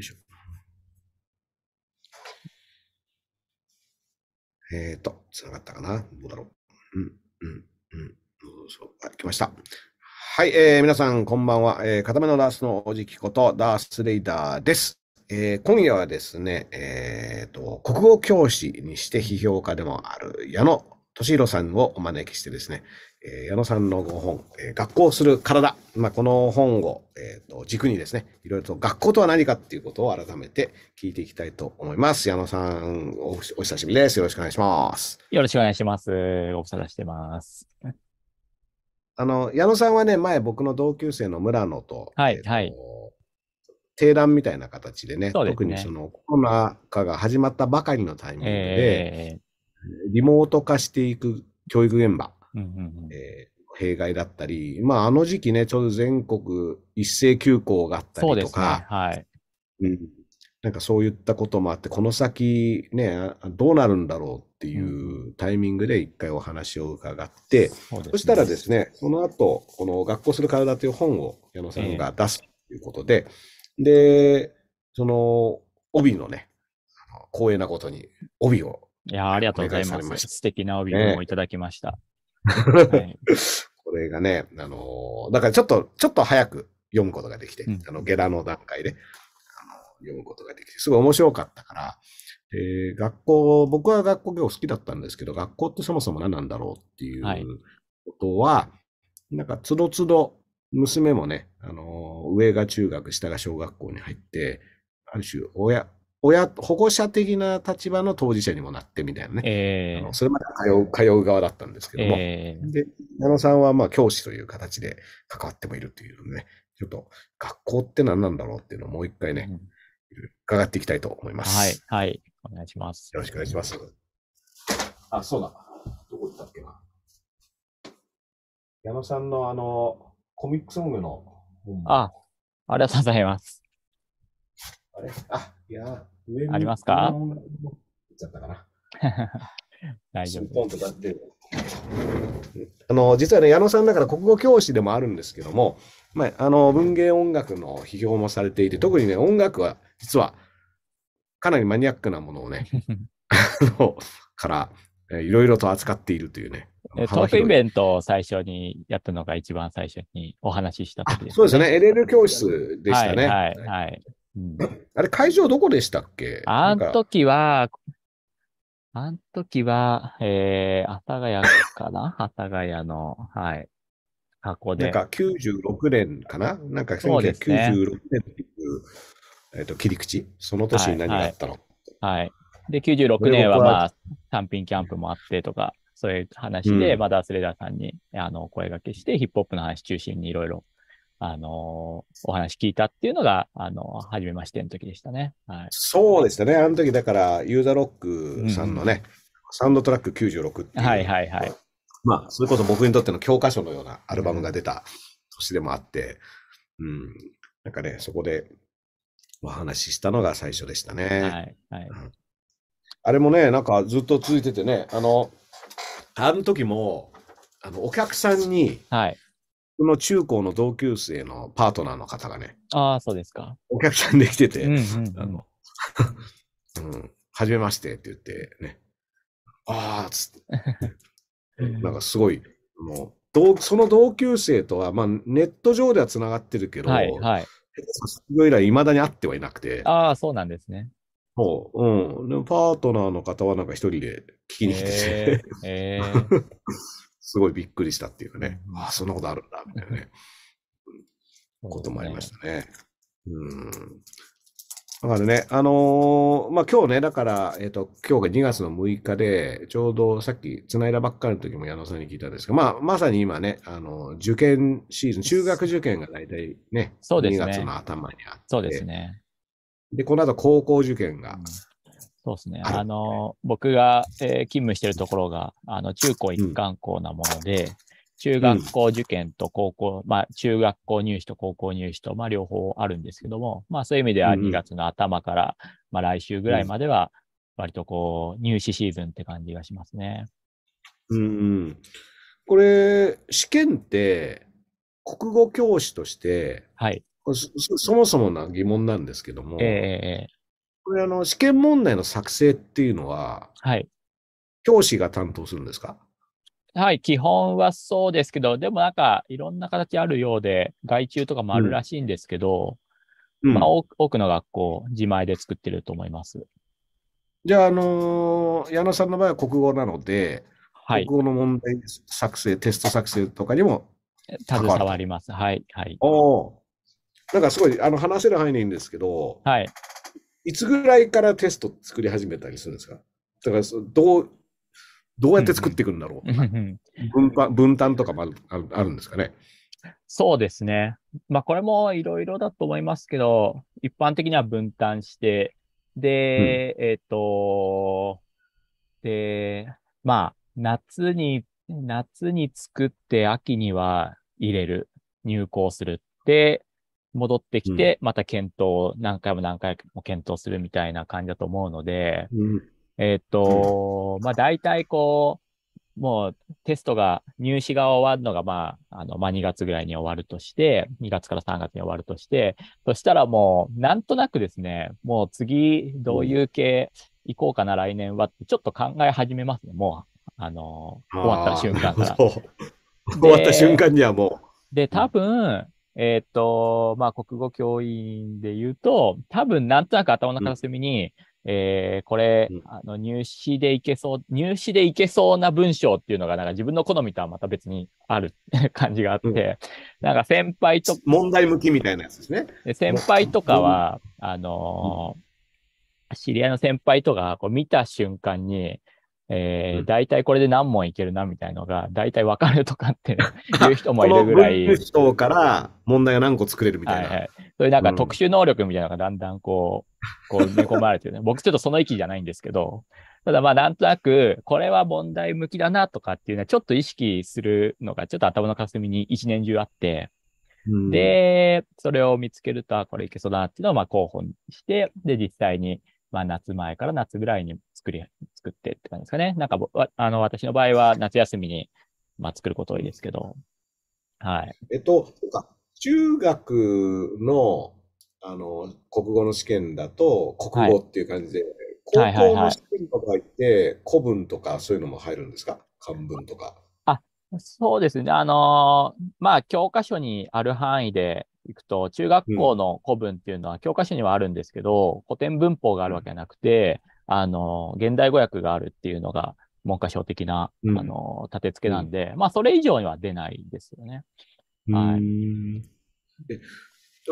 いしょ。えっ、ー、と、つながったかなどうだろう。うん、うん、うん。どうぞ。はい、来ました。はい、えー、皆さん、こんばんは。えー、片目のダースのおじきこと、ダースレイダーです。えー、今夜はですね、えーと、国語教師にして批評家でもある矢野敏弘さんをお招きしてですね、えー、矢野さんのご本、えー、学校する体、まあ、この本を、えーと、軸にですね、いろいろと学校とは何かっていうことを改めて聞いていきたいと思います。矢野さん、おお久しぶりです。よろしくお願いします。よろしくお願いします。ご無沙汰してます。あの、矢野さんはね、前僕の同級生の村野と、はい、はい。提談みたいな形でね、でね特にそのコロナ禍が始まったばかりのタイミングで、えー、リモート化していく教育現場えー、弊害だったり、まあ、あの時期ね、ちょうど全国一斉休校があったりとか、ね、はい、うん、なんかそういったこともあって、この先、ね、どうなるんだろうっていうタイミングで一回お話を伺って、うんそね、そしたらですね、その後、この学校する体という本を矢野さんが出すということで、えー、で、その帯のね、光栄なことに帯をいや、ありがとうございます。素敵な帯をいただきました。はい、これがね、あのー、だからちょっと、ちょっと早く読むことができて、うん、あの、下段の段階で、あの読むことができて、すごい面白かったから、えー、学校、僕は学校業好きだったんですけど、学校ってそもそも何なんだろうっていうことは、はい、なんか、つどつど、娘もね、あのー、上が中学、下が小学校に入って、ある種親、親、保護者的な立場の当事者にもなってみたいなね。えー、それまで通う通う側だったんですけども。えー、で、矢野さんはまあ教師という形で関わってもいるというのね、ちょっと学校って何なんだろうっていうのをもう一回ね、うん、伺っていきたいと思います。はい、はい。お願いします。よろしくお願いします。あ、そうだ。どこ行ったっけな。矢野さんのあの、コミックソングの本あ、ありがとうございます。あれあ、いやありますか 大丈夫。あの実はね、矢野さんだから国語教師でもあるんですけども、まあ、あの文芸音楽の批評もされていて、特にね、音楽は実はかなりマニアックなものをね、からいろいろと扱っているというね。トークイベントを最初にやったのが一番最初にお話しした時です、ね、そうですね、LL 教室でしたね。はい、はいはいあれ、会場どこでしたっけあん時は、あん時は、えー、阿佐ヶ谷かな 阿佐ヶ谷の、はい、箱で。なんか96年かななんか1996年っていう、ね、えと、切り口、その年に何があったの、はい、はい、で、96年はまあ、単品キャンプもあってとか、そういう話で、うん、まあ、ダースレーダーさんにあの声がけして、ヒップホップの話中心にいろいろあの、お話聞いたっていうのが、あの、初めましての時でしたね。はい。そうでしたね。あの時、だから、ユーザーロックさんのね、うん、サウンドトラック96っていう。はいはいはい。まあ、それこそ僕にとっての教科書のようなアルバムが出た年でもあって、うん、うん、なんかね、そこでお話ししたのが最初でしたね。はいはい、うん。あれもね、なんかずっと続いててね、あの、あの時も、あの、お客さんに、はい。の中高の同級生のパートナーの方がね、ああ、そうですか。お客さんで来てて、あの、うん、はじめましてって言ってね、ああ、つって、なんかすごい、もう、その同級生とは、まあ、ネット上ではつながってるけど、はいはい。卒業以来、いまだに会ってはいなくて。ああ、そうなんですね。そう、うん。でもパートナーの方はなんか一人で聞きに来てて、えー。えー すごいびっくりしたっていうかね、うん、ああ、そんなことあるんだ、みたいなね、うん、こともありましたね。うん。だからね、あのー、まあ、今日ね、だから、えっ、ー、と、今日が2月の6日で、ちょうどさっき、つないだばっかりの時も矢野さんに聞いたんですけど、まあ、まさに今ね、あの、受験シーズン、中学受験が大体ね、そうですね2月の頭にあって。そうですね。で、この後高校受験がそうですね。あの、僕が、えー、勤務してるところが、あの、中高一貫校なもので、うん、中学校受験と高校、うん、まあ、中学校入試と高校入試と、まあ、両方あるんですけども、まあ、そういう意味では2月の頭から、うん、まあ、来週ぐらいまでは、割とこう、入試シーズンって感じがしますね。うん。これ、試験って、国語教師として、はい。そそもそもな疑問なんですけども、えー、これあの、試験問題の作成っていうのは、はい。教師が担当するんですかはい、基本はそうですけど、でもなんか、いろんな形あるようで、外注とかもあるらしいんですけど、うん、まあ、多くの学校、自前で作ってると思います。じゃあ、あのー、矢野さんの場合は国語なので、はい、国語の問題作成、テスト作成とかにも携わります。はい、はい。おなんかすごい、あの、話せる範囲でいいんですけど、はい。いつぐらいからテスト作り始めたりするんですかだからどう、どうやって作っていくんだろう、うんうん、分分担とかもあるあるんですかね。そうですね。まあ、これもいろいろだと思いますけど、一般的には分担して、で、うん、えっ、ー、と、で、まあ、夏に、夏に作って秋には入れる、入校する。って、戻ってきて、また検討を何回も何回も検討するみたいな感じだと思うので、えっ、と、まあ大体こう、もうテストが、入試が終わるのが、まあ、あの、まあ2月ぐらいに終わるとして、2月から3月に終わるとして、そしたらもう、なんとなくですね、もう次、どういう系行こうかな、来年はって、ちょっと考え始めますね、もう、あの、終わった瞬間から。終わった瞬間にはもう。で、多分、えっ、ー、と、まあ、国語教員で言うと、多分なんとなく頭の片隅に、うん、えー、これ、うん、あの入試でいけそう、入試でいけそうな文章っていうのが、なんか自分の好みとはまた別にある 感じがあって、うん、なんか先輩と問題向きみたいなやつですね。で先輩とかは、あのー、知り合いの先輩とか、こう見た瞬間に、えー、大体これで何問いけるなみたいのが、大体わかるとかってい う人もいるぐらい。文章から問題が何個作れるみたいな。はいはい。そういうなんか特殊能力みたいなのがだんだんこう、こう埋め込まれてるね。僕ちょっとその域じゃないんですけど、ただまあなんとなく、これは問題向きだなとかっていうのはちょっと意識するのがちょっと頭の霞に一年中あって、で、それを見つけると、あ、これいけそうだなっていうのをまあ候補にして、で、実際にまあ夏前から夏ぐらいに作り、作ってって感じですかね。なんか、あの、私の場合は夏休みに、まあ、作ること多いですけど。はい。えっと、か。中学の、あの、国語の試験だと、国語っていう感じで、はい、高校の試験とか入って、古文とかそういうのも入るんですか漢文とか。あ、そうですね。あのー、まあ、教科書にある範囲で、いくと、中学校の古文っていうのは教科書にはあるんですけど、うん、古典文法があるわけじゃなくて、うあの、現代語訳があるっていうのが、文科省的な、うん、あの、立て付けなんで、うん、まあ、それ以上には出ないですよね。はい。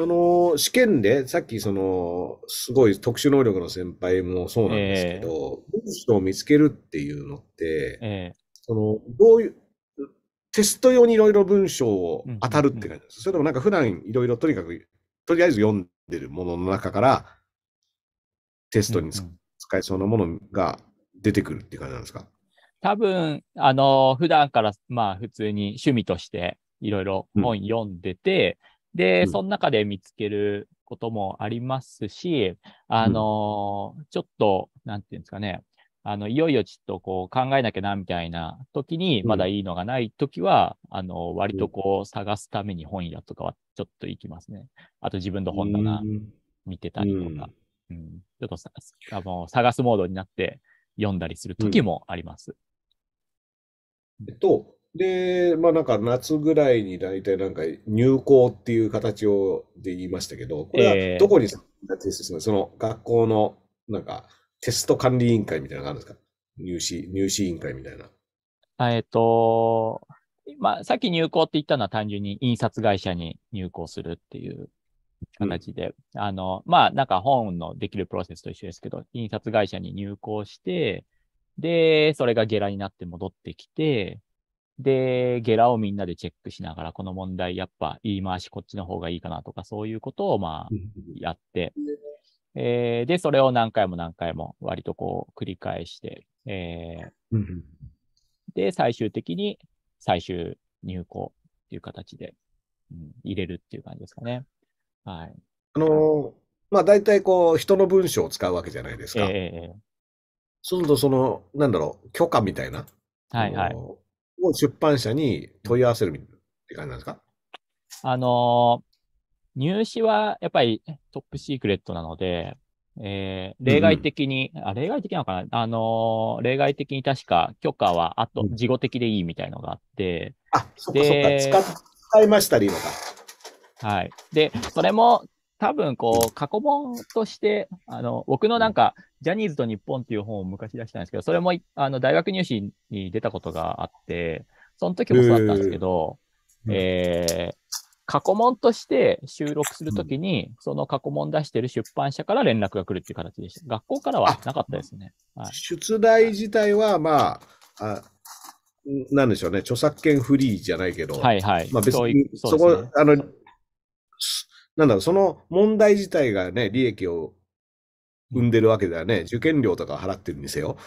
あの、試験で、さっきその、すごい特殊能力の先輩もそうなんですけど、文、章、を見つけるっていうのって、えー、その、どういう、テスト用にいろいろ文章を当たるって感じです。うん、それでもなんか普段いろいろとにかく、とりあえず読んでるものの中から、テストにつ、うん使えそうなものが出てくるっていう感じなんですか多分、あの、普段から、まあ、普通に趣味としていろいろ本読んでて、うん、で、その中で見つけることもありますし、あの、うん、ちょっと、なんていうんですかね、あの、いよいよちょっとこう考えなきゃな、みたいな時に、まだいいのがない時は、うん、あの、割とこう探すために本屋とかはちょっと行きますね。あと自分の本棚見てたりとか。うん、ちょっとあの探すモードになって読んだりする時もあります。うん、えっと、で、まあなんか夏ぐらいに大体なんか入校っていう形をで言いましたけど、これはどこに提その学校のなんかテスト管理委員会みたいなのがあるんですか入試、入試委員会みたいな。えっ、と、まあ、さっき入校って言ったのは単純に印刷会社に入校するっていう形で、うん、あの、まあ、なんか本のできるプロセスと一緒ですけど、印刷会社に入稿して、で、それがゲラになって戻ってきて、で、ゲラをみんなでチェックしながら、この問題、やっぱ言い回しこっちの方がいいかなとか、そういうことをまあ、やって、えー、で、それを何回も何回も割とこう繰り返して、えー、で、最終的に最終入稿っていう形で、うん、入れるっていう感じですかね。はい。あの、まあ、大体こう、人の文章を使うわけじゃないですか。ええそうすると、その、なんだろう、許可みたいな。はいはい。を出版社に問い合わせるいって感じなんですかあのー、入試はやっぱりトップシークレットなので、えー、例外的に、うん、あ、例外的なのかなあのー、例外的に確か許可は、あと、事後的でいいみたいのがあって。うん、あ、そっかそっか。使いましたりのか。はい。で、それも多分こう過去問としてあの僕のなんか「ジャニーズと日本」っていう本を昔出したんですけどそれもあの大学入試に出たことがあってその時もそうだったんですけど、えー、えー、過去問として収録するときに、うん、その過去問出してる出版社から連絡が来るっていう形でした学校からはなかったですね、はい、出題自体はまああなんでしょうね著作権フリーじゃないけど、はいはい、まあ、別にそ,、ね、そこあのなんだろう、その問題自体がね、利益を生んでるわけだよね。受験料とか払ってるにせよ。っ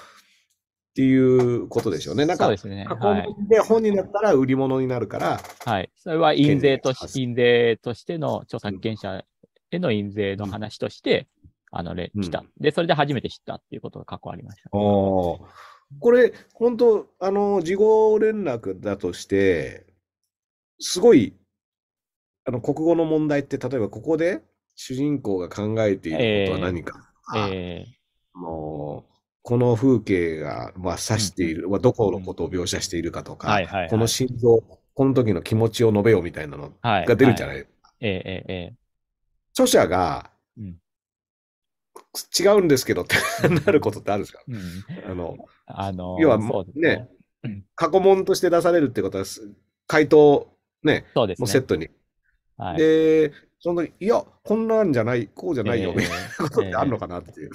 ていうことでしょうね。なんか、そうですね、はい、で本になったら売り物になるから。はい。それは印税とし印税としての著作権者への印税の話として、うん、あの、来た、で、それで初めて知ったっていうことが過去ありました。おこれ、本当あの、事後連絡だとして、すごいあの国語の問題って例えばここで主人公が考えていることは何か、えー、もうこの風景が、まあ、指している、うん、どこのことを描写しているかとか、はいこの心臓この時の気持ちを述べようみたいなのが出るじゃないですか。ええ著者が、うん、違うんですけどってなることってあるんですか、あのあのー、要はね、ね過去問として出されるってことは、回答ね、ねもうセットにはい、で、その時、いや、こんなんじゃない、こうじゃないよみたいなことってあるのかなっていう。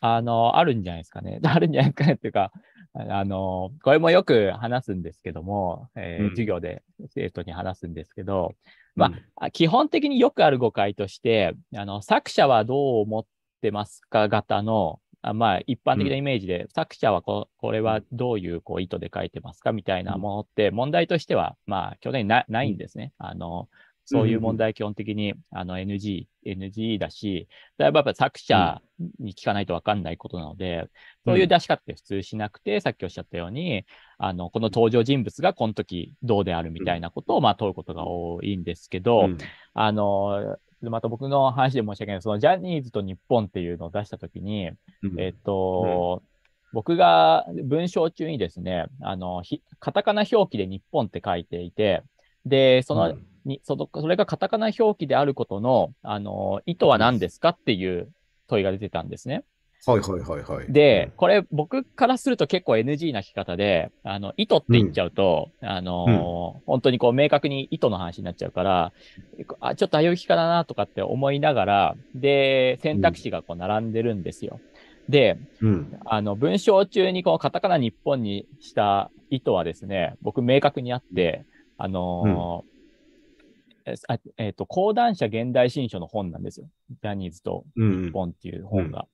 あの、あるんじゃないですかね。あるんじゃないかねっていうか、あの、これもよく話すんですけども、えー、授業で生徒に話すんですけど、うん、まあ、基本的によくある誤解として、あの、作者はどう思ってますか型の、あまあ、一般的なイメージで、うん、作者はここれはどういうこう意図で書いてますかみたいなものって、問題としては、まあ、去年ないんですね。あの、そういう問題基本的に、あの NG、NG だし、だいぶやっぱ作者に聞かないと分かんないことなので、そういう出し方って普通しなくて、さっきおっしゃったように、あの、この登場人物がこの時どうであるみたいなことを、まあ、問うことが多いんですけど、あの、また僕の話で申し訳ない、そのジャニーズと日本っていうのを出したときに、えっと、僕が文章中にですね、あの、カタカナ表記で日本って書いていて、で、そのにそのそれがカタカナ表記であることの、あの意図は何ですかっていう問いが出てたんですね。はいはいはいはい。で、これ僕からすると結構 NG な聞き方で、あの、意図って言っちゃうと、うん、あのうん、本当にこう明確に意図の話になっちゃうから、あ、ちょっと危うき方なとかって思いながら、で、選択肢がこう並んでるんですよ。うん、で、あの、文章中にこのカタカナ日本にした意図はですね、僕明確にあって、あのー、あえっ、ー、と、講談社現代新書の本なんですよ。ジャニーズと日本っていう本が。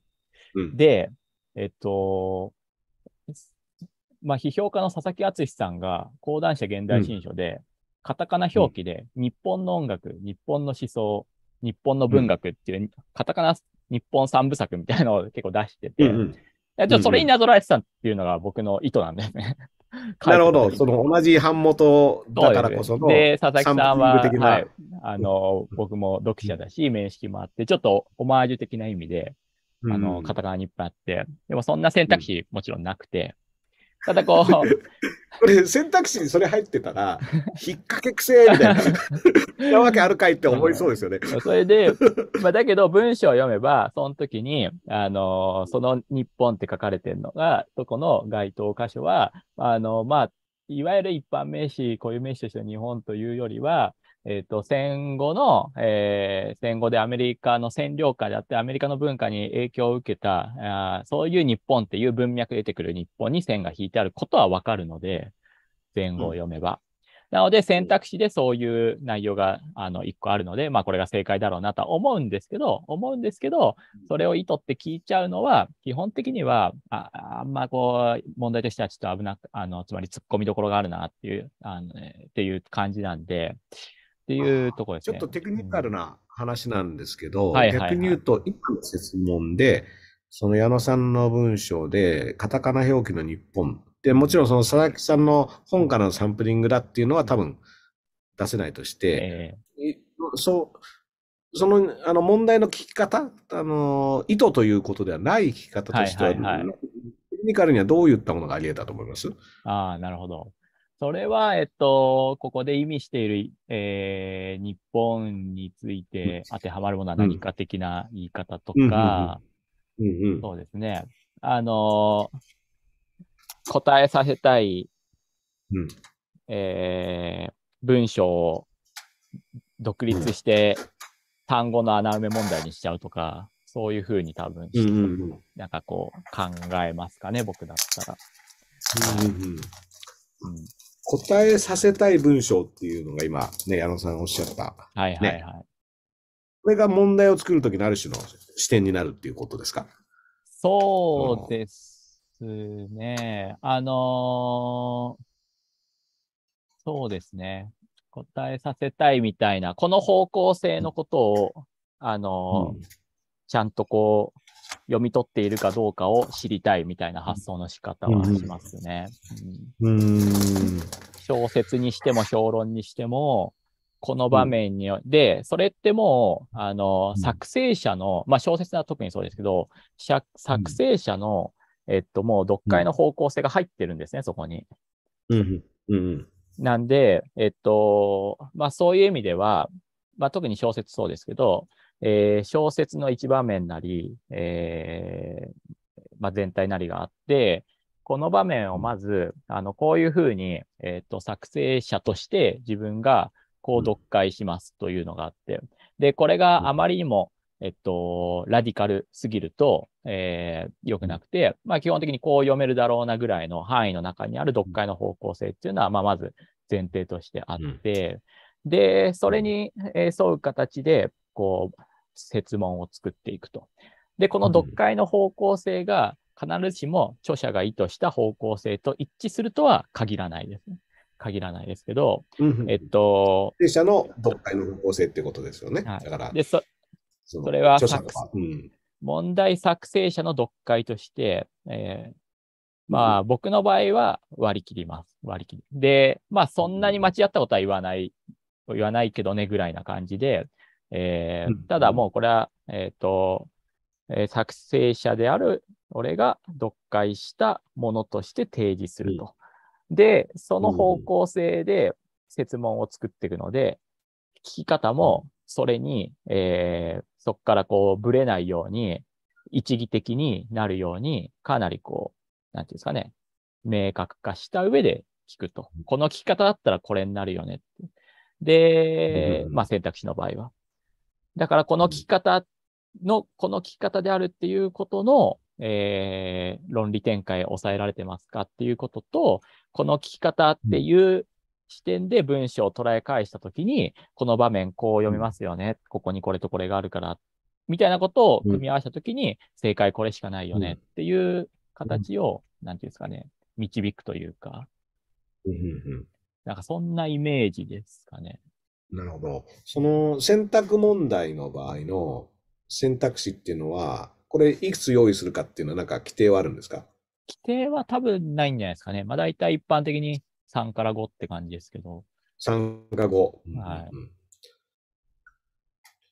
うんうん、で、えっ、ー、と、まあ、批評家の佐々木淳さんが講談社現代新書で、うん、カタカナ表記で、日本の音楽、日本の思想、日本の文学っていう、カタカナ日本三部作みたいなのを結構出してて、うんうん、ちょっとそれになぞらえてたっていうのが僕の意図なんですね。なるほど、その同じ版元だからこその、で、ね、佐々木さんは、はい、あの、僕も読者だし、面識もあって、ちょっとオマージュ的な意味で、あの、片側にいっぱいあって、でもそんな選択肢もちろんなくて、ただこう。こ れ選択肢にそれ入ってたら、引っ掛けくせえみたいな。なわけあるかいって思いそうですよね。それで、まあ、だけど文章を読めば、その時に、あの、その日本って書かれてるのが、そこの該当箇所は、あの、まあ、いわゆる一般名詞、固有名詞としての日本というよりは、えっ、ー、と、戦後の、えー、戦後でアメリカの占領下であって、アメリカの文化に影響を受けた、あそういう日本っていう文脈出てくる日本に線が引いてあることはわかるので、前後を読めば。うん、なので、選択肢でそういう内容が、あの、一個あるので、まあ、これが正解だろうなとは思うんですけど、思うんですけど、それを意図って聞いちゃうのは、基本的には、ああんまこう、問題としてはちょっと危なく、あの、つまり突っ込みどころがあるなっていう、あの、ね、っていう感じなんで、っていうところですね。ちょっとテクニカルな話なんですけど、うんはいはいはい、逆に言うと、今の質問で、その矢野さんの文章で、カタカナ表記の日本で、もちろんその佐々木さんの本からのサンプリングだっていうのは多分出せないとして、えー、そう、そのあの問題の聞き方あの、意図ということではない聞き方としては、はいはいはい、テクニカルにはどういったものがあり得たと思いますああ、なるほど。それは、えっと、ここで意味している、えー、日本について当てはまるものは何か的な言い方とか、そうですね。あのー、答えさせたい、うん、えー、文章を独立して、単語の穴埋め問題にしちゃうとか、そういうふうに多分、なんかこう考えますかね、僕だったら。うん、答えさせたい文章っていうのが今、ね、矢野さんおっしゃった。はいはいはい。ね、これが問題を作るときのある種の視点になるっていうことですかそうですね。うん、あのー、そうですね。答えさせたいみたいな、この方向性のことを、あのーうん、ちゃんとこう、読み取っているかどうかを知りたいみたいな発想の仕方はしますね。うん、小説にしても評論にしても、この場面に、うん、てそれってもう、あの、作成者の、まあ小説は特にそうですけど、作成者の、えっと、もう読解の方向性が入ってるんですね、そこに。うん。うん。なんで、えっと、まあそういう意味では、まあ特に小説そうですけど、えー、小説の一場面なり、えー、まあ、全体なりがあって、この場面をまず、あの、こういうふうに、えー、と、作成者として自分がこう読解しますというのがあって、で、これがあまりにも、えっと、ラディカルすぎると、えー、良くなくて、まあ、基本的にこう読めるだろうなぐらいの範囲の中にある読解の方向性っていうのは、まあ、まず前提としてあって、で、それに沿う形で、こう、設問を作っていくと。で、この読解の方向性が必ずしも著者が意図した方向性と一致するとは限らないです限らないですけど、うんうん、えっと。弊社の読解の方向性ってことですよね。はい、だから。でそそれはうん、問題作成者の読解として、えー、まあ、僕の場合は割り切ります。割り切り。で、まあ、そんなに間違ったことは言わない、言わないけどねぐらいな感じで、えー、ただもうこれは、えっ、ー、と、えー、作成者である俺が読解したものとして提示すると。で、その方向性で説問を作っていくので、聞き方もそれに、えー、そこからこう、ぶれないように、一義的になるように、かなりこう、なんていうんですかね、明確化した上で聞くと。この聞き方だったらこれになるよねで、まあ選択肢の場合は。だからこの聞き方の、この聞き方であるっていうことの、えー、論理展開を抑えられてますかっていうことと、この聞き方っていう視点で文章を捉え返したときに、この場面こう読みますよね。ここにこれとこれがあるから、みたいなことを組み合わせたときに、正解これしかないよねっていう形を、なんていうんですかね、導くというか、なんかそんなイメージですかね。なるほど。その選択問題の場合の選択肢っていうのは、これいくつ用意するかっていうのはなんか規定はあるんですか規定は多分ないんじゃないですかね。まあ大体一般的に3から5って感じですけど。3か5。はい、うん、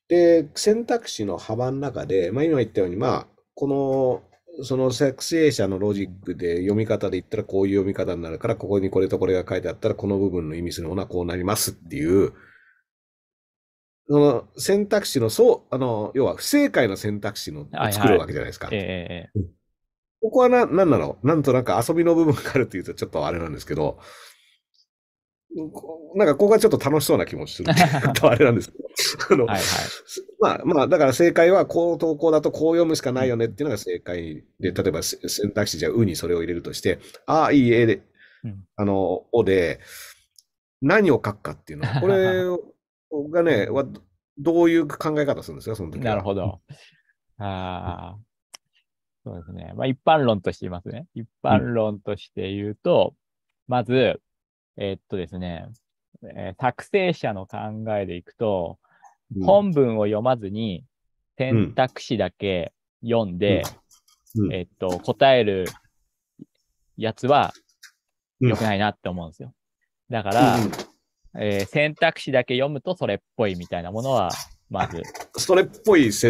で、選択肢の幅の中で、まあ今言ったように、まあ、このその作成者のロジックで読み方で言ったらこういう読み方になるから、ここにこれとこれが書いてあったら、この部分の意味するものはこうなりますっていう、その選択肢の、そう、あの、要は不正解の選択肢の作るわけじゃないですか。はいはいえー、ここはな、なんなのなんとなく遊びの部分があるっていうとちょっとあれなんですけど、なんかここがちょっと楽しそうな気もする とあれなんですけど。あのはいはい、まあまあ、だから正解はこう投稿だとこう読むしかないよねっていうのが正解で、例えば選択肢じゃうにそれを入れるとして、ああ、いいえで、あの、おで、何を書くかっていうのは、これをがね、はどういう考え方するんですか、その時なるほど。ああ。そうですね。まあ、一般論として言いますね。一般論として言うと、うん、まず、えー、っとですね、えー、作成者の考えでいくと、うん、本文を読まずに選択肢だけ読んで、うん、えー、っと、答えるやつは良くないなって思うんですよ。だから、えー、選択肢だけ読むとそれっぽいみたいなものは、まず。それっぽい答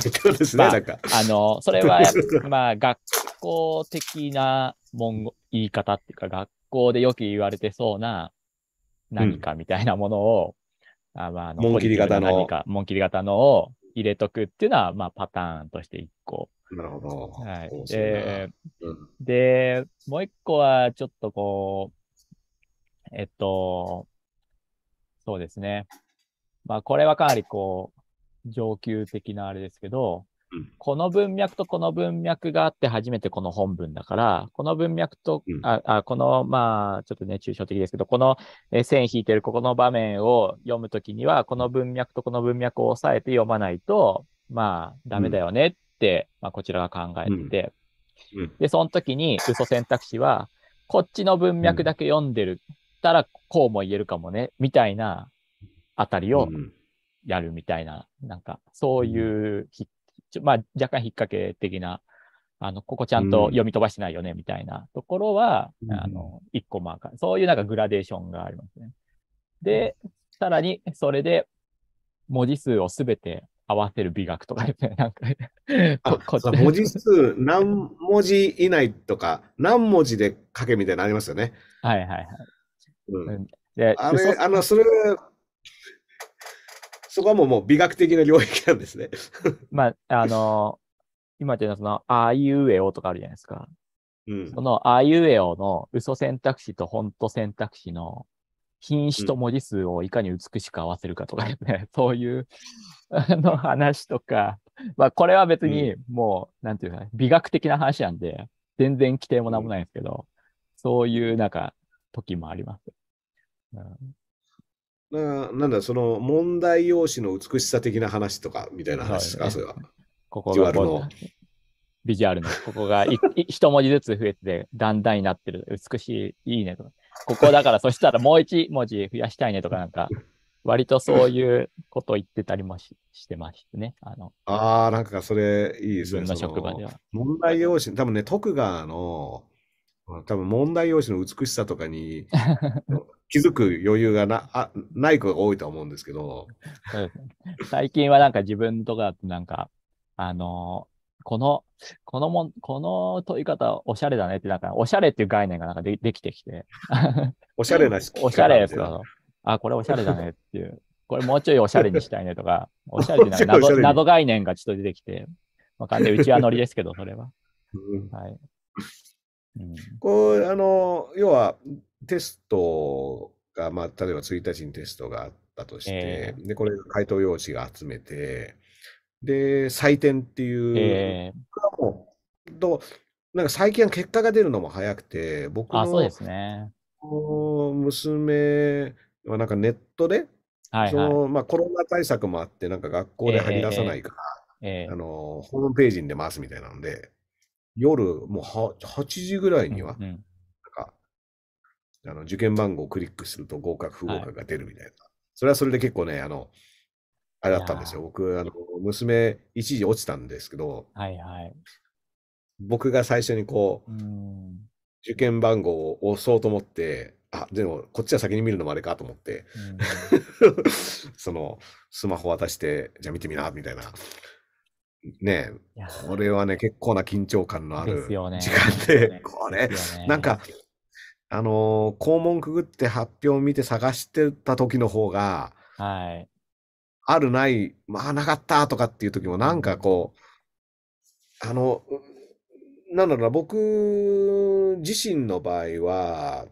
えですね、まあ、なんか。あの、それは、まあ、学校的な文言い方っていうか、学校でよく言われてそうな何かみたいなものを、うん、あまああの、切り型の。文切り型のを入れとくっていうのは、まあ、パターンとして一個。なるほど。はい。で、もう一個は、ちょっとこう、えっと、そうですね。まあ、これはかなりこう、上級的なあれですけど、うん、この文脈とこの文脈があって初めてこの本文だから、この文脈と、うん、ああこの、まあ、ちょっとね、抽象的ですけど、この線引いてるここの場面を読むときには、この文脈とこの文脈を押さえて読まないと、まあ、ダメだよねって、うん、まあ、こちらが考えてて、で、その時に、嘘選択肢は、こっちの文脈だけ読んでるたらこうも言えるかもね、みたいなあたりをやるみたいな、うん、なんか、そういう、うん、まあ、若干引っ掛け的な、あの、ここちゃんと読み飛ばしてないよね、みたいなところは、うん、あの、一個マーカー、そういうなんかグラデーションがありますね。で、さらに、それで、文字数をすべて合わせる美学とかですね、なんか文字数、何文字以内とか、何文字で書けみたいなのありますよね。はいはいはい。うん、であれあのそれそこはもうもう美学的な領域なんですね。まあ、あの今っていうのはその、あいうえおとかあるじゃないですか。うん、その、あいうえおの嘘選択肢と本当選択肢の品詞と文字数をいかに美しく合わせるかとかね、うん、そういうの話とか、まあ、これは別にもう、うん、なんていうか、美学的な話なんで、全然規定もなんもないんですけど、そういうなんか、時もあります。ななんだ、その問題用紙の美しさ的な話とかみたいな話ですか、そね、それは。ここがビジュアルの、ここが 一文字ずつ増えて、だんだんになってる、美しい、いいねとか。ここだから、そしたらもう一文字増やしたいねとか、なんか、割とそういうこと言ってたりもししてましてね。あのあ、なんかそれいいですね。自分の職場では。問題用紙、多分ね、徳川の、多分問題用紙の美しさとかに 気づく余裕がなあない子が多いと思うんですけど。最近はなんか自分とかだとなんか、あのー、この、このもこの問い方おしゃれだねって、なんかおしゃれっていう概念がなんかでできてきて。おしゃれなし。おしゃれあ、これおしゃれだねっていう。これもうちょいおしゃれにしたいねとか、おしゃれってなんか謎概念がちょっと出てきて、まあ、完全うちはノリですけど、それは。うん、はいこうあの要はテストが、まあ、例えば1日にテストがあったとして、えー、でこれ回答用紙が集めてで採点っていう、えー、もうどなんか最近は結果が出るのも早くて僕のあそうです、ね、娘はなんかネットで、はいはい、そのまあ、コロナ対策もあってなんか学校で張り出さないから、えー、あのホームページに出ますみたいなので。夜、もう8時ぐらいには、なんか、あの受験番号をクリックすると合格、不合格が出るみたいな。それはそれで結構ね、あの、あれだったんですよ。僕、あの、娘、一時落ちたんですけど、はいはい。僕が最初にこう、受験番号を押そうと思って、あ、でも、こっちは先に見るのもあれかと思って、うん、その、スマホ渡して、じゃあ見てみな、みたいなねこれはね、結構な緊張感のある時間で、でね、これ、ね、なんか、あのー、肛門くぐって発表を見て探してた時の方が、はい、あるない、まあなかったとかっていう時も、なんかこう、あの、なんだろうな、僕自身の場合は、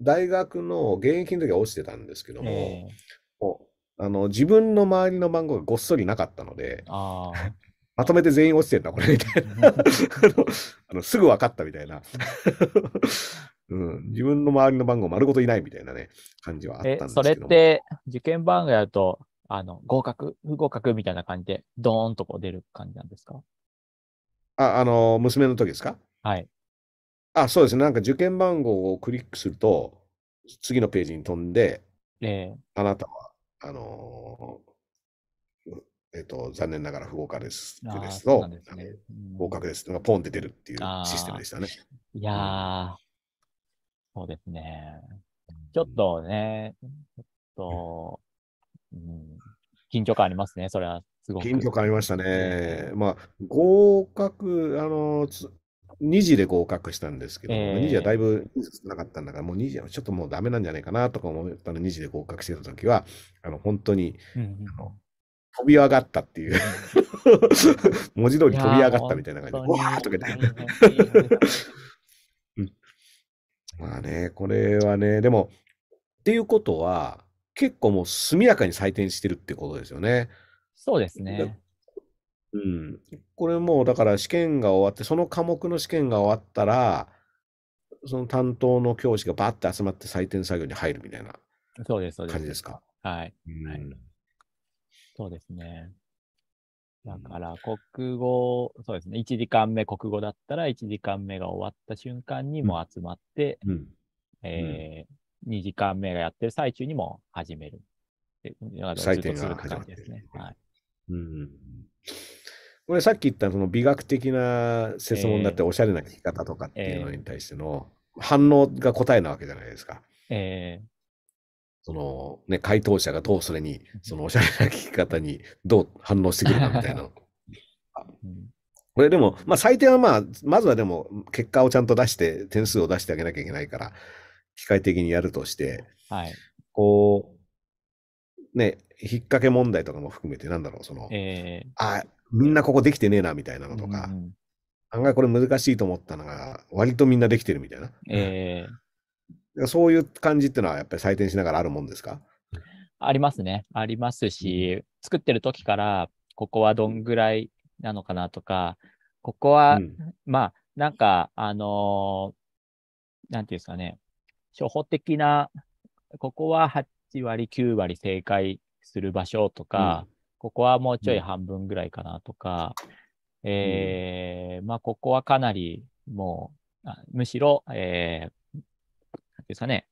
大学の現役の時は落ちてたんですけども、えーあの自分の周りの番号がごっそりなかったので、あまとめて全員落ちてんだ、これみたいな あの。あのすぐ分かったみたいな、うん。自分の周りの番号丸ごといないみたいなね、感じはあったんですけどそれって、受験番号やると、あの合格、不合格みたいな感じで、ドーンとこう出る感じなんですかあ、あの、娘の時ですかはい。あ、そうですね。なんか受験番号をクリックすると、次のページに飛んで、えー、あなたはあのー、えっ、ー、と、残念ながら不合格ですですと、ねうん、合格ですがポンって出るっていうシステムでしたね。いやー、そうですね。ちょっとね、ちょっと、うん、緊張感ありますね、それは。緊張感ありましたね。まあ、合格、あの、2時で合格したんですけど、えー、2時はだいぶ少なかったんだから、もう2時はちょっともうダメなんじゃないかなとか思ったの、2時で合格してた時は、あの、本当に、うんうん、あの飛び上がったっていう 文字通り飛び上がったみたいな感じで、わーっとけた。まあね、これはね、でも、っていうことは、結構もう速やかに採点してるってことですよね。そうですね。うん。これもうだから試験が終わって、その科目の試験が終わったら、その担当の教師がバーって集まって採点作業に入るみたいなそうです、そうです。感じですか。はい。うん、はい、そうですね。だから、国語、そうですね、1時間目、国語だったら、1時間目が終わった瞬間にも集まって、うん、えー、2時間目がやってる最中にも始める。採点が始まってる、ね。はい。うんこれさっき言ったその美学的な説問だっておしゃれな聞き方とかっていうのに対しての反応が答えなわけじゃないですか。えー、そのね、回答者がどうそれに、そのおしゃれな聞き方にどう反応してくるかみたいな。これでも、まあ採点はまあ、まずはでも結果をちゃんと出して、点数を出してあげなきゃいけないから、機械的にやるとして、はい、こう、ね、引っ掛け問題とかも含めて、なんだろう、その、えー、あ、みんなここできてねえな、みたいなのとか、うん案外これ難しいと思ったのが、割とみんなできてるみたいな。えー、そういう感じっていうのは、やっぱり採点しながらあるもんですかありますね。ありますし、うん、作ってる時から、ここはどんぐらいなのかなとか、ここは、うん、まあ、なんか、あのー、なんていうんですかね、初歩的な、ここは8割、9割正解する場所とか、うん、ここはもうちょい半分ぐらいかなとか、うん、えー、まあ、ここはかなりもう、むしろ、えー、ですかね、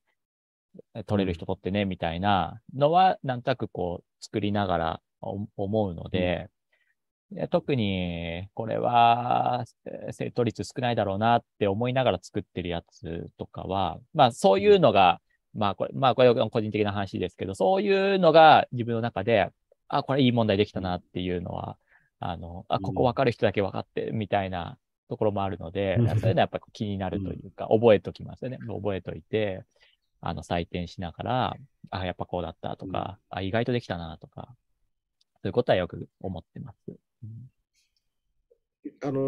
取れる人取ってね、みたいなのは、なんとなくこう、作りながら思うので、うん、特にこれは正答率少ないだろうなって思いながら作ってるやつとかは、まあそういうのがまあこれ、まあこれは個人的な話ですけど、そういうのが自分の中で、あ、これいい問題できたなっていうのは、あの、あ、ここ分かる人だけ分かってみたいなところもあるので、うん、そういうのはやっぱり気になるというか、覚えときますよね。覚えといて、あの、採点しながら、あ、やっぱこうだったとか、うん、あ、意外とできたなとか、そういうことはよく思ってます。うん、あの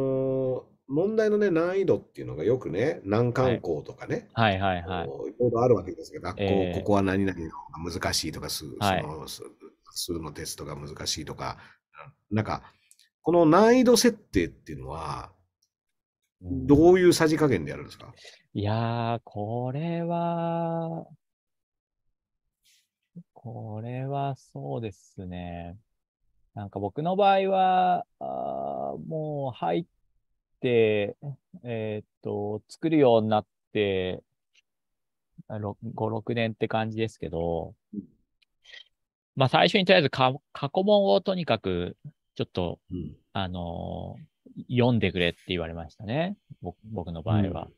ー問題のね、難易度っていうのがよくね、難関校とかね、はい、はいはいいろいろあるわけですけど、学校、えー、ここは何々が難しいとか、数、はい、その数のテストが難しいとか、なんか、この難易度設定っていうのは、どういうさじ加減でやるんですか、うん、いやー、これは、これはそうですね。なんか僕の場合は、あもう入って、えー、っと、作るようになって、5、6年って感じですけど、まあ最初にとりあえず過去問をとにかくちょっと、うん、あのー、読んでくれって言われましたね。僕の場合は。うん、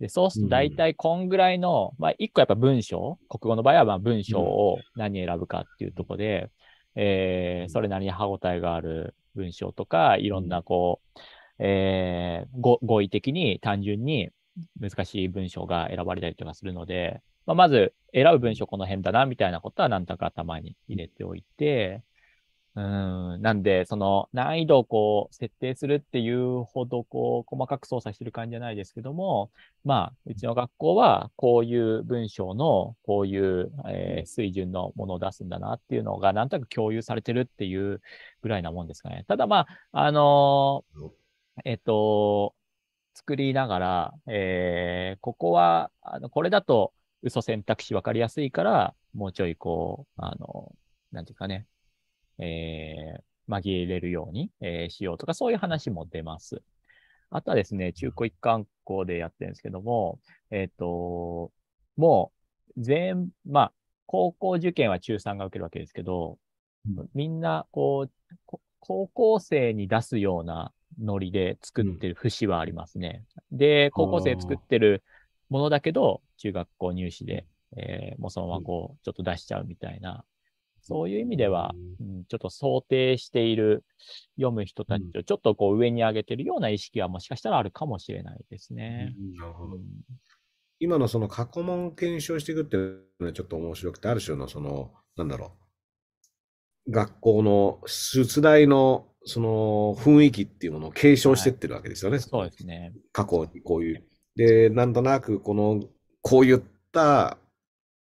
で、そうすると大体こんぐらいの、うん、まあ一個やっぱ文章、国語の場合はまあ文章を何選ぶかっていうとこで、えー、それなりに歯応えがある文章とか、いろんなこう、えー、合意的に単純に難しい文章が選ばれたりとかするので、まあ、まず選ぶ文章この辺だなみたいなことは何とか頭に入れておいて、うん、なんで、その難易度をこう設定するっていうほどこう細かく操作してる感じじゃないですけども、まあ、うちの学校はこういう文章のこういう、えー、水準のものを出すんだなっていうのがなんとなく共有されてるっていうぐらいなもんですかね。ただまあ、あのーえっと、作りながら、えー、ここは、あの、これだと嘘選択肢分かりやすいから、もうちょいこう、あの、なんていうかね、えー、紛れるように、えー、しようとか、そういう話も出ます。あとはですね、中古一貫校でやってるんですけども、えっ、ー、と、もう、全、まあ、高校受験は中3が受けるわけですけど、みんな、こう、高校生に出すようなノリで作ってる節はありますね。うん、で、高校生作ってるものだけど、中学校入試で、えー、もうそのままこう、ちょっと出しちゃうみたいな、そういう意味では、うん、ちょっと想定している読む人たちをちょっとこう上に上げてるような意識はもしかしたらあるかもしれないですね。うん、今のその過去問検証していくっていうのはちょっと面白くて、ある種のその、なんだろう、学校の出題のその雰囲気っていうものを継承してってるわけですよね。はい、そうですね。過去にこういう。で、なんとなくこの、こういったあ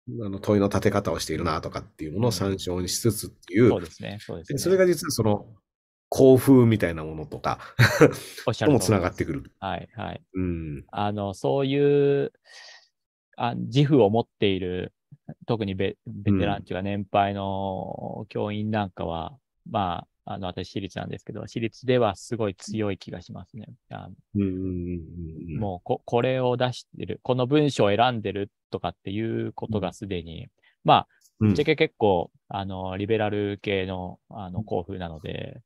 の問いの立て方をしているなとかっていうものを参照にしつつっていう。うん、そうですね。そうですね。それが実はその、校風みたいなものとかともつながってくる。はいはい。うん。あの、そういうあ自負を持っている特にベベテランっていうか年配の教員なんかは、うん、まあ、あの、私、私立なんですけど、私立ではすごい強い気がしますね。あもうこ、これを出してる、この文章を選んでるとかっていうことがすでに、うん、まあ、ぶっちゃけ結構、あの、リベラル系の、あの、校風なので、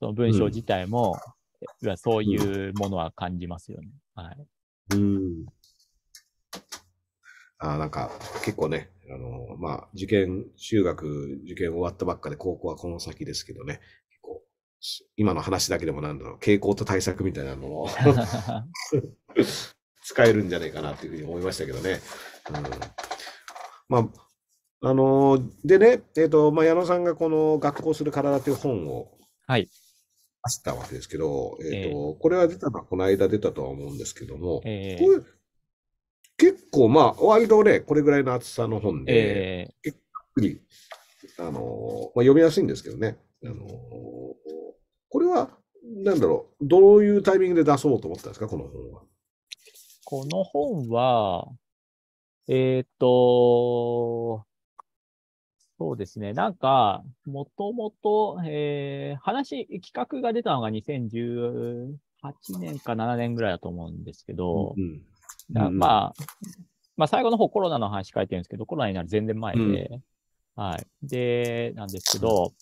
その文章自体も、うん、そういうものは感じますよね。はい。うん。あなんか、結構ね、あの、まあ、受験、中学、受験終わったばっかで、高校はこの先ですけどね、結構、今の話だけでもなんだろう、傾向と対策みたいなのを 使えるんじゃないかなというふうに思いましたけどね。うん、まああのでね、えーとまあ、矢野さんがこの「学校する体」という本を出したわけですけど、はい、えーと、えー、これは出たのはこの間出たとは思うんですけども、えー、こ結構まあ、割とね、これぐらいの厚さの本で、えー、結構、あのまあ、読みやすいんですけどね。あのこれは、なんだろう、どういうタイミングで出そうと思ったんですか、この本は。この本は、えっ、と、そうですね。なんか、もともと、えー、話、企画が出たのが2018年か7年ぐらいだと思うんですけど、うんうんまあ、まあ、最後の方コロナの話書いてるんですけど、コロナになる全然前で、はい。で、なんですけど、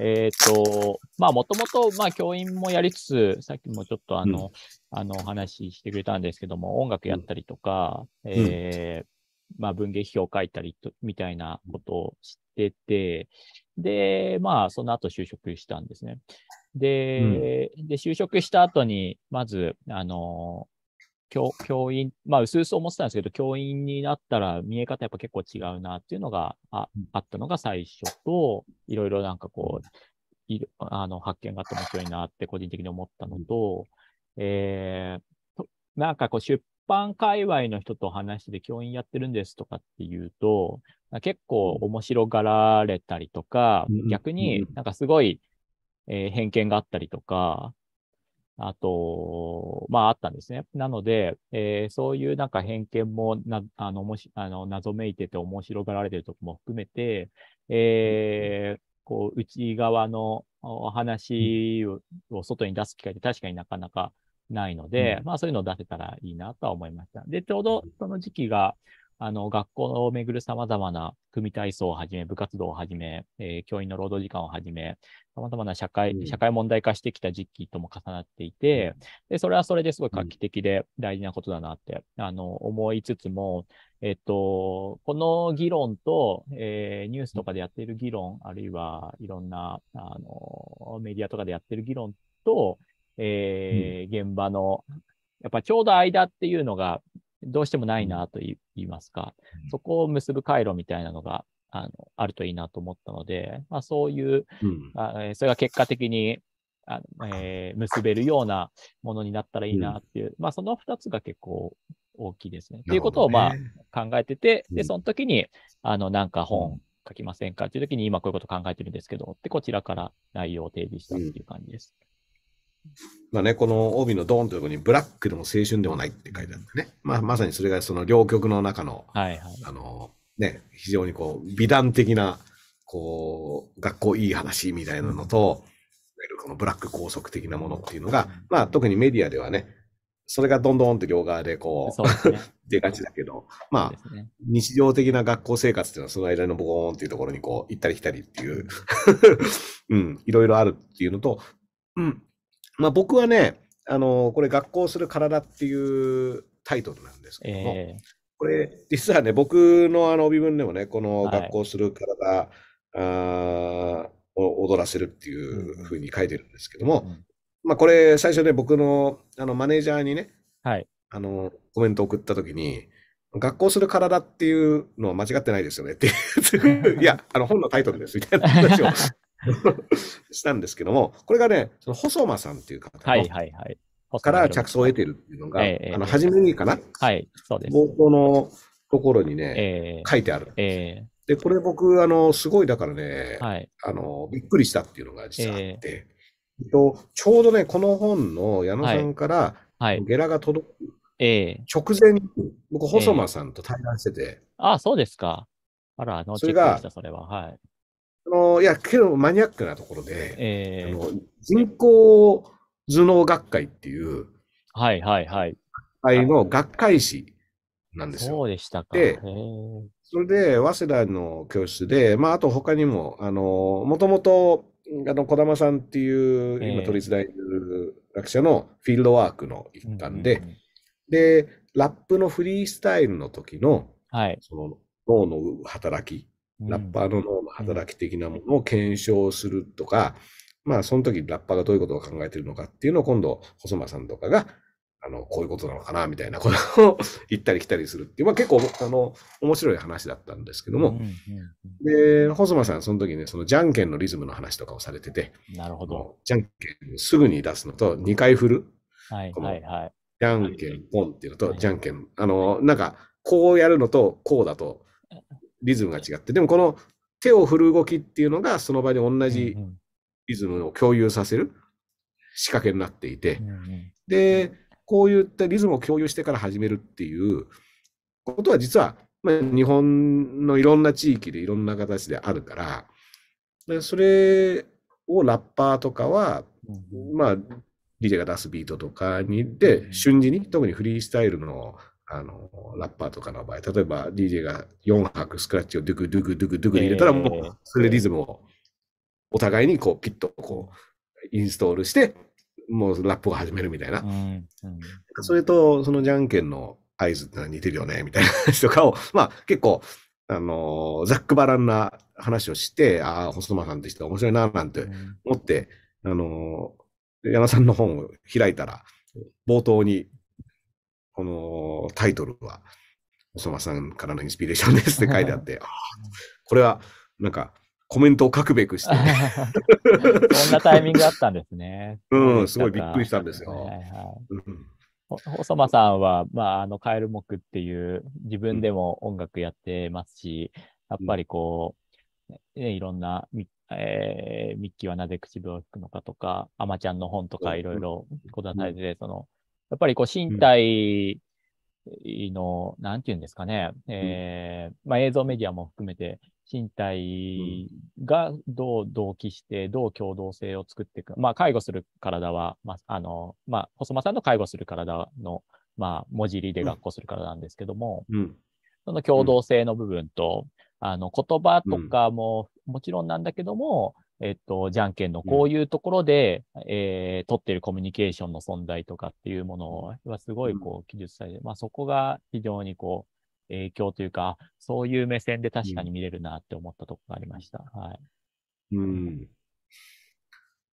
えっ、ー、と、まあ、もともと、まあ、教員もやりつつ、さっきもちょっとあの、うん、あの、話してくれたんですけども、音楽やったりとか、うん、えー、まあ、文芸批を書いたりと、みたいなことをしてて、で、まあ、その後就職したんですね。で、うん、で、就職した後に、まず、あの、教教員、まあ、薄々思ってたんですけど、教員になったら見え方やっぱ結構違うなっていうのがああったのが最初と、いろいろなんかこう、いあの発見があって面白いなって個人的に思ったのと、えー、なんかこう出版界隈の人と話してて教員やってるんですとかっていうと、結構面白がられたりとか、逆になんかすごい、えー、偏見があったりとか、あと、まああったんですね。なので、えー、そういうなんか偏見もな、あの、もし、あの、謎めいてて面白がられてるとこも含めて、えー、こう、内側のお話を外に出す機会って確かになかなかないので、うん、まあそういうのを出せたらいいなとは思いました。で、ちょうどその時期が、あの、学校をめぐる様々な組体操をはじめ、部活動をはじめ、えー、教員の労働時間をはじめ、様々な社会、うん、社会問題化してきた時期とも重なっていて、うん、で、それはそれですごい画期的で大事なことだなって、うん、あの、思いつつも、えっと、この議論と、えー、ニュースとかでやっている議論、あるいはいろんな、あの、メディアとかでやっている議論と、えー、現場の、やっぱちょうど間っていうのがどうしてもないなと言いますか、そこを結ぶ回路みたいなのがあのあるといいなと思ったので、まあ、そういう、うん、あそれが結果的にあの、えー、結べるようなものになったらいいなっていう、うん、まあ、その2つが結構大きいですね。と、ね、いうことをまあ考えてて、でその時にあのなんか本書きませんかっていう時に今こういうこと考えてるんですけどってこちらから内容を提示したっていう感じです。うんまあね、この帯のドーンというところに、ブラックでも青春でもないって書いてあるんでね、まあ、まさにそれがその両極の中の、はいはい、あの、ね、非常にこう、美談的な、こう、学校いい話みたいなのと、このブラック拘束的なものっていうのが、まあ、特にメディアではね、それがどんどんって両側でこう、ね、出がちだけど、まあ、ね、日常的な学校生活っていうのはその間のボコーンっていうところにこう、行ったり来たりっていう うん、いろいろあるっていうのと、うん、まあ、僕はね、あのこれ、学校する体っていうタイトルなんですけども、えー、これ、実はね、僕のあの帯分でもね、この学校する体、はい、あを踊らせるっていうふうに書いてるんですけども、うんまあ、これ、最初ね、僕のあのマネージャーにね、はい、あのコメント送ったときに、学校する体っていうのは間違ってないですよねってい や、あの本のタイトルですみたいな話を したんですけども、これがね、その細間さんっていう方はいはいはい、から着想を得てるっていうのが、えー、あの初めにかな、はい、そうです冒頭のところにね、えー、書いてあるえーで、これ僕、あの、すごい、だからね、はい、あの、びっくりしたっていうのが実はあって、えっとちょうどね、この本の矢野さんから、はい、ゲラが届く、え直前に、僕、細間さんと対談してて、えー、あ、そうですか。あら、のそれが、それは、はい。あのいや、けどマニアックなところで、えー、あの人工頭脳学会っていう、はいはいはい。会の学会誌なんですよ。そうでしたか。で、それで、早稲田の教室で、まあ、あと他にも、あの、もともと、あの、小玉さんっていう、今、伝える学者のフィールドワークの一環で、えーうんうん、で、ラップのフリースタイルの時の、はい、その脳の働きラッパーの脳の働き的なものを検証するとか、まあ、その時ラッパーがどういうことを考えているのかっていうのを今度、細間さんとかが、あの、こういうことなのかな、みたいなことを言ったり来たりするっていう、まあ結構、あの、面白い話だったんですけども、うんうんうん、で、細間さん、その時ね、そのじゃんけんのリズムの話とかをされてて、なるほど。じゃんけんすぐに出すのと、2回振る。はいはいはい。じゃんけんポンっていうのと、じゃんけん、あの、なんか、こうやるのと、こうだと、リズムが違って、でもこの手を振る動きっていうのがその場で同じリズムを共有させる仕掛けになっていて、で、こういったリズムを共有してから始めるっていうことは実は、まあ、日本のいろんな地域でいろんな形であるから、でそれをラッパーとかは、まあ、DJ が出すビートとかにで瞬時に特にフリースタイルのあの、ラッパーとかの場合、例えば DJ が4拍スクラッチをドゥクドゥクドゥクドゥク入れたら、もう、それリズムをお互いにこう、ピッとこう、インストールして、もうラップを始めるみたいな。うん、それと、そのじゃんけんの合図って似てるよね、みたいな話とかを、まあ結構、あのー、ざっくばらんな話をして、ああ、細間さんって人面白いな、なんて思って、うん、あのー、矢野さんの本を開いたら、冒頭にこのタイトルは、おそばさんからのインスピレーションですって 書いてあって、これはなんかコメントを書くべくして。そ んなタイミングあったんですね。うん、すごいびっくりしたんですよ。細間さんは、まあ、あの、カエル木っていう、自分でも音楽やってますし、やっぱりこう、ね、いろんなミ、えー、ミッキーはなぜ口笛を吹くのかとか、アマちゃんの本とかいろいろ、こだたりで、その、やっぱりこう身体の、うん、なんていうんですかね、えー、まあ、映像メディアも含めて、身体がどう同期して、どう共同性を作っていく。まあ、介護する体は、まあ、あの、まあ、細間さんの介護する体の、まあ、文字入りで学校するからなんですけども、うん、その共同性の部分と、うん、あの、言葉とかも、もちろんなんだけども、うんえっと、じゃんけんのこういうところで、うん、えー、取ってるコミュニケーションの存在とかっていうものはすごいこう記述されて、うん、まあそこが非常にこう影響というか、そういう目線で確かに見れるなって思ったところがありました。うん、はい。うん。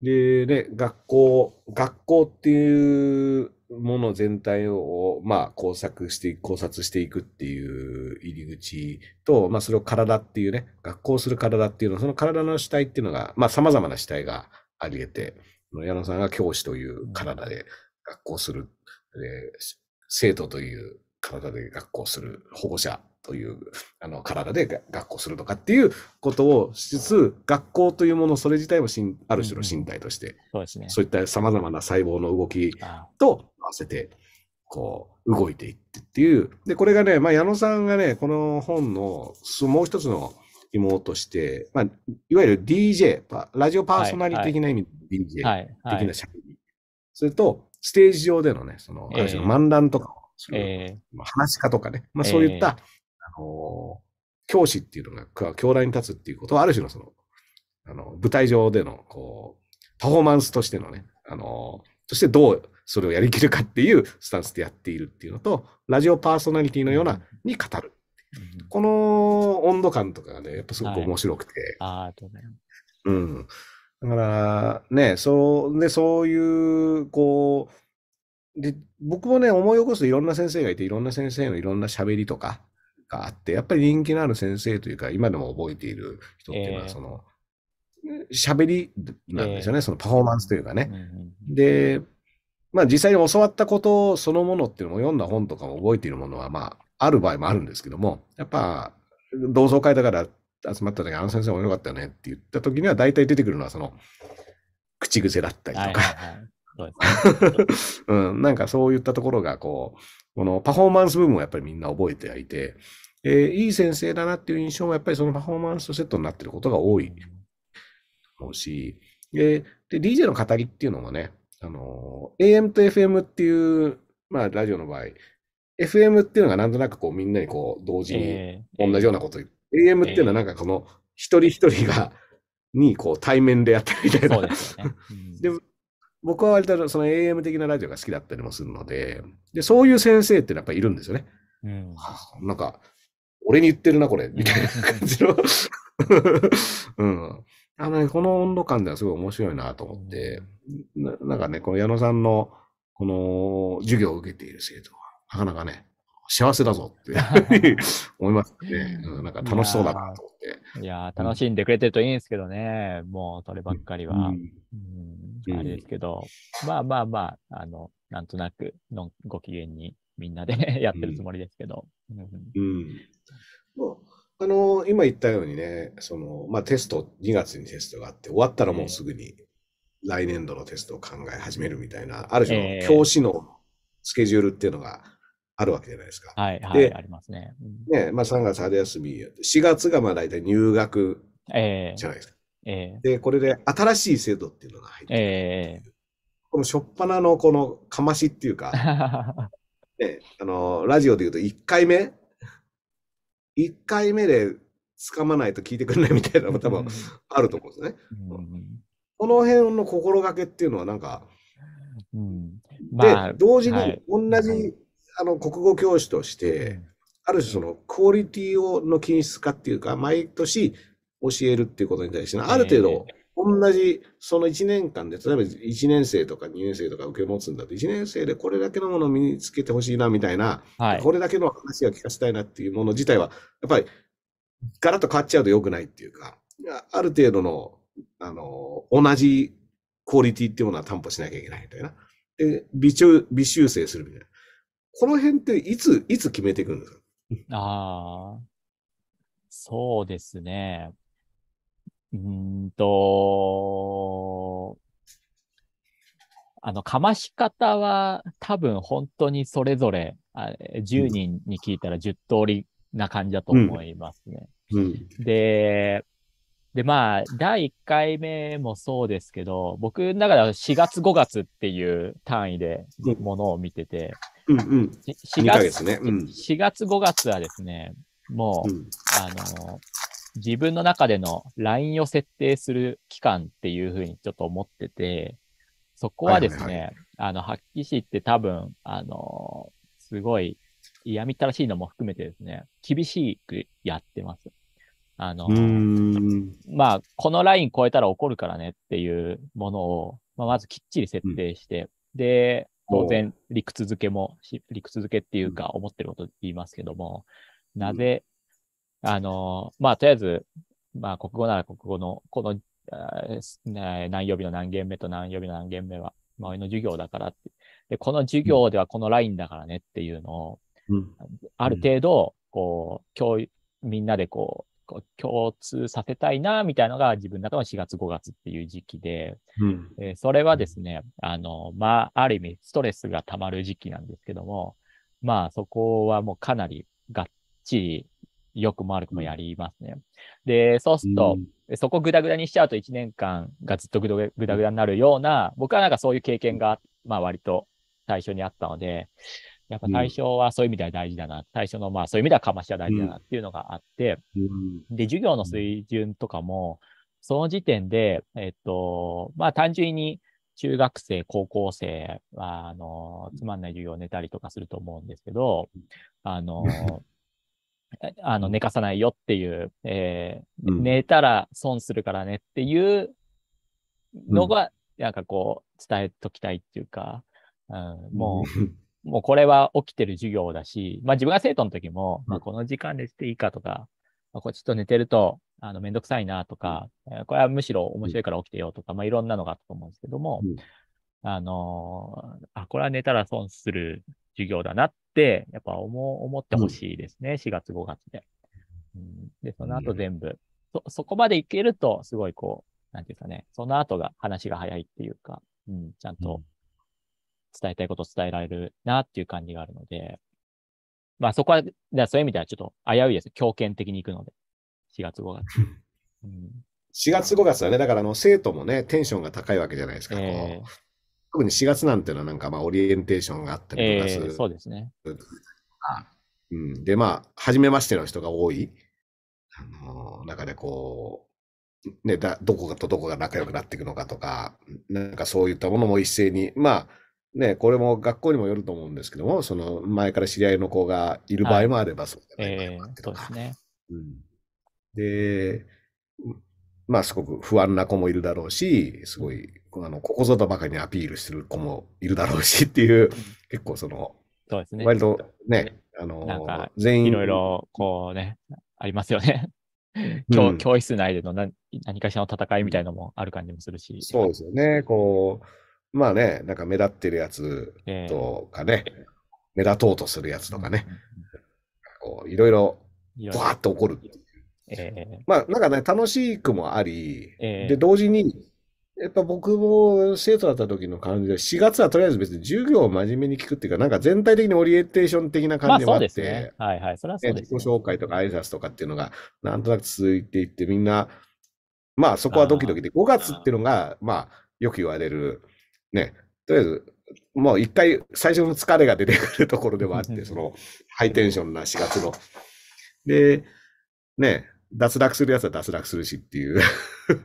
で、ね、学校、学校っていうもの全体を、まあ、工作して、考察していくっていう入り口と、まあ、それを体っていうね、学校する体っていうの、その体の主体っていうのが、まあ、様々な主体があり得て、矢野さんが教師という体で学校する、生徒という体で学校する保護者というあの体で学校するとかっていうことをしつつ学校というものそれ自体はしんある種の身体として、うんうん、そう、ね、いったさまざまな細胞の動きと合わせてこう動いていってっていうでこれがね、まあ、矢野さんがねこの本のもう一つの妹として、まあ、いわゆる DJ ラジオパーソナリティ的な意味で DJ 的な、はいはいはい、それとステージ上でのねその、種の漫談とかをえー、話し家とかね、まあ、そういったの、教師っていうのが、教壇に立つっていうことは、ある種のその、あの、舞台上での、こう、パフォーマンスとしてのね、あの、そしてどうそれをやりきるかっていうスタンスでやっているっていうのと、ラジオパーソナリティのようなに語る。うん、この温度感とかがね、やっぱすごく面白くて。はい、ああ、うん。だから、ね、そう、で、そういう、こう、で、僕もね、思い起こすといろんな先生がいて、いろんな先生のいろんな喋りとか、があって、やっぱり人気のある先生というか、今でも覚えている人っていうのは、その、喋、えー、りなんですよね、えー、そのパフォーマンスというかね。で、まあ実際に教わったことそのものっていうのも読んだ本とかも覚えているものは、まあ、ある場合もあるんですけども、やっぱ、同窓会だから集まった時、あの先生もよかったよねって言った時には、大体出てくるのは、その、口癖だったりとか、はいはいはい うん、なんかそういったところが、こう、このパフォーマンス部分をやっぱりみんな覚えてはいて、えー、いい先生だなっていう印象はやっぱりそのパフォーマンスとセットになってることが多い思うし、で、で DJ の語りっていうのもね、あの、AM と FM っていう、まあ、ラジオの場合、FM っていうのがなんとなくこうみんなにこう同時に同じようなこと言っえー、AM っていうのはなんかこの一人一人が、にこう対面でやったみたいな。そうですね。うん、で、僕は割とその AM 的なラジオが好きだったりもするので、で、そういう先生ってやっぱいるんですよね。うん、はあ、なんか、俺に言ってるな、これ、みたいな感じの。うん。あの、ね、この温度感ではすごい面白いなと思って、ななんかね、この矢野さんの、この授業を受けている生徒は、なかなかね、幸せだぞって 思いますね。うん、なんか楽しそうだなと思って。いや楽しんでくれてるといいんですけどね、うん、もうそればっかりは。うん、うん、あれですけど、まあまあまあ、あの、なんとなくのご機嫌にみんなで やってるつもりですけど。うんあの今言ったようにね、そのまあ、テスト、2月にテストがあって、終わったらもうすぐに来年度のテストを考え始めるみたいな、ある種の教師のスケジュールっていうのがあるわけじゃないですか。はい、はい、ありますね。うん、ね、まあ3月春休み、4月がまあ大体入学じゃないですか。えー、えー、で、これで新しい制度っていうのが入ってるえー、このしょっぱなのこのかましっていうか、ね、あの、ラジオで言うと1回目 ?1 回目でつかまないと聞いてくれないみたいなのも多分あると思うんですね。うん、この辺の心がけっていうのはなんか、うんまあ、で、同時に同じ、はいあの国語教師として、ある種そのクオリティをの均質化っていうか、毎年教えるっていうことに対して、ある程度、同じその1年間で、例えば1年生とか2年生とか受け持つんだと、1年生でこれだけのものを身につけてほしいなみたいな、はい、これだけの話を聞かせたいなっていうもの自体は、やっぱりガラッと変わっちゃうと良くないっていうか、ある程度の、あの、同じクオリティっていうものは担保しなきゃいけないみたいな。で、微修微修正するみたいな。この辺っていつ、いつ決めていくんですかああ、そうですね。うんと、あの、かまし方は多分本当にそれぞれ、あ10人に聞いたら10通りな感じだと思いますね。うんうん、で、で、まあ、第1回目もそうですけど、僕の中では4月5月っていう単位でものを見てて、うんうん、4, 月月5月はですね、もう、うん、あの、自分の中での LINE を設定する期間っていうふうにちょっと思ってて、そこはですね、はいはいはい、あの、発揮士って多分、あの、すごい嫌みったらしいのも含めてですね、厳しくやってます。あの、まあ、このライン超えたら怒るからねっていうものを、まあ、まずきっちり設定して、うん、で、当然、理屈付けも、理屈付けっていうか、思ってること言いますけども、うん、なぜ、あの、まあ、とりあえず、まあ、国語なら国語の、この、何曜日の何件目と何曜日の何件目は、周りの授業だからって。で、この授業ではこのラインだからねっていうのを、うん、ある程度、こう、教みんなでこう、こう共通させたいな、みたいなのが自分の中の4月5月っていう時期で、うん、えー、それはですね、あの、まあ、ある意味ストレスが溜まる時期なんですけども、まあそこはもうかなりがっちり良くも悪くもやりますね。で、そうすると、うん、そこグダグダにしちゃうと1年間がずっとグダグダになるような、僕はなんかそういう経験が、まあ割と最初にあったので、やっぱ対象はそういう意味では大事だな、対象のまあそういう意味ではかましは大事だなっていうのがあって、で、授業の水準とかも、その時点で、えっと、まあ単純に中学生、高校生は、あの、つまんない授業を寝たりとかすると思うんですけど、あの、あの寝かさないよっていう、えー、寝たら損するからねっていうのが、なんかこう、伝えときたいっていうか、うん、もう、もうこれは起きてる授業だし、まあ自分が生徒の時も、まあこの時間寝ていいかとか、まあ、これちょっと寝てると、あの、めんどくさいなとか、これはむしろ面白いから起きてよとか、まあいろんなのがあったと思うんですけども、あのー、あ、これは寝たら損する授業だなって、やっぱ思思ってほしいですね、4月5月で。で、その後全部、そ、そこまでいけると、すごいこう、なんていうかね、その後が話が早いっていうか、うん、ちゃんと伝えたいことを伝えられるなっていう感じがあるので、まあそこは、だそういう意味ではちょっと危ういです。強権的に行くので。4月5月。うん、4月5月はね、だからあの生徒もね、テンションが高いわけじゃないですか。えー、特に4月なんていうのはなんかまあオリエンテーションがあったりとかする。えー、そうですね。うん、で、まあ、初めましての人が多い、あのー、中でこう、ね、だどことどこが仲良くなっていくのかとか、なんかそういったものも一斉に、まあ、ね、これも学校にもよると思うんですけども、その前から知り合いの子がいる場合もあれば、そうですで、ねうん、まあ、すごく不安な子もいるだろうし、すごい、あのここぞとばかりにアピールしてる子もいるだろうしっていう、結構その、そうですね、割とね、あの全員。いろいろ、こうね、ありますよね。教,、教室内での何何かしらの戦いみたいなのもある感じもするし。そうですよね。こうまあね、なんか目立ってるやつとかね、えー、目立とうとするやつとかね、こういろいろ、ばーっと怒るえー、まあ、なんかね、楽しくもあり、えー、で、同時に、やっぱ僕も生徒だった時の感じで、4月はとりあえず別に授業を真面目に聞くっていうか、なんか全体的にオリエンテーション的な感じもあって、はいはい、それはそうです、ね、自己紹介とか挨拶とかっていうのが、なんとなく続いていって、みんな、まあそこはドキドキで、5月っていうのが、まあ、よく言われる、ね、とりあえず、もう一回最初の疲れが出てくるところではあって、そのハイテンションな4月の。で、ね、脱落するやつは脱落するしっていう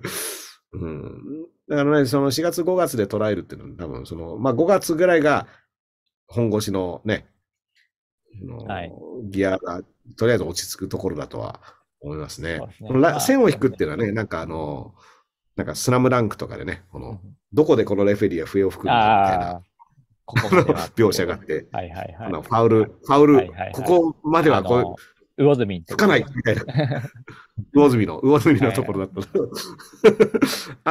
うん、だからね、その4月5月で捉えるっていうのは多分その、まあ5月ぐらいが本腰のね、のはい、ギアがとりあえず落ち着くところだとは思いますね。すね線を引くっていうのはね、なんかあの、なんかスラムダンクとかでね、この、どこでこのレフェリーは笛を吹くみたいな。ここ 描写があって、はいはいはい、ファウル、ファウル、はいはいはい、ここまではこう、魚住つかないみたいな。魚住の、魚住のところだった。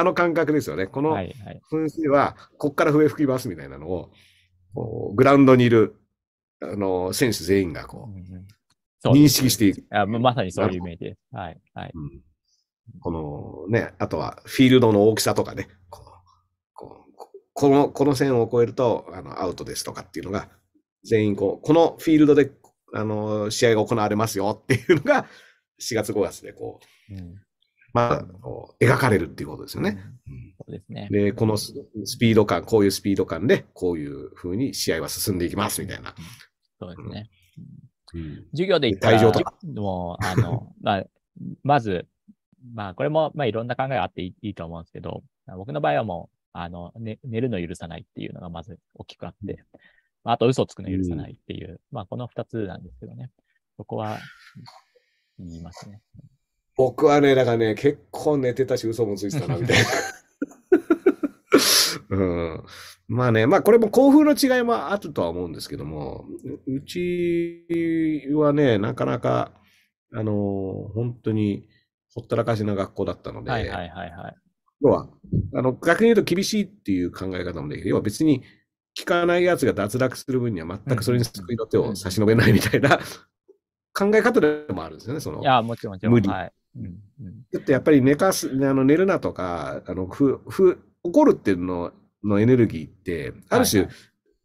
あの感覚ですよね。この噴水は、ここから笛吹きますみたいなのを、こうグラウンドにいる、あの、選手全員がこう、うん、認識していく。あまさにそういうイメージです。はい。はい、うんこのね、あとはフィールドの大きさとかね、こここのこの線を越えるとあのアウトですとかっていうのが、全員こう、このフィールドであの試合が行われますよっていうのが、4月、5月でこう、うん、まあ、描かれるっていうことですよね。そうですね。で、このスピード感、こういうスピード感で、こういうふうに試合は進んでいきますみたいな。そうですね。うん、授業で言ったら、もう、あの、まあ、まず、まあ、これも、まあ、いろんな考えがあっていいと思うんですけど、僕の場合はもう、あの、ね、寝るの許さないっていうのがまず大きくあって、あと嘘つくの許さないっていう、うん、まあ、この二つなんですけどね。そこは、言いますね。僕はね、なんかね、結構寝てたし、嘘もついてたな、みたいな。うん、まあね、まあこれも興奮の違いもあるとは思うんですけども、うちはね、なかなか、あの本当に、ほったらかしな学校だったので、はいはいはい、はい。要は、あの、逆に言うと厳しいっていう考え方もできる。要は別に聞かないやつが脱落する分には全くそれに救いの手を差し伸べないみたいな、うん、考え方でもあるんですよね、その。いや、もちろん、無理。はいうんうん、っとやっぱり寝かす、あの寝るなとか、あのふふ怒るっていうののエネルギーって、ある種、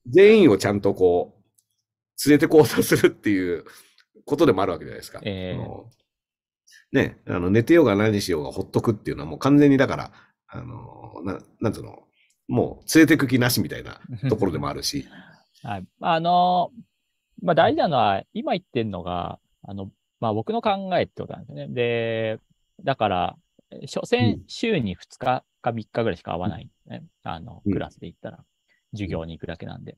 全員をちゃんとこう、連れて交差するっていうことでもあるわけじゃないですか。えー、ね、あの寝てようが何しようがほっとくっていうのはもう完全にだから、あの、ななんつうの、もう連れてく気なしみたいな ところでもあるし。はい。あの、まあ大事なのは、今言ってるのが、あの、まあ僕の考えってことなんですね。で、だから、所詮週に2日か3日ぐらいしか会わない、ね、あの、クラスで行ったら、授業に行くだけなんで。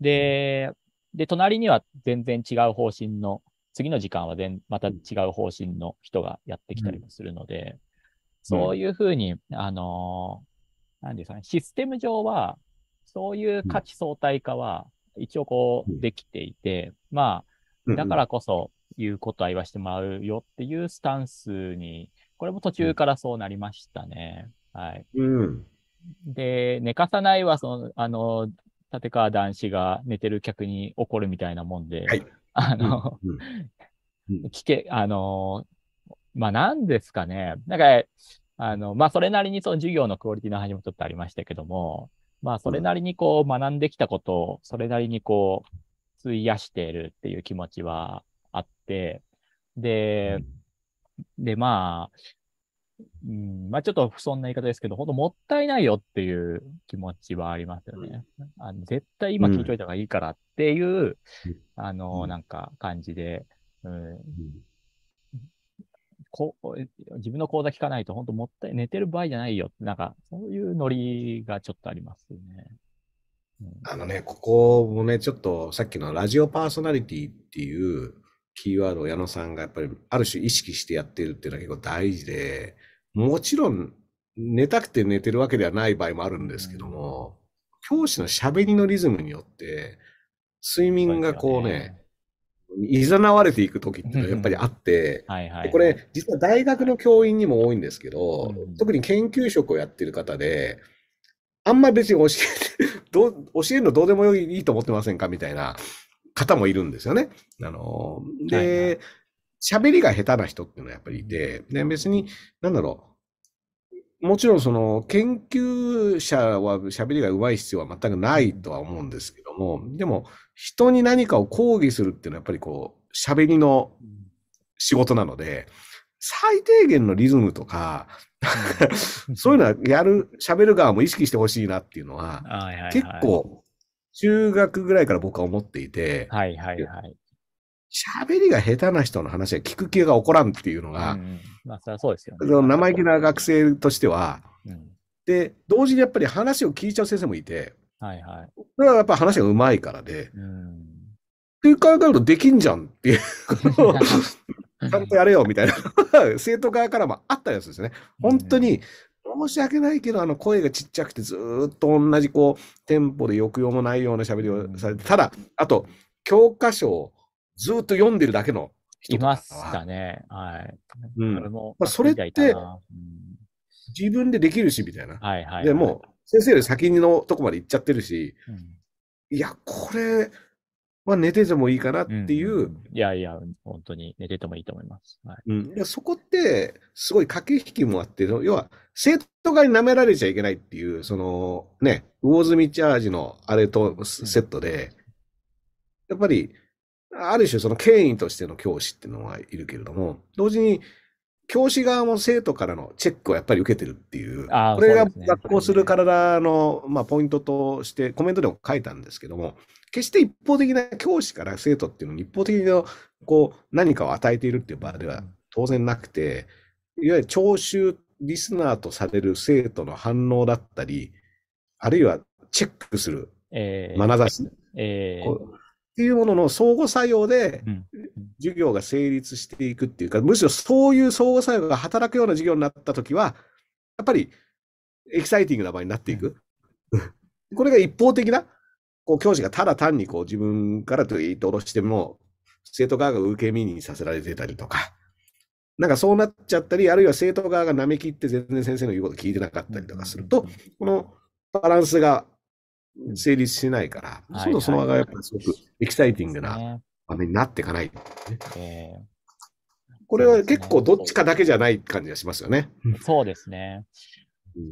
で、で、隣には全然違う方針の次の時間は全また違う方針の人がやってきたりもするので、そういうふうに、あのー、ですかね、システム上は、そういう価値相対化は、一応こう、できていて、まあ、だからこそ、言うことは言わせてもらうよっていうスタンスに、これも途中からそうなりましたね。はい。うん、で、寝かさないは、その、あの、立川男子が寝てる客に怒るみたいなもんで、はい、あの、聞け、あの、まあ、なんですかね。なんか、あの、まあ、それなりにその授業のクオリティの話もちょっとありましたけども、まあ、それなりにこう、学んできたことを、それなりにこう、費やしているっていう気持ちはあって、で、で、まあ、うん、まあちょっと不損な言い方ですけど、本当もったいないよっていう気持ちはありますよね。あの絶対今聞いといた方がいいからっていう、うん、あの、なんか感じで、うん、こ自分の講座聞かないと本当もったい、寝てる場合じゃないよなんかそういうノリがちょっとありますよね。あのね、ここもね、ちょっとさっきのラジオパーソナリティっていう、キーワードを矢野さんがやっぱりある種意識してやってるっていうのは結構大事で、もちろん寝たくて寝てるわけではない場合もあるんですけども、うん、教師の喋りのリズムによって、睡眠がこうね、いざなわれていく時っていうのはやっぱりあって、はいはい、これ実は大学の教員にも多いんですけど、うん、特に研究職をやってる方で、あんまり別に教えて、ど教えるのどうでもいいと思ってませんかみたいな方もいるんですよね。あので、喋、はいはい、りが下手な人っていうのはやっぱりいて、で別に、なんだろう、もちろんその研究者は喋りが上手い必要は全くないとは思うんですけども、でも人に何かを抗議するっていうのはやっぱりこう喋りの仕事なので、最低限のリズムとか、そういうのはやる、喋る側も意識してほしいなっていうのは、結構中学ぐらいから僕は思っていて、はいはいはい。喋りが下手な人の話は聞く気が起こらんっていうのが、うん、まあそれはそうですよね。その生意気な学生としては、うん、で、同時にやっぱり話を聞いちゃう先生もいて、はいはい。それはやっぱ話がうまいからで、うん、って考えるとできんじゃんっていうことを、ちゃんとやれよみたいな、生徒側からもあったやつですね。本当に申し訳ないけど、あの声がちっちゃくてずっと同じこう、テンポで抑揚もないような喋りをされて、ただ、あと、教科書をずっと読んでるだけの人いましたね。はい。うん。まあ、それって、自分でできるし、みたいな。はいはい、はい、でも、先生より先のとこまで行っちゃってるし、うん、いや、これ、まあ、寝ててもいいかなっていう、うん、いやいや、本当に寝ててもいいと思います。はいうん、そこって、すごい駆け引きもあって、要は、生徒側に舐められちゃいけないっていう、そのね、魚住チャージのあれとセットで、やっぱり、ある種、その権威としての教師っていうのはいるけれども、同時に、教師側も生徒からのチェックをやっぱり受けてるっていう、これが学校する体の、まあ、ポイントとして、コメントでも書いたんですけども、決して一方的な教師から生徒っていうのに一方的なこう何かを与えているっていう場では当然なくて、いわゆる聴衆リスナーとされる生徒の反応だったり、あるいはチェックする眼差し、えー、っていうものの相互作用で授業が成立していくっていうか、うん、むしろそういう相互作用が働くような授業になった時は、やっぱりエキサイティングな場になっていく。これが一方的な校教師がただ単にこう自分からと言いとろしても、生徒側が受け身にさせられてたりとか、なんかそうなっちゃったり、あるいは生徒側が舐めきって全然先生の言うこと聞いてなかったりとかすると、このバランスが成立しないから、うん、そその場がやっぱりすごくエキサイティングな場面になっていかない、えこれは結構どっちかだけじゃない感じがしますよね。そうですね。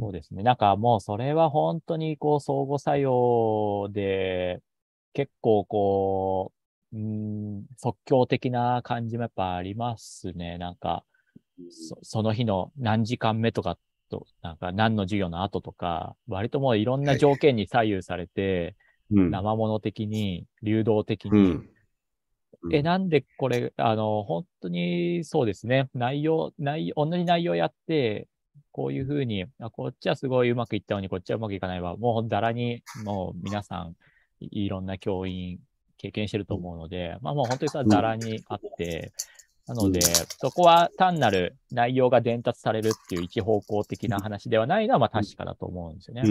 そうですね。なんかもうそれは本当にこう相互作用で、結構こう、うん、即興的な感じもやっぱありますね。なんか、そその日の何時間目とかと、なんか何の授業の後とか、割ともういろんな条件に左右されて、はい、生物的に、流動的に、え、なんでこれ、あの、本当にそうですね、内容、内容、同じ内容やって、こういうふうに、あこっちはすごいうまくいったのに、こっちはうまくいかないわ。もうざらに、もう皆さん、いろんな教員経験してると思うので、まあもう本当にさ、ざらにあって、なので、そこは単なる内容が伝達されるっていう一方向的な話ではないのは、まあ確かだと思うんですよね。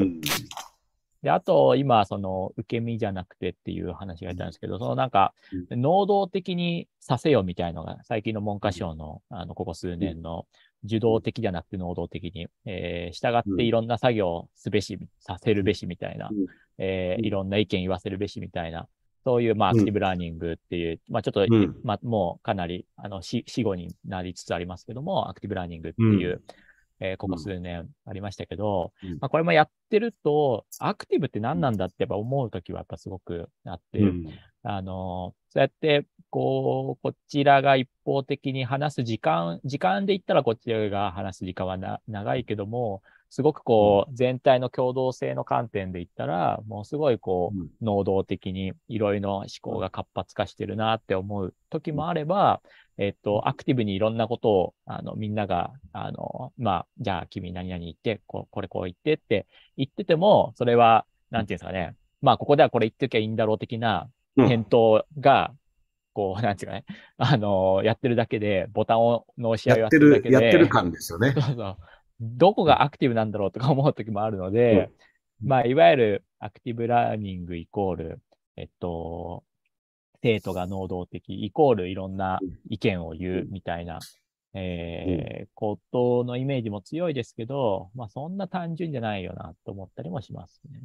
で、あと、今、その、受け身じゃなくてっていう話が出たんですけど、そのなんか、能動的にさせよみたいのが、最近の文科省の、あの、ここ数年の受動的じゃなくて能動的に、えー、従っていろんな作業すべし、させるべしみたいな、えー、いろんな意見言わせるべしみたいな、そういう、まあ、アクティブラーニングっていう、まあ、ちょっと、まあ、もうかなり、あの、死死後になりつつありますけども、アクティブラーニングっていう、えー、ここ数年ありましたけど、うん、まあ、これもやってると、アクティブって何なんだってやっぱ思うときはやっぱすごくあって、うん、あのそうやってこう、こちらが一方的に話す時間、時間で言ったらこちらが話す時間は長いけども、すごくこう、全体の共同性の観点で言ったら、もうすごいこう、能動的にいろいろ思考が活発化してるなって思う時もあれば、えっと、アクティブにいろんなことを、あの、みんなが、あの、まあ、じゃあ君何々言って、ここれこう言ってって言ってても、それは、なんていうんですかね、まあ、ここではこれ言っておきゃいいんだろう的な返答がこう、なんていうかね、あのー、やってるだけで、ボタンをの押し合いをやってるだけで。やってる感ですよね。そうそう。どこがアクティブなんだろうとか思う時もあるので、うん、まあ、いわゆるアクティブラーニングイコール、えっと、生徒が能動的、イコールいろんな意見を言うみたいな、えー、ことのイメージも強いですけど、まあそんな単純じゃないよなと思ったりもしますね。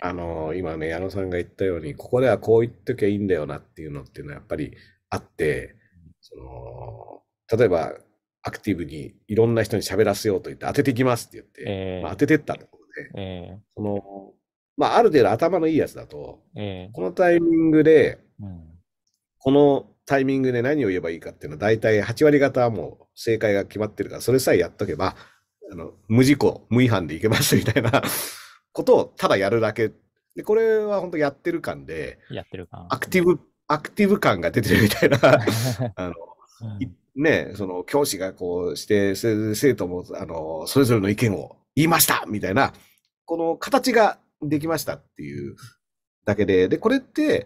あの、今ね、矢野さんが言ったように、ここではこう言っときゃいいんだよなっていうのっていうのはやっぱりあって、その、例えば、アクティブにいろんな人に喋らせようと言って、当ててきますって言って、えまあ、当ててったところで、えその、まあ、ある程度頭のいいやつだと、えー、このタイミングで、このタイミングで何を言えばいいかっていうのは、大体8割方はもう正解が決まってるから、それさえやっとけば、あの無事故、無違反でいけますみたいなことをただやるだけ。で、これは本当やってる感で、やってる感。アクティブ、アクティブ感が出てるみたいな、あの、うん、ね、その教師がこうして、生徒も、あの、それぞれの意見を言いましたみたいな、この形ができましたっていうだけで、で、これって、やっ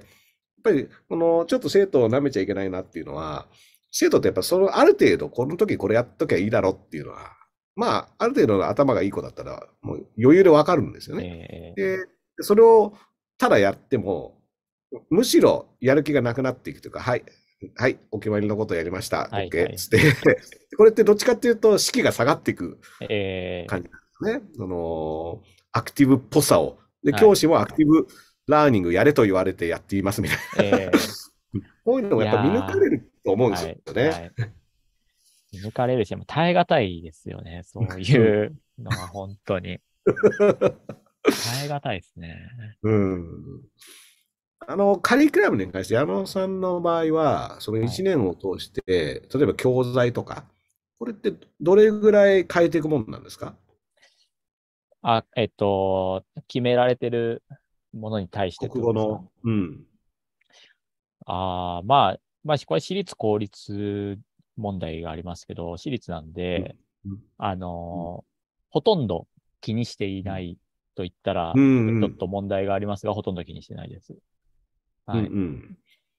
ぱり、この、ちょっと生徒を舐めちゃいけないなっていうのは、生徒ってやっぱその、ある程度、この時これやっときゃいいだろうっていうのは、まあ、ある程度の頭がいい子だったら、もう余裕でわかるんですよね。で、それをただやっても、むしろやる気がなくなっていくというか、はい、はい、お決まりのことやりました、はい、OK、はい、つって、これってどっちかっていうと、士気が下がっていく感じなんですね。えー、そのアクティブっぽさを。で、教師もアクティブラーニングやれと言われてやっていますみたいな。はい、こういうのがやっぱ見抜かれると思うんですよね。抜かれるし、もう耐え難いですよね。そういうのは本当に。耐え難いですね。うん。あの、カリキュラムに関して山本さんの場合は、その1年を通して、はい、例えば教材とか、これってどれぐらい変えていくもんなんですかあ、えっと、決められてるものに対して国語の。うん。ああ、まあ、まあ、これ私立公立問題がありますけど、私立なんで、あの、ほとんど気にしていないと言ったら、ちょっと問題がありますが、ほとんど気にしてないです。はい。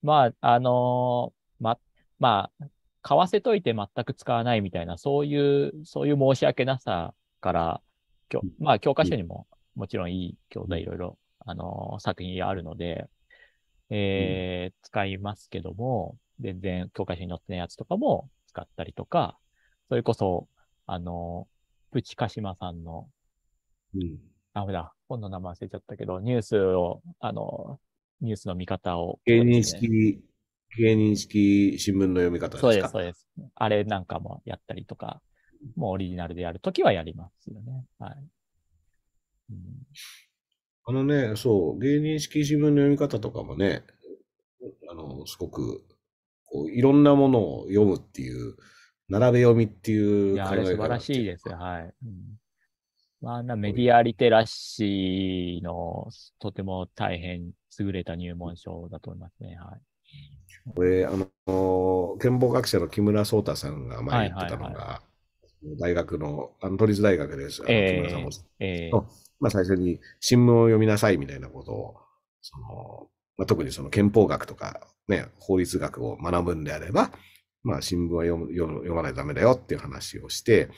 まあ、あのま、まあ、買わせといて全く使わないみたいな、そういう、そういう申し訳なさから、きょまあ、教科書にももちろんいい教材いろいろ、あの作品あるので、えー、使いますけども、全然教科書に載ってないやつとかも使ったりとか、それこそ、あの、プチカシマさんの、うん。ダメだ、本の名前忘れちゃったけど、ニュースを、あの、ニュースの見方を、芸人式、芸人式新聞の読み方ですかそうです、そうです。あれなんかもやったりとか、もうオリジナルでやるときはやりますよね。はい。うん、あのね、そう、芸人式新聞の読み方とかもね、あの、すごくこういろんなものを読むっていう、並べ読みっていう考え方。素晴らしいです。はい。うんまあ、メディアリテラシーのとても大変優れた入門書だと思いますね。はい、これあの、憲法学者の木村聡太さんが前言ってたのが、はいはいはい、大学の、あの都立大学です、木村さんも、えー、まあ、最初に新聞を読みなさいみたいなことをそのまあ、特にその憲法学とか、ね、法律学を学ぶんであれば、まあ、新聞は読む読まないとダメだよっていう話をして、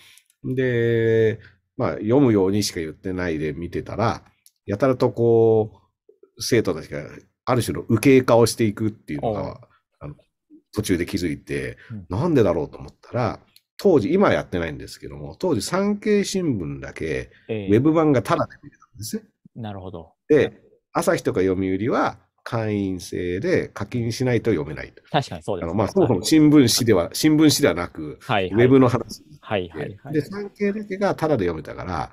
で、まあ、読むようにしか言ってないで見てたら、やたらとこう、生徒たちがある種の右傾化をしていくっていうのが、あの途中で気づいて、うん、なんでだろうと思ったら、当時、今はやってないんですけども、当時、産経新聞だけ、ウェブ版がただで見れたんですね。えー、なるほど。で、朝日とか読売は、会員制で課金しないと読めない。確かにそうです、ね、あのまあ、そもそも新聞紙では、新聞紙ではなく、はいはい、ウェブの話。はいはいはい。で、産経だけがタダで読めたから、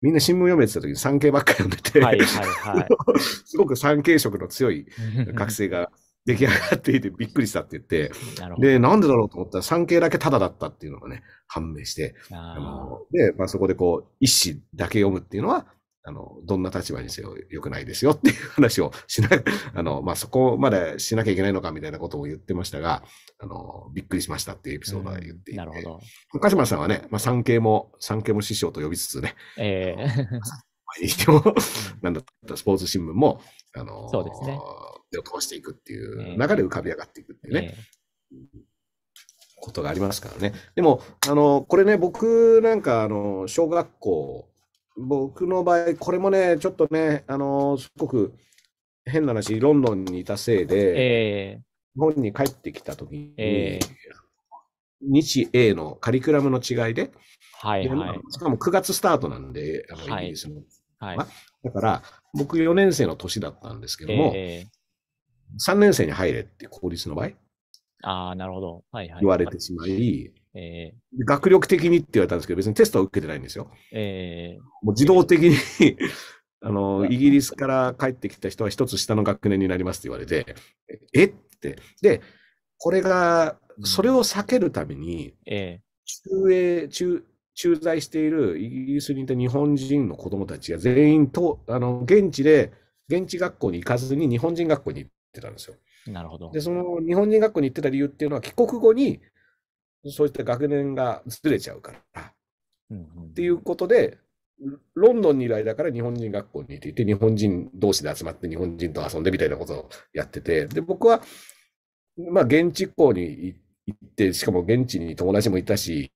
みんな新聞読めてた時に産経ばっかり読んでて、はいはいはい、すごく産経色の強い学生が出来上がっていてびっくりしたって言って、で、なんでだろうと思ったら産経だけタダだったっていうのがね、判明して、あで、まあ、そこでこう、一紙だけ読むっていうのは、あの、どんな立場にせよ良くないですよっていう話をしな、あの、まあ、そこまでしなきゃいけないのかみたいなことを言ってましたが、あの、びっくりしましたっていうエピソードは言っていて。なるほど。岡島さんはね、まあ、産経も、産経も師匠と呼びつつね、ええー。にしも、なんだったスポーツ新聞も、あの、そうですね。手を通していくっていう中で浮かび上がっていくっていうね。えーことがありますからね。でも、あの、これね、僕なんか、あの、小学校僕の場合、これもね、ちょっとね、あのー、すごく変な話、ロンドンにいたせいで、えー、日本に帰ってきたときに、えー、日英のカリクラムの違いで、はいはい、しかも9月スタートなんで、あのイギリスの、はいはい、だから、僕4年生の年だったんですけども、えー、3年生に入れって、公立の場合。ああ、なるほど。はいはい。言われてしまい、えー、学力的にって言われたんですけど、別にテストは受けてないんですよ。えー、もう自動的に あの、イギリスから帰ってきた人は一つ下の学年になりますって言われて、えって。で、これが、それを避けるために、え中英、中、駐在しているイギリスにいた日本人の子供たちが全員と、あの、現地で、現地学校に行かずに日本人学校に行ってたんですよ。なるほど。で、その日本人学校に行ってた理由っていうのは、帰国後にそういった学年がずれちゃうから。うんうん、っていうことで、ロンドンにいる間から日本人学校にいていて、日本人同士で集まって日本人と遊んでみたいなことをやってて、で、僕は、まあ、現地校に行って、しかも現地に友達もいたし、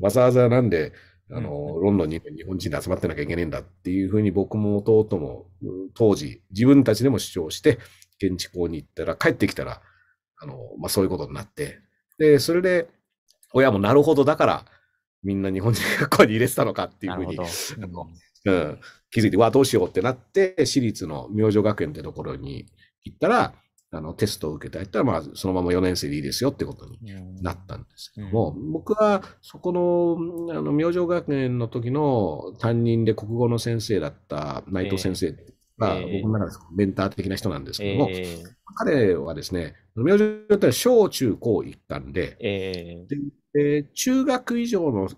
わざわざなんで、あの、ロンドンに日本人で集まってなきゃいけねえんだっていうふうに僕も弟も当時自分たちでも主張して、現地校に行ったら帰ってきたら、あの、まあ、そういうことになって、で、それで、親もなるほどだから、みんな日本人学校に入れてたのかっていうふうに、うん、気づいて、わ、どうしようってなって、私立の明星学園ってところに行ったら、あのテストを受けたいったら、まあ、そのまま4年生でいいですよってことになったんですけども、うん、僕はそこのあの明星学園の時の担任で国語の先生だった内藤先生が、えー、僕の中でメンター的な人なんですけども、えー、彼はですね、明星だったら小中高一貫で、えー、で、中学以上の、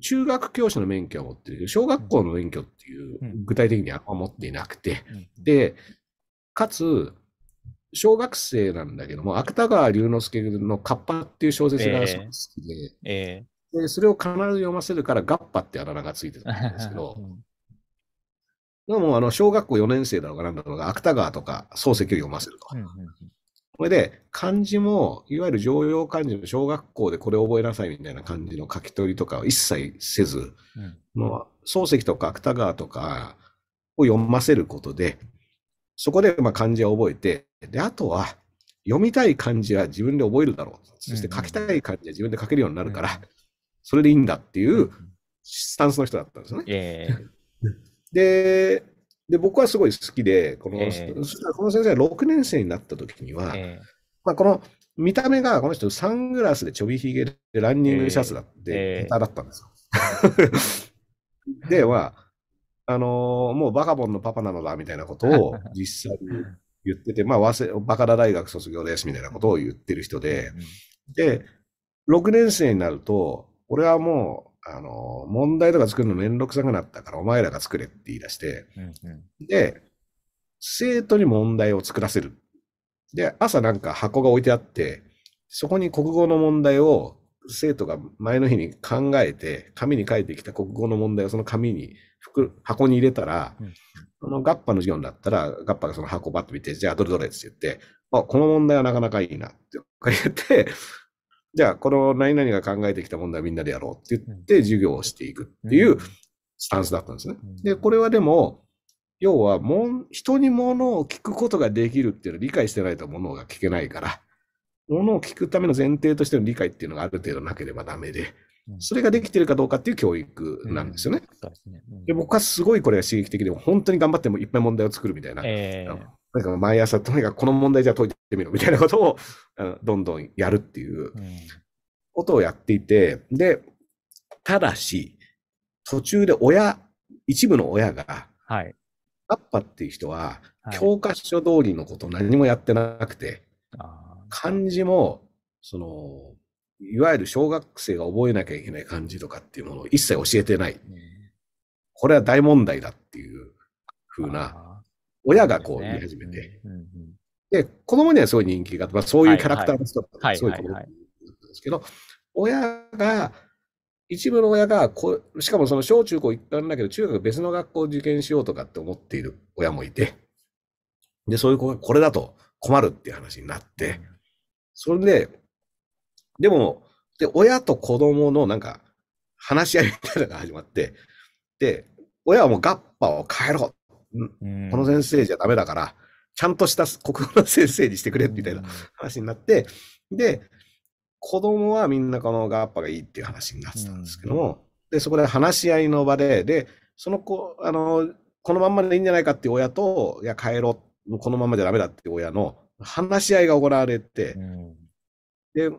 中学教師の免許は持ってるけど、小学校の免許っていう、具体的には持っていなくて、で、かつ、小学生なんだけども、芥川龍之介の「カッパ」っていう小説が好きでえー、えー、で、それを必ず読ませるから、ガッパってあだ名がついてたんですけど、でもあの小学校4年生だろうがなんだろうが、芥川とか漱石を読ませると。それで、漢字も、いわゆる常用漢字の小学校でこれ覚えなさいみたいな感じの書き取りとかを一切せず、うん、漱石とか芥川とかを読ませることで、そこでまあ漢字を覚えて、で、あとは、読みたい漢字は自分で覚えるだろう。そして書きたい漢字は自分で書けるようになるから、うん、それでいいんだっていうスタンスの人だったんですよね。えー、で、で、僕はすごい好きで、この、えー、この先生が6年生になった時には、えー、まあ、この見た目がこの人サングラスでちょびひげでランニングシャツだって、下タだったんですよ。では、あのー、もうバカボンのパパなのだみたいなことを 実際に言ってて、まあ、早稲バカダ大学卒業ですみたいなことを言ってる人で、で、6年生になると、俺はもうあの、問題とか作るのめんどくさくなったから、お前らが作れって言い出して、うんうん、で、生徒に問題を作らせる。で、朝なんか箱が置いてあって、そこに国語の問題を生徒が前の日に考えて、紙に書いてきた国語の問題をその紙に箱に入れたら、うん、そのガッパの授業になったら、ガッパがその箱をバッと見て、じゃあどれどれって言って、あ、この問題はなかなかいいなって言って、じゃあ、この何々が考えてきた問題みんなでやろうって言って授業をしていくっていうスタンスだったんですね。で、これはでも、要はもん、人に物を聞くことができるっていうのは理解してないと物が聞けないから、物を聞くための前提としての理解っていうのがある程度なければダメで、それができてるかどうかっていう教育なんですよね。で僕はすごいこれが刺激的で、本当に頑張ってもいっぱい問題を作るみたいな。えーなんか毎朝、とにかくこの問題じゃ解いてみろみたいなことを、どんどんやるっていうことをやっていて、で、ただし、途中で親、一部の親が、はい。アッパっていう人は、教科書通りのこと何もやってなくて、漢字も、その、いわゆる小学生が覚えなきゃいけない漢字とかっていうものを一切教えてない。これは大問題だっていうふうな親がこう言い始めて。で、子供にはすごい人気があって、まあ、そういうキャラクターの人だったいんですけど、親が、一部の親がこ、しかもその小中高一貫だけど、中学別の学校受験しようとかって思っている親もいて、で、そういう子がこれだと困るっていう話になって、それで、でも、で、親と子供のなんか、話し合いみたいなのが始まって、で、親はもうガッパを変えろこの先生じゃダメだから、ちゃんとした国語の先生にしてくれ、みたいな話になって、で、子供はみんなこのガッパがいいっていう話になってたんですけども、で、そこで話し合いの場で、で、その子、あの、このまんまでいいんじゃないかっていう親と、いや、帰ろう、このままじゃダメだっていう親の話し合いが行われて、で、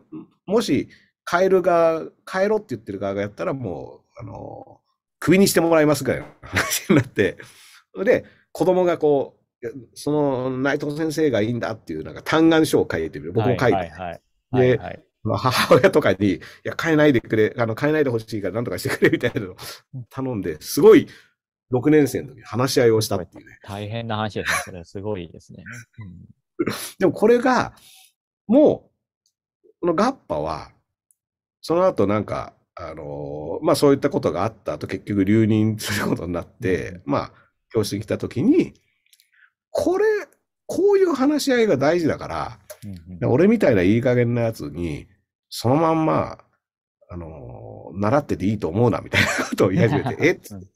もし、帰る側、帰ろうって言ってる側がやったら、もう、あの、首にしてもらいますぐらいの話になって、で、子供がこう、その内藤先生がいいんだっていうなんか嘆願書を書いてみる。僕も書いて。はいはいはい、で、はいはいまあ、母親とかに、いや、変えないでくれ、あの、変えないでほしいからなんとかしてくれみたいなのを頼んで、すごい、6年生の時に話し合いをしたっていうね。大変な話ですね。それすごいですね。うん、でもこれが、もう、このガッパは、その後なんか、あのー、まあそういったことがあった後、結局留任することになって、うん、まあ、教室に来た時に、これ、こういう話し合いが大事だから、うんうん、俺みたいないい加減なやつに、そのまんま、あのー、習ってていいと思うな、みたいなことを言い始めて、えっつって。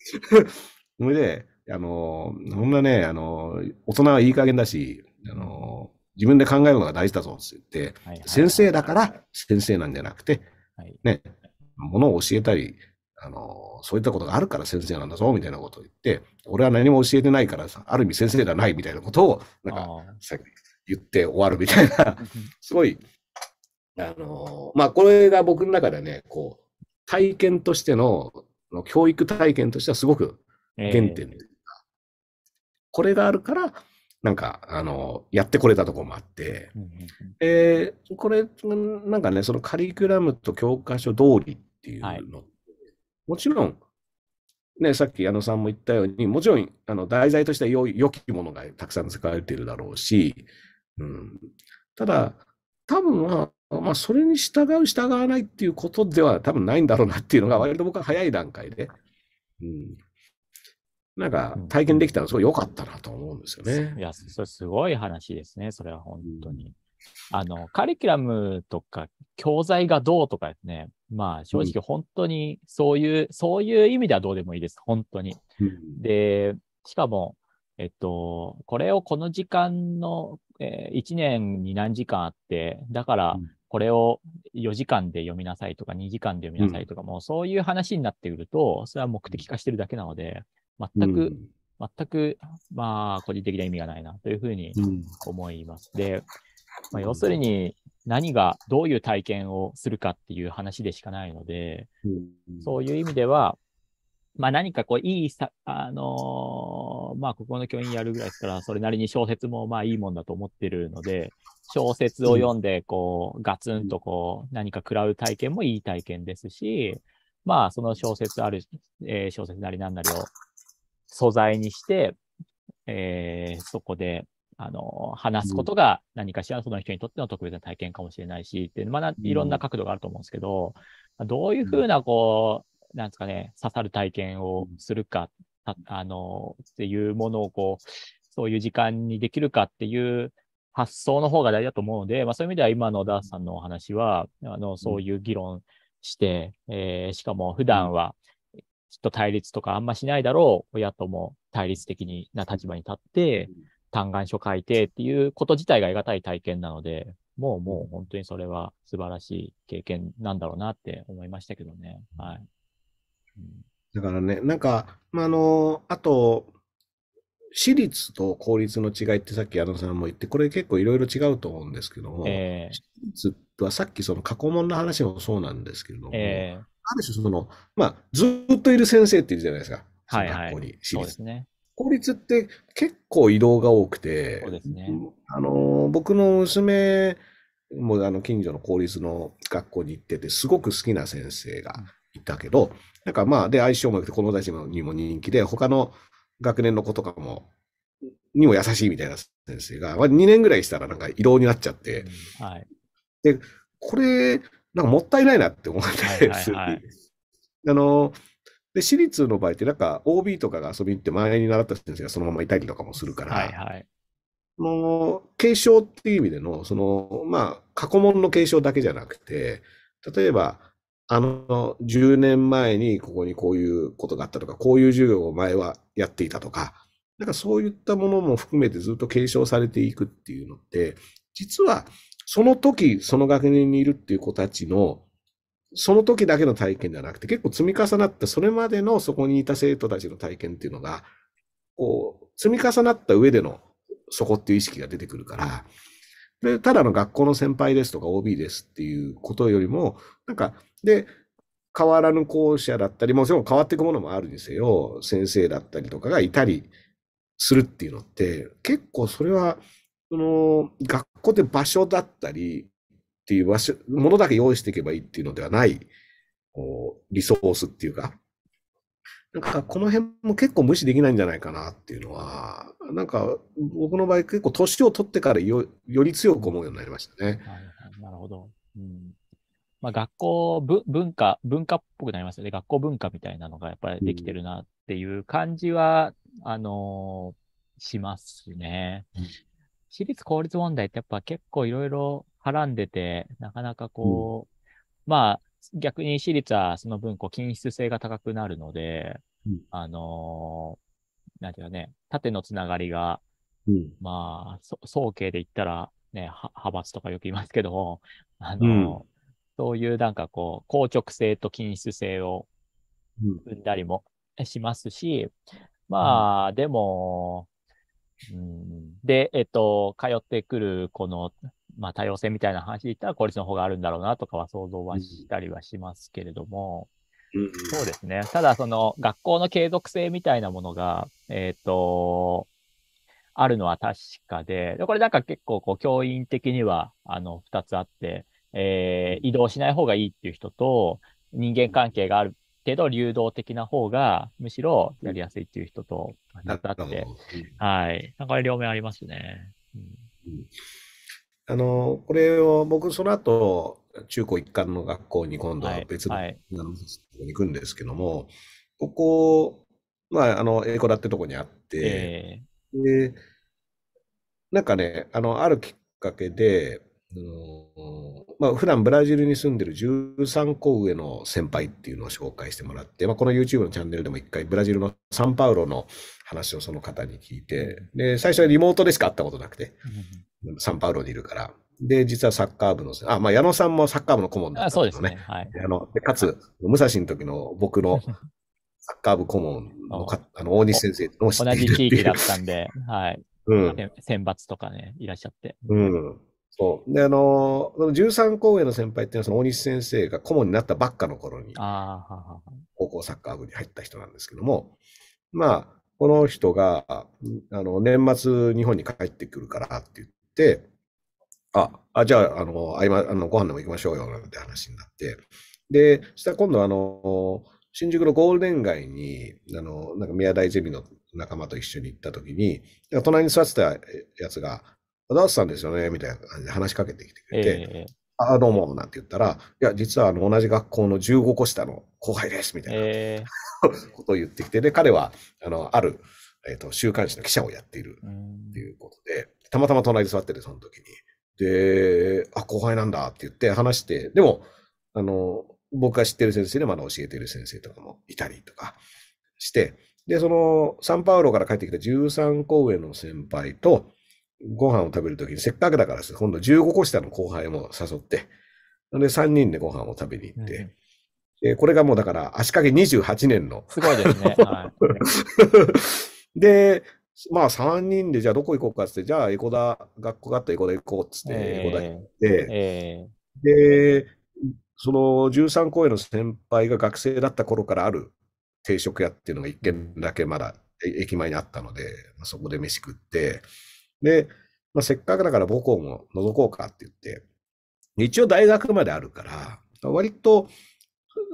それで、あのー、そんなね、あのー、大人はいい加減だし、あの自分で考えるのが大事だぞって言って、先生だから先生なんじゃなくて、はい、ね、ものを教えたり、あの、そういったことがあるから先生なんだぞ、みたいなことを言って、俺は何も教えてないからさ、ある意味先生ではないみたいなことを、なんか、言って終わるみたいな、すごい、あの、まあ、これが僕の中でね、こう、体験としての、の教育体験としてはすごく原点えー、これがあるから、なんか、あの、やってこれたとこもあって、うんうんうん、えー、これ、なんかね、そのカリキュラムと教科書通りっていうのっもちろん、ね、さっき矢野さんも言ったように、もちろんあの題材として良良きものがたくさん使われているだろうし、うん、ただ、多分まあ、まあ、それに従う、従わないっていうことでは多分ないんだろうなっていうのが、割と僕は早い段階で、うん、なんか体験できたのすごい良かったなと思うんですよね。いや、それすごい話ですね、それは本当に。うん、あの、カリキュラムとか教材がどうとかですね、まあ正直本当にそういう、うん、そういう意味ではどうでもいいです、本当に。うん、で、しかも、えっと、これをこの時間の、えー、1年に何時間あって、だからこれを4時間で読みなさいとか2時間で読みなさいとか、うん、もうそういう話になってくると、それは目的化してるだけなので、全く、全く、まあ、個人的な意味がないなというふうに思います。で、まあ、要するに、何が、どういう体験をするかっていう話でしかないので、うん、そういう意味では、まあ何かこう、いいさ、あのー、まあここの教員やるぐらいですから、それなりに小説もまあいいもんだと思ってるので、小説を読んで、こう、ガツンとこう、何か食らう体験もいい体験ですし、まあその小説ある、えー、小説なりなんなりを素材にして、えー、そこであの、話すことが何かしらその人にとっての特別な体験かもしれないし、っていう、まあ、いろんな角度があると思うんですけど、どういうふうな、こう、なんですかね、刺さる体験をするか、あの、っていうものを、こう、そういう時間にできるかっていう発想の方が大事だと思うので、まあ、そういう意味では今のダースさんのお話は、あの、そういう議論して、えー、しかも普段は、きっと対立とかあんましないだろう、親とも対立的な立場に立って、嘆願書書いてっていうこと自体が得難い体験なので、もうもう本当にそれは素晴らしい経験なんだろうなって思いましたけどね。はい。だからね、なんか、まあ、あの、あと、私立と公立の違いってさっき矢野さんも言って、これ結構いろいろ違うと思うんですけども、えー、私立はさっきその過去問の話もそうなんですけども、えー、ある種その、まあ、ずっといる先生っているじゃないですか、はいはい、学校に、私立。そうですね。公立って結構移動が多くて、そうですね、あの僕の娘もあの近所の公立の学校に行ってて、すごく好きな先生がいたけど、なんかまあ、で、相性も良くて、子供たちにも人気で、他の学年の子とかも、にも優しいみたいな先生が、まあ、2年ぐらいしたらなんか移動になっちゃって、うん、はい、で、これ、なんかもったいないなって思って、はいはいはい、あの、で、私立の場合ってなんか OB とかが遊びに行って前に習った先生がそのままいたりとかもするから、はいはい、もう継承っていう意味での、その、まあ、過去問の継承だけじゃなくて、例えば、あの、10年前にここにこういうことがあったとか、こういう授業を前はやっていたとか、なんかそういったものも含めてずっと継承されていくっていうのって、実はその時、その学年にいるっていう子たちのその時だけの体験じゃなくて、結構積み重なった、それまでのそこにいた生徒たちの体験っていうのが、こう、積み重なった上でのそこっていう意識が出てくるから、で、ただの学校の先輩ですとか OB ですっていうことよりも、なんか、で、変わらぬ校舎だったり、もちろん変わっていくものもあるにせよ、先生だったりとかがいたりするっていうのって、結構それは、その、学校って場所だったり、っていう場所、ものだけ用意していけばいいっていうのではない、こう、リソースっていうか、なんかこの辺も結構無視できないんじゃないかなっていうのは、なんか僕の場合結構年を取ってからよより強く思うようになりましたね。なるほど。うんまあ、学校文化、文化っぽくなりますよね。学校文化みたいなのがやっぱりできてるなっていう感じは、うん、あのー、しますね。私立公立問題ってやっぱ結構いろいろはらんでて、なかなかこう、うん、まあ、逆に私立はその分、こう、均質性が高くなるので、うん、あのー、なんていうかね、縦のつながりが、うん、まあ、総計で言ったら、ね、派閥とかよく言いますけども、あのー、そういうなんかこう、硬直性と均質性を生んだりもしますし、まあ、でも、うん、で、えっと、通ってくるこのまあ、多様性みたいな話で言ったら、効率の方があるんだろうなとかは想像はしたりはしますけれども、うん、そうですね。ただ、その、学校の継続性みたいなものが、えっ、ー、と、あるのは確かで、これなんか結構、こう、教員的には、あの、二つあって、えー、移動しない方がいいっていう人と、人間関係がある程度流動的な方が、むしろやりやすいっていう人と、二つあって、はい。なんか両面ありますね。うんあの、これを僕、その後、中高一貫の学校に今度は別の、学校に行くんですけども、はい、ここ、まあ、あの、英語だってとこにあって、えー、で、なんかね、あの、あるきっかけで、うんまあ、普段ブラジルに住んでる13校上の先輩っていうのを紹介してもらって、まあ、この YouTube のチャンネルでも一回ブラジルのサンパウロの話をその方に聞いて、で、最初はリモートでしか会ったことなくて、サンパウロにいるから。で、実はサッカー部の、あ、まあ、矢野さんもサッカー部の顧問だった、ね、そうですね。はい。あの、かつ、武蔵の時の僕のサッカー部顧問のか、あの、大西先生の同じ地域だったんで、はい。うん。選抜とかね、いらっしゃって。うん。そう。で、あの、13校への先輩っていうのは、その大西先生が顧問になったばっかの頃に、あ高校サッカー部に入った人なんですけども、まあ、この人が、あの、年末日本に帰ってくるからって言っ、あ、あじゃあ、あの、合間、あの、ご飯でも行きましょうよ、なんて話になって、で、したら今度、あの、新宿のゴールデン街に、あの、なんか宮台ゼミの仲間と一緒に行った時に、隣に座ってたやつが、ダースさんですよね、みたいな感じで話しかけてきてくれて、えー、あ、どうも、なんて言ったら、いや、実はあの同じ学校の15個下の後輩です、みたいな、ことを言ってきて、で、彼は、あの、ある、えっ、ー、と、週刊誌の記者をやっているっていうことで、たまたま隣で座ってて、その時に。で、あ、後輩なんだって言って話して、でも、あの、僕が知ってる先生でまだ教えてる先生とかもいたりとかして、で、その、サンパウロから帰ってきた13校上の先輩と、ご飯を食べるときに、せっかくだから今度15個下の後輩も誘って、で、3人でご飯を食べに行って、うんこれがもうだから足掛け28年の。すごいですね。はい、で、まあ3人でじゃあどこ行こうかっって、じゃあエコ田、学校があったエコ田行こうっつって、江古田行って、えーえー、で、その13校への先輩が学生だった頃からある定食屋っていうのが1軒だけまだ駅前にあったので、まあ、そこで飯食って、で、まあ、せっかくだから母校も覗こうかって言って、一応大学まであるから、割と、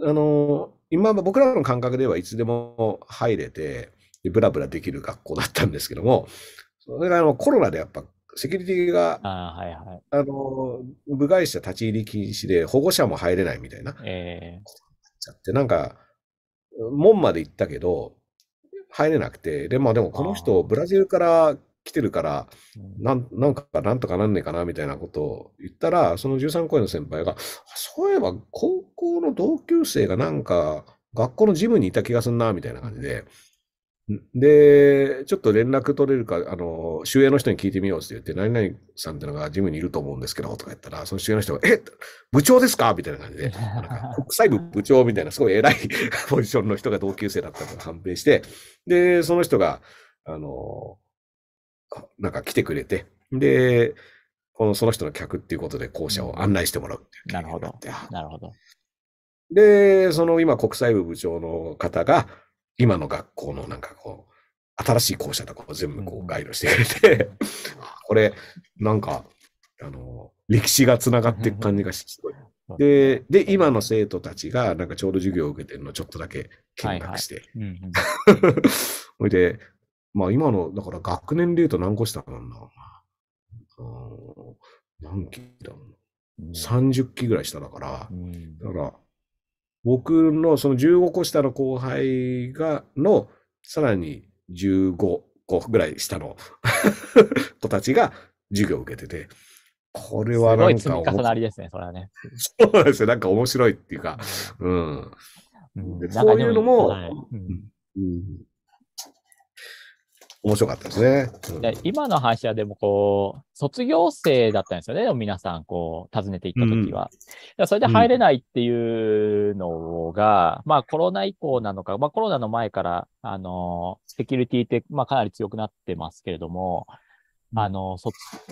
あの、今、僕らの感覚ではいつでも入れて、で、ブラブラできる学校だったんですけども、それがあのコロナでやっぱセキュリティが、あ,、はいはい、あの、部外者立ち入り禁止で保護者も入れないみたいな。ええー。って、なんか、門まで行ったけど、入れなくて、で、まあでもこの人、ブラジルから来てるから、なんなんかなんとかなんねえかなみたいなことを言ったら、その13公演の先輩が、そういえば高校の同級生がなんか学校のジムにいた気がすんなみたいな感じで、で、ちょっと連絡取れるか、あの、周営の人に聞いてみようって言って、何々さんってのがジムにいると思うんですけど、とか言ったら、その周営の人が、え部長ですかみたいな感じで、なんか 国際部部長みたいな、すごい偉い ポジションの人が同級生だったと判明して、で、その人が、あの、なんか来てくれて、で、このその人の客っていうことで校舎を案内してもらううなるほど。なるほど。で、その今、国際部部長の方が、今の学校のなんかこう、新しい校舎とかを全部こうガイドしてくれて、これ、なんか、あの、歴史がつながっていく感じがすごい。で、で、今の生徒たちが、なんかちょうど授業を受けてるのをちょっとだけ見学して。ほいで、まあ今の、だから学年で言うと何個下なんだろうな。何期だろうな。30期ぐらい下だから、だから、僕のその15個下の後輩が、の、さらに15個ぐらい下の 子たちが授業を受けてて、これはなんか。すごい積み重なりですね、それはね。そうなんですよ。なんか面白いっていうか、うん。うん、そういうのも、面白かったですね。で今の話はでもこう、卒業生だったんですよね、皆さん、こう、訪ねていった時は。うん、それで入れないっていうのが、うん、まあコロナ以降なのか、まあコロナの前から、あの、セキュリティって、まあかなり強くなってますけれども、あの、そ、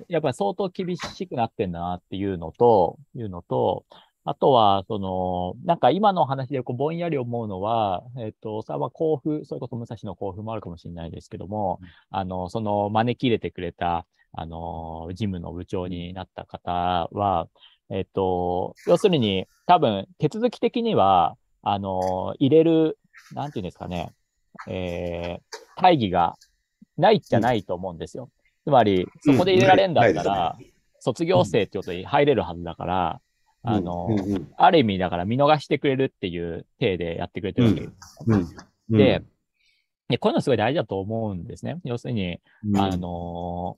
やっぱり相当厳しくなってんだなっていうのと、いうのと、あとは、その、なんか今の話でこうぼんやり思うのは、えっ、ー、と、さあ、甲府、それこそ武蔵の甲府もあるかもしれないですけども、うん、あの、その招き入れてくれた、あの、事務の部長になった方は、えっ、ー、と、要するに、多分、手続き的には、あの、入れる、なんていうんですかね、えー、会議がないじゃないと思うんですよ。うん、つまり、そこで入れられるんだったら、うんね、卒業生ってことに入れるはずだから、あの、うんうんある意味だから見逃してくれるっていう体でやってくれてるわけです、うんうんで、こういうのすごい大事だと思うんですね。要するに、あの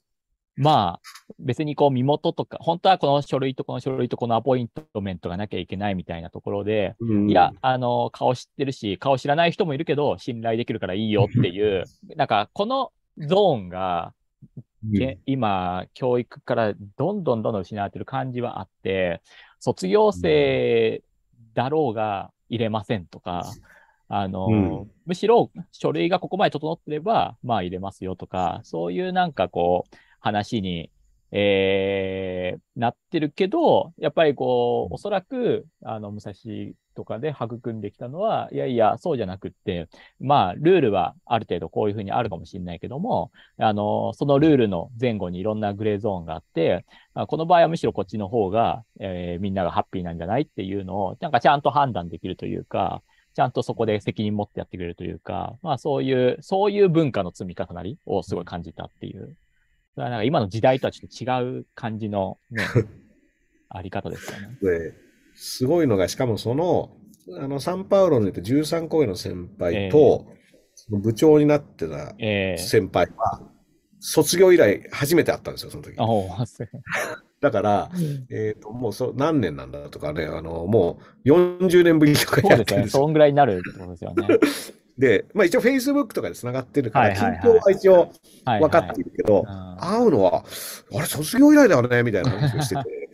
ー、まあ、別にこう身元とか、本当はこの書類とこの書類とこのアポイントメントがなきゃいけないみたいなところで、いや、あの顔知ってるし、顔知らない人もいるけど、信頼できるからいいよっていう、なんかこのゾーンが、今、教育からどんどんどんどん失われてる感じはあって、卒業生だろうが入れませんとか、あの、うん、むしろ書類がここまで整ってれば、まあ入れますよとか、そういうなんかこう、話にえー、なってるけど、やっぱりこう、おそらく、あの、武蔵とかで育んできたのは、いやいや、そうじゃなくって、まあ、ルールはある程度こういうふうにあるかもしれないけども、あの、そのルールの前後にいろんなグレーゾーンがあって、この場合はむしろこっちの方が、えー、みんながハッピーなんじゃないっていうのを、なんかちゃんと判断できるというか、ちゃんとそこで責任持ってやってくれるというか、まあそういう、そういう文化の積み重なりをすごい感じたっていうそれはなんか今の時代とはちょっと違う感じの、ね、あり方ですよね。すごいのが、しかもその、あの、サンパウロにいて13公演の先輩と、えー、部長になってた先輩は、卒業以来初めて会ったんですよ、その時。だから、えー、と、もうそ何年なんだとかね、あの、もう40年ぶりとかやってるんですよ。そ、ね、んぐらいになるってことですよね。で、まあ、一応フェイスブックとかでつながってるから、近況は一応分かっているけど、会うのは、あれ、卒業以来だよねみたいな話をしてて。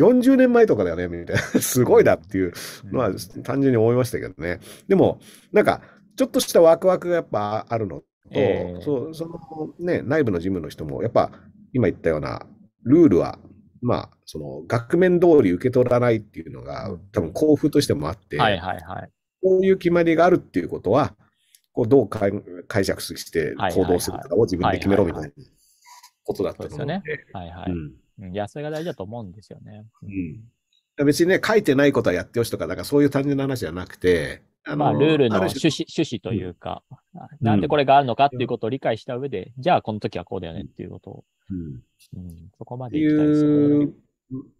40年前とかだよね、みたいな。すごいなっていうのは単純に思いましたけどね。でも、なんか、ちょっとしたワクワクがやっぱあるのと、えー、そそのね、内部の事務の人も、やっぱ今言ったようなルールは、まあ、その、額面通り受け取らないっていうのが、多分、交付としてもあって、はいはいはい。こういう決まりがあるっていうことは、こうどう解釈して行動するかを自分で決めろみたいなことだったと思うので。はいはい。うん、いや、それが大事だと思うんですよね。うん、別にね、書いてないことはやってよしとか、だからそういう単純な話じゃなくて、あまあ、ルールの趣旨趣旨というか、うん、なんでこれがあるのかっていうことを理解した上で、うん、じゃあこの時はこうだよねっていうことを、うんそこまでいきたいです、ね。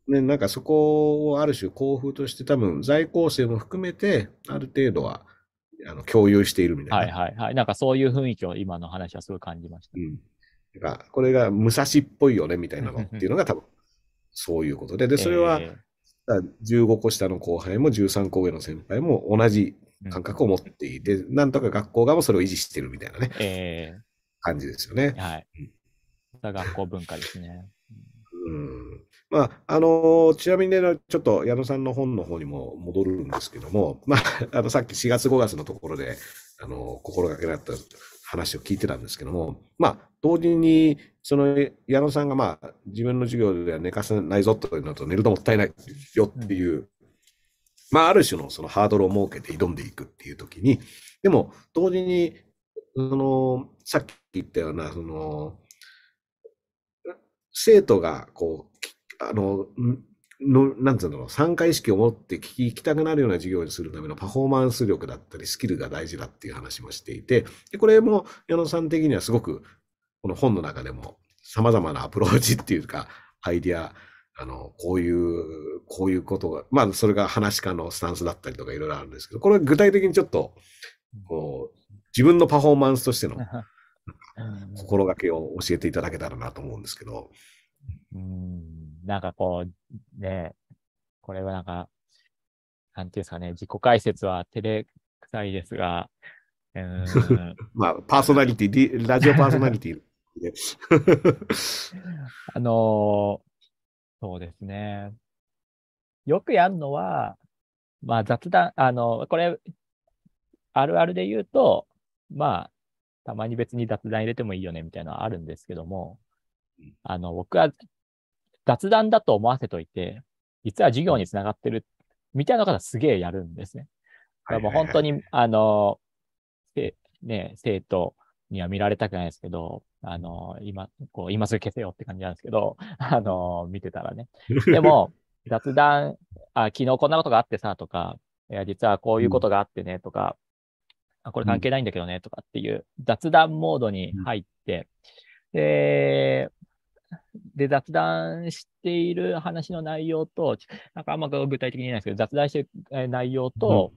ね、なんかそこをある種、校風として、多分在校生も含めて、ある程度はあの共有しているみたいな。はいはいはい。なんかそういう雰囲気を今の話はすごい感じました。うん、かこれが武蔵っぽいよねみたいなのっていうのが、多分 そういうことで、でそれは、15個下の後輩も13個上の先輩も同じ感覚を持っていて、なんとか学校側もそれを維持してるみたいなね、えー、感じですよね。はい。学校文化ですね。まあ、あの、ちなみにね、ちょっと矢野さんの本の方にも戻るんですけども、まあ、あの、さっき4月5月のところで、あの、心がけられた話を聞いてたんですけども、まあ、同時に、その矢野さんが、まあ、自分の授業では寝かせないぞというのと、寝るともったいないよっていう、まあ、ある種のそのハードルを設けて挑んでいくっていう時に、でも、同時に、その、さっき言ったような、その、生徒がこうあの、の、なんつうんだろう、参加意識を持って聞きたくなるような授業にするためのパフォーマンス力だったり、スキルが大事だっていう話もしていて、でこれも矢野さん的にはすごく、この本の中でも様々なアプローチっていうか、アイディア、あの、こういう、こういうことが、まあ、それが話し家のスタンスだったりとかいろいろあるんですけど、これは具体的にちょっと、こう、自分のパフォーマンスとしての心がけを教えていただけたらなと思うんですけど。うんなんかこう、ね、これはなんか、なんていうんですかね、自己解説は照れくさいですが、うん まあ、パーソナリティ、ラジオパーソナリティ。あのそうですね。よくやるのは、まあ雑談、あの、これ、あるあるで言うと、まあ、たまに別に雑談入れてもいいよねみたいなのはあるんですけども、あの、僕は雑談だと思わせといて、実は授業につながってる、みたいな方すげえやるんですね。だからもう本当に、あの、ね、生徒には見られたくないですけど、あの、今、こう、今すぐ消せよって感じなんですけど、あの、見てたらね。でも、雑談、あ、昨日こんなことがあってさ、とか、いや、実はこういうことがあってね、とか、うん、これ関係ないんだけどね、とかっていう雑談モードに入って、うん、で、で、雑談している話の内容と、なんかあんま具体的に言えないですけど、雑談してる内容と、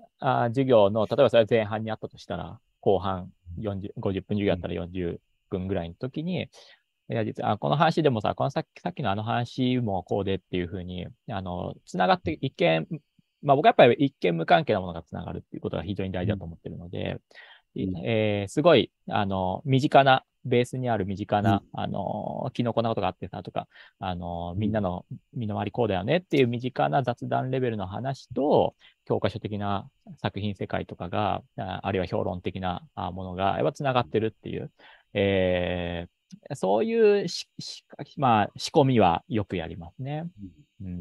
うん、あ授業の、例えばそれは前半にあったとしたら、後半40 50分授業あったら40分ぐらいの時に、いや、実は、この話でもさ、このさっきさっきのあの話もこうでっていうふうに、あの、つながって一見、まあ僕はやっぱり一見無関係なものがつながるっていうことが非常に大事だと思ってるので、うん、えー、すごい、あの、身近なベースにある身近な、うん、あの、昨日こんなことがあってさとか、あの、みんなの身の回りこうだよねっていう身近な雑談レベルの話と、教科書的な作品世界とかが、あるいは評論的なものが、やっぱ繋がってるっていう、えー、そういうまあ、仕込みはよくやりますね。うん、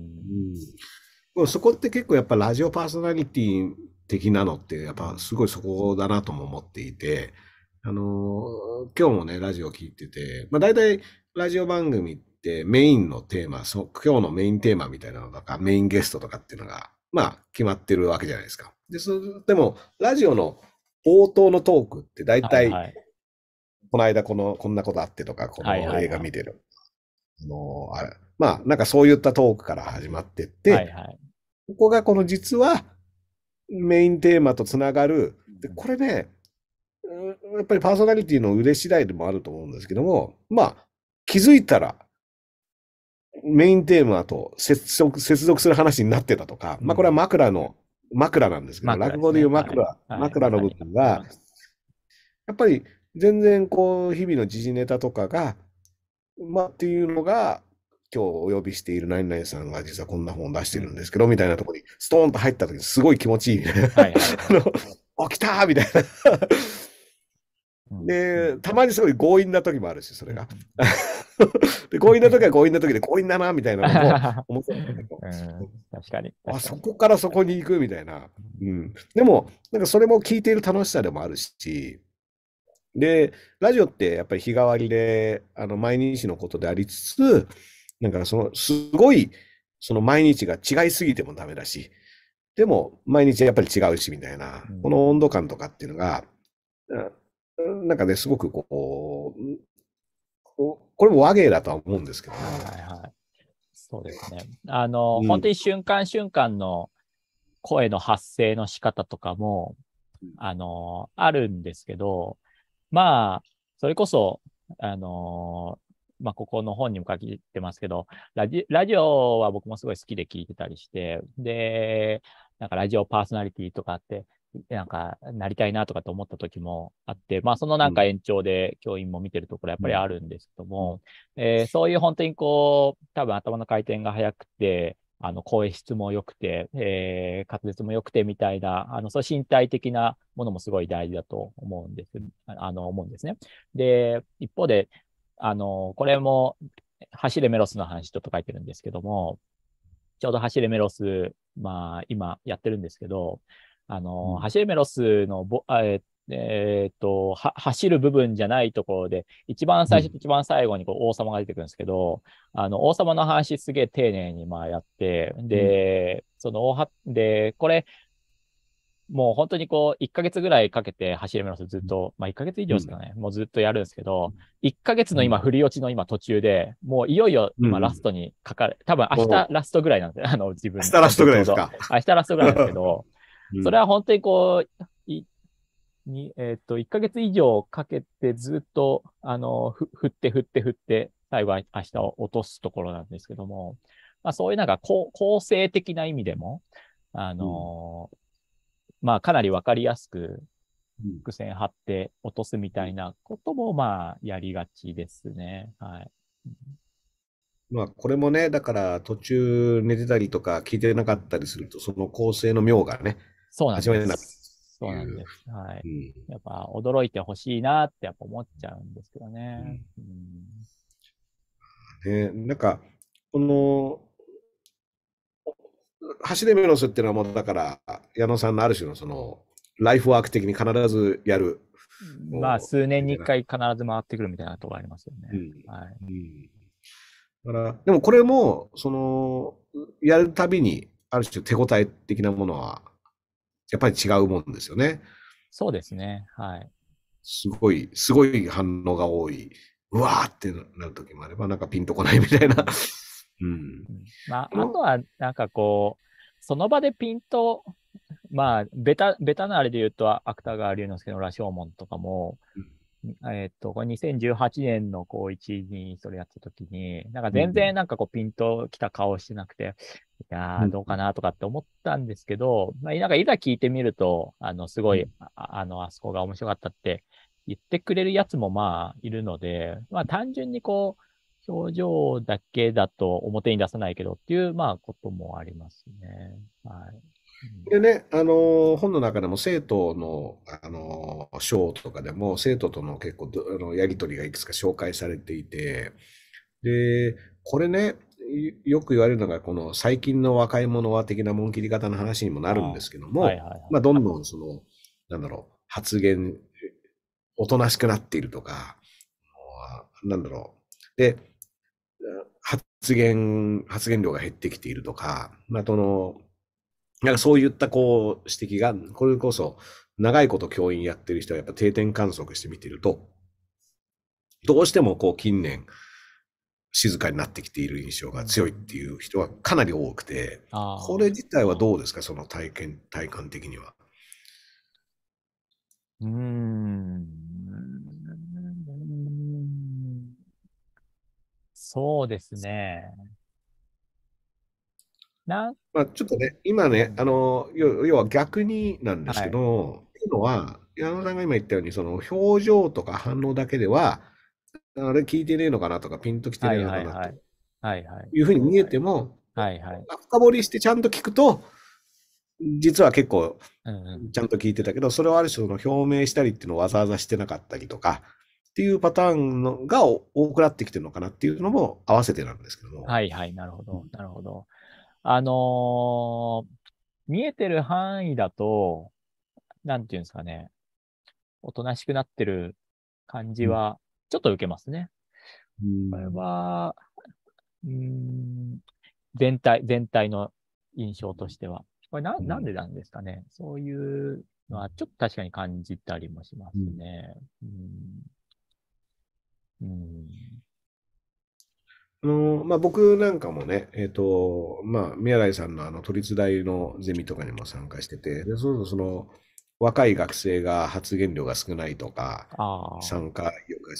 うん、そこって結構やっぱラジオパーソナリティ的なのって、やっぱすごいそこだなとも思っていて、あの、今日もね、ラジオ聞いてて、まあ大体ラジオ番組ってメインのテーマ、そ今日のメインテーマみたいなのとか、メインゲストとかっていうのが、まあ決まってるわけじゃないですか。で、そでも、ラジオの冒頭のトークって大体、はいはい、この間この、こんなことあってとか、この映画見てる。あの、あれ。まあ、なんかそういったトークから始まってって、はいはい、ここがこの実はメインテーマとつながる。で、これね、やっぱりパーソナリティの腕次第でもあると思うんですけども、まあ、気づいたら、メインテーマと接続接続する話になってたとか、まあこれは枕の、枕なんですけど、ね、落語でいう枕、はい、枕の部分が、はいやっぱり全然こう、日々の時事ネタとかが、まあっていうのが、今日お呼びしているナインナインさんが実はこんな本を出してるんですけど、みたいなところにストーンと入った時にすごい気持ちいい、はいいはい、あの、起きたみたいなで、たまにすごい強引な時もあるし、それが。で強引な時は強引な時で強引だな、みたいなのも思ってたけど。確かにあ。そこからそこに行くみたいな。うん、でも、なんかそれも聞いている楽しさでもあるし、で、ラジオってやっぱり日替わりで、あの、毎日のことでありつつ、なんかその、すごい、その毎日が違いすぎてもダメだし、でも毎日やっぱり違うしみたいな、この温度感とかっていうのが、なんかね、すごくこう、これも和芸だとは思うんですけどね。はいはい。そうですね。あの、うん、本当に瞬間瞬間の声の発声の仕方とかも、あの、あるんですけど、まあ、それこそ、あのまあ、ここの本にも書いてますけどラジ、ラジオは僕もすごい好きで聞いてたりして、で、なんかラジオパーソナリティとかって、なんか、なりたいなとかと思った時もあって、まあ、そのなんか延長で教員も見てるところやっぱりあるんですけども、うん、えー、そういう本当にこう、多分頭の回転が速くて、あの、声質も良くて、えー、滑舌も良くてみたいな、あの、そう身体的なものもすごい大事だと思うんです、あの、思うんですね。で、一方で、あの、これも、走れメロスの話ちょっと書いてるんですけども、ちょうど走れメロス、まあ、今やってるんですけど、あの、うん、ハメロスのボ、えー、えー、っとは、走る部分じゃないところで、一番最初と一番最後にこう王様が出てくるんですけど、うん、あの、王様の話すげえ丁寧にまあやって、で、うん、その、はで、これ、もう本当にこう、1ヶ月ぐらいかけて走るメロスずっと、まあ1ヶ月以上ですかね、もうずっとやるんですけど、1ヶ月の今、振り落ちの今途中で、もういよいよ今ラストにかかる、多分明日ラストぐらいなんで、あの自分明日ラストぐらいですか。明日ラストぐらいですけど、それは本当にこう、いにえー、っと、1ヶ月以上かけてずっと、あの、ふ振って振って振って、最後は明日を落とすところなんですけども、まあ、そういうなんか構成的な意味でも、あのーうん、まあ、かなりわかりやすく、伏線張って落とすみたいなことも、まあ、やりがちですね。はい。まあ、これもね、だから途中寝てたりとか聞いてなかったりすると、その構成の妙がね、そうなんです。始めなそうなんです。はい。うん、やっぱ驚いてほしいなってやっぱ思っちゃうんですけどね。ねなんか、この、走れメロスっていうのはもうだから、矢野さんのある種のその、ライフワーク的に必ずやる。まあ、数年に一回必ず回ってくるみたいなところありますよね。はい。だから、でもこれも、その、やるたびに、ある種手応え的なものはやっぱり違うもんですよね。そうですね。はい。すごい、すごい反応が多い。うわーってなる時もあれば、なんかピンとこないみたいな。うん。まあ、あとは、なんかこう、その場でピンと、まあ、ベタ、ベタなあれで言うと、芥川龍之介の羅生門とかも、うんえっ、と、これ2018年の高1にそれやった時に、なんか全然なんかこうピンときた顔してなくて、うん、いやー、どうかなとかって思ったんですけど、うん、まあ、なんかいざ聞いてみると、あの、すごい、うん、あの、あそこが面白かったって言ってくれるやつもまあいるので、まあ単純にこう、表情だけだと表に出さないけどっていう、まあこともありますね。はい。でね、あの本の中でも生徒の、あのーとかでも生徒との結構あのやり取りがいくつか紹介されていてでこれねよく言われるのがこの最近の若い者は的な紋切り方の話にもなるんですけども、まあ、どんどんそのなんだろう発言おとなしくなっているとかなんだろうで発言発言量が減ってきているとか、まあ、そのなんかそういったこう指摘が、これこそ長いこと教員やってる人はやっぱ定点観測して見てると、どうしてもこう近年静かになってきている印象が強いっていう人はかなり多くて、これ自体はどうですか、その体験、体感的には。うん。そうですね。なまあ、ちょっとね、今ね、あの要は逆になんですけど、はい、っていうのは、矢野さんが今言ったように、その表情とか反応だけでは、あれ聞いてねえのかなとか、ピンときてねえのかなとはいはい、いうふうに見えても、はいはい、深掘りしてちゃんと聞くと、実は結構、ちゃんと聞いてたけど、うんうん、それをある種の表明したりっていうのをわざわざしてなかったりとか、っていうパターンのが多くなってきてるのかなっていうのも合わせてなんですけども。はいはい、なるほど、なるほど。うんあのー、見えてる範囲だと、なんていうんですかね、おとなしくなってる感じは、ちょっと受けますね。うん、これは、うん、全体、全体の印象としては。これな、ん、なんでなんですかね。そういうのは、ちょっと確かに感じたりもしますね。うん。うん、うんあのまあ、僕なんかもね、えっ、ー、と、まあ、宮台さんのあの都立大のゼミとかにも参加してて、でそうその、若い学生が発言量が少ないとか、参加が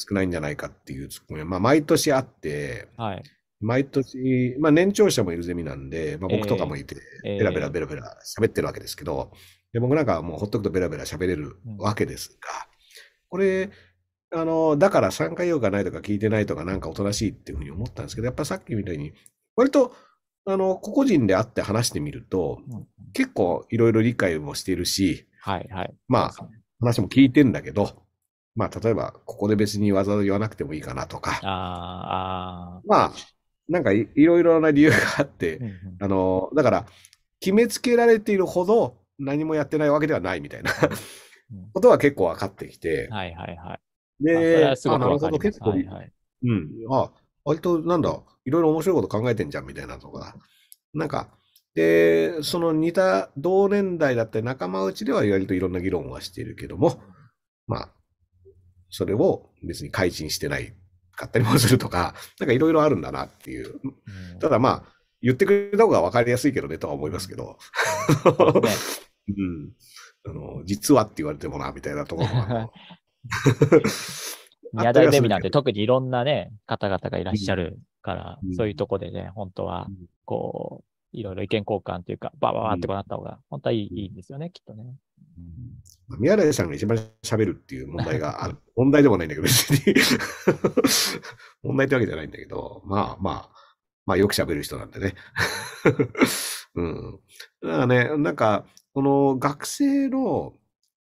少ないんじゃないかっていうツッコミまあ、毎年あって、はい、毎年、まあ、年長者もいるゼミなんで、まあ、僕とかもいて、ペラペラペラペラ喋ってるわけですけど、で僕なんかもうほっとくとペラペラ喋れるわけですが、うん、これ、あの、だから参加用がないとか聞いてないとかなんかおとなしいっていうふうに思ったんですけど、やっぱさっきみたいに、割と、あの、個々人で会って話してみると、うん、結構いろいろ理解もしてるし、はいはい。まあ、話も聞いてんだけど、まあ、例えば、ここで別にわざわざ言わなくてもいいかなとか、ああまあ、なんかいろいろな理由があって、うんうん、あの、だから、決めつけられているほど何もやってないわけではないみたいなことは結構分かってきて、はいはいはい。で、あなるほど、結構、はいはい、うん。あ、割となんだ、いろいろ面白いこと考えてんじゃんみたいなとか、なんか、で、その似た同年代だって仲間内では割といろんな議論はしているけども、まあ、それを別に改心してないかったりもするとか、なんかいろいろあるんだなっていう。うん、ただまあ、言ってくれた方が分かりやすいけどねとは思いますけど。うん、あの実はって言われてもな、みたいなところも 宮 台ゼミなんて特にいろんなね、方々がいらっしゃるから、うん、そういうとこでね、本当は、こう、いろいろ意見交換というか、ばばばってこうなった方が、本当はいい,、ん、いいんですよね、きっとね。宮台さんが一番喋るっていう問題がある。問題でもないんだけど、別に 問題ってわけじゃないんだけど、まあまあ、まあよく喋る人なんでね。うん。だからね、なんか、この学生の、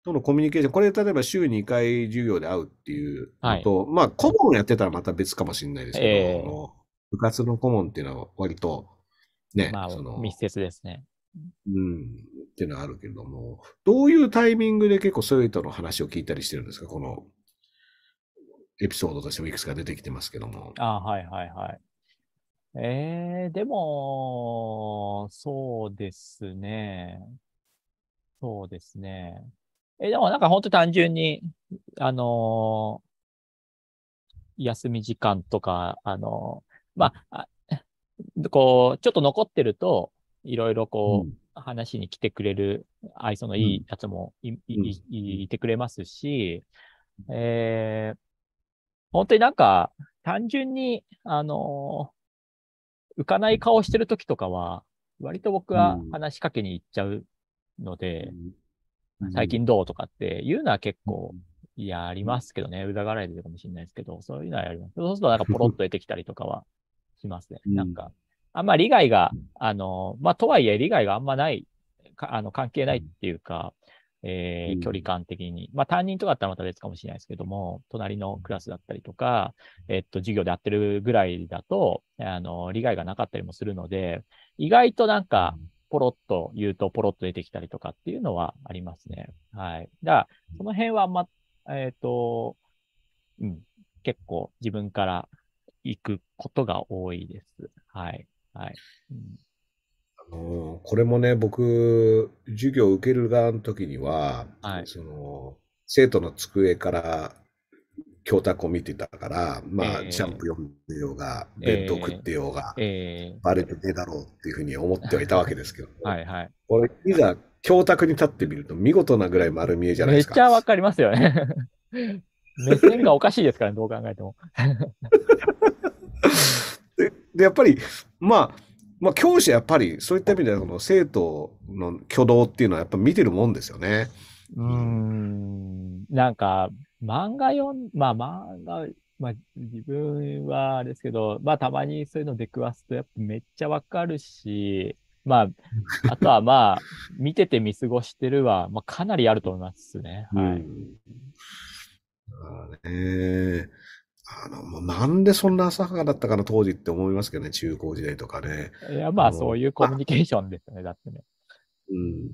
とのコミュニケーション、これ例えば週2回授業で会うっていうのと、はい、まあ顧問やってたらまた別かもしれないですけど、えー、部活の顧問っていうのは割とね、まあ、その密接ですね。うん、っていうのはあるけれども、どういうタイミングで結構そういう人の話を聞いたりしてるんですか、このエピソードとしてもいくつか出てきてますけども。あはいはいはい。えー、でも、そうですね。そうですね。えでもなんか本当単純に、あのー、休み時間とか、あのー、まあ、こう、ちょっと残ってると、いろいろこう、話に来てくれる愛想のいいやつもいうん、いいいてくれますし、えー、本当になんか、単純に、あのー、浮かない顔してる時とかは、割と僕は話しかけに行っちゃうので、最近どうとかっていうのは結構、いや、ありますけどね。疑われてるかもしれないですけど、そういうのはやります。そうすると、なんかポロッと出てきたりとかはしますね。なんか、あんまり利害が、あの、まあ、とはいえ利害があんまない、あの関係ないっていうか、えー、距離感的に、まあ、担任とかだったらまた別かもしれないですけども、隣のクラスだったりとか、えっと、授業でやってるぐらいだと、あの、利害がなかったりもするので、意外となんか、ポロッと言うとポロッと出てきたりとかっていうのはありますね。はい。だから、その辺はあま、えっ、ー、と、うん、結構自分から行くことが多いです。はい。はい。うんあのこれもね、僕、授業を受ける側の時には、はい、その生徒の机から教託を見てたから、まあ、えー、シャンプー読んでようが、ベッド食ってようが、えー、バレてねえだろうっていうふうに思ってはいたわけですけど、はいはい。これ、いざ教託に立ってみると、見事なぐらい丸見えじゃないですか。めっちゃわかりますよね。目線がおかしいですからね、どう考えても。でで、やっぱり、まあ、まあ、教師はやっぱりそういった意味ではその生徒の挙動っていうのはやっぱ見てるもんですよね。うん、なんか漫画読ん、まあ漫画、まあ自分はあれですけど、まあたまにそういうの出くわすとやっぱめっちゃわかるし、まあ、あとはまあ、見てて見過ごしてるは、まあかなりあると思いますね。はい。うん、ねあの、もうなんでそんな浅はかだったかな、当時って思いますけどね、中高時代とかね。いや、まあそういうコミュニケーションですね、だってね。うん。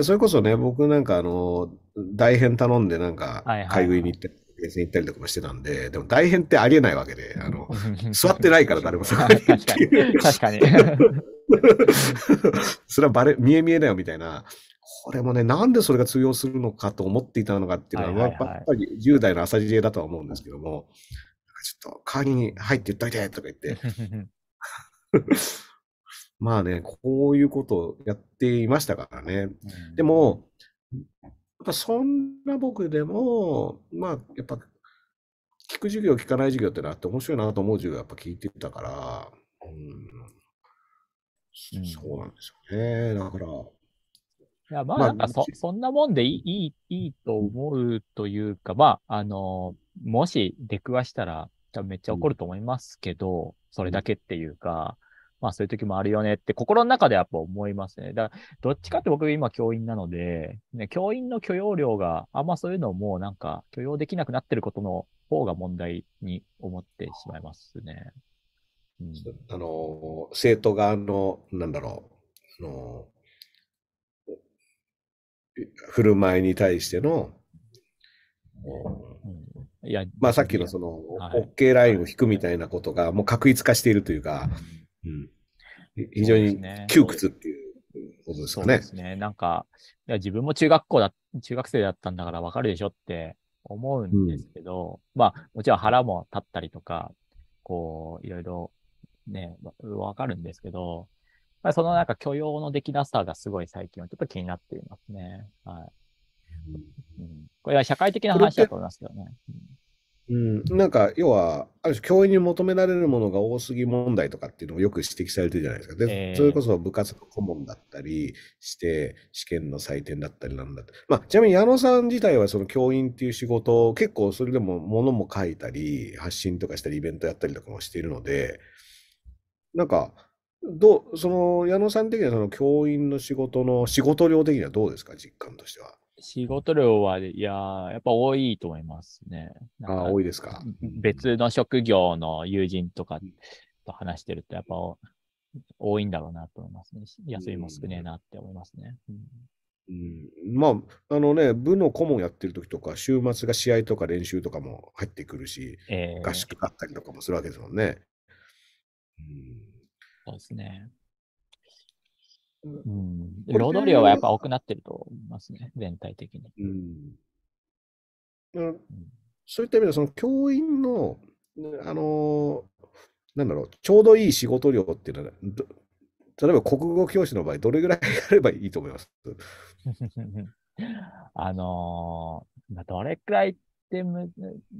それこそね、僕なんかあの、大変頼んでなんか、買い食いに行って、ゲーセ行ったりとかもしてたんで、でも大変ってありえないわけで、あの、座ってないから誰もそこに。確かに。確かに。それはバレ、見え見えだよみたいな。これもね、なんでそれが通用するのかと思っていたのかっていうのは、はいはいはい、やっぱり10代の朝知恵だとは思うんですけども、ちょっと代わりに入って言っといてとか言って、まあね、こういうことをやっていましたからね。うん、でも、やっぱそんな僕でも、まあ、やっぱ、聞く授業、聞かない授業ってなって面白いなと思う授業やっぱ聞いてたから、うん、そうなんですよね。だから、いやまあなんかそまあ、そんなもんでいいいいと思うというか、まあ、あのもし出くわしたら、めっちゃ怒ると思いますけど、うん、それだけっていうか、まあそういう時もあるよねって心の中でやっぱ思いますね。だからどっちかって僕今教員なので、ね、教員の許容量があんまそういうのをもうなんか許容できなくなってることの方が問題に思ってしまいますね。うん、あの生徒側の、なんだろう、あの振る舞いに対しての、いやまあ、さっきのその、OK ラインを引くみたいなことが、もう確一化しているというか、うん、非常に窮屈っていうことですかね。そうですね。なんか、いや自分も中学校だ、中学生だったんだからわかるでしょって思うんですけど、うん、まあ、もちろん腹も立ったりとか、こう、いろいろね、わかるんですけど、そのなんか許容のできなさがすごい最近はちょっと気になっていますね。はい。うん、これは社会的な話だと思いますけどね。うん、なんか要は、ある種、教員に求められるものが多すぎ問題とかっていうのもよく指摘されてるじゃないですか。で、えー、それこそ部活の顧問だったりして、試験の採点だったりなんだまあ、ちなみに矢野さん自体は、その教員っていう仕事を結構それでも物も書いたり、発信とかしたり、イベントやったりとかもしているので、なんか、どうその矢野さん的にはその教員の仕事の仕事量的にはどうですか、実感としては。仕事量は、いや、やっぱ多いと思いますね。あ多いですか。別の職業の友人とかと話してると、やっぱ多いんだろうなと思いますね。休みも少ねえなって思いますね。うんうん、まあ、あのね、部の顧問やってる時とか、週末が試合とか練習とかも入ってくるし、えー、合宿だったりとかもするわけですもんね。うん、そうですね。うん、労働量はやっぱ多くなってると思いますね、全体的に。うん、そういった意味では、その教員の、あのなんだろう、ちょうどいい仕事量っていうのは、例えば国語教師の場合、どれぐらいあればいいと思います あのー、どれくらいで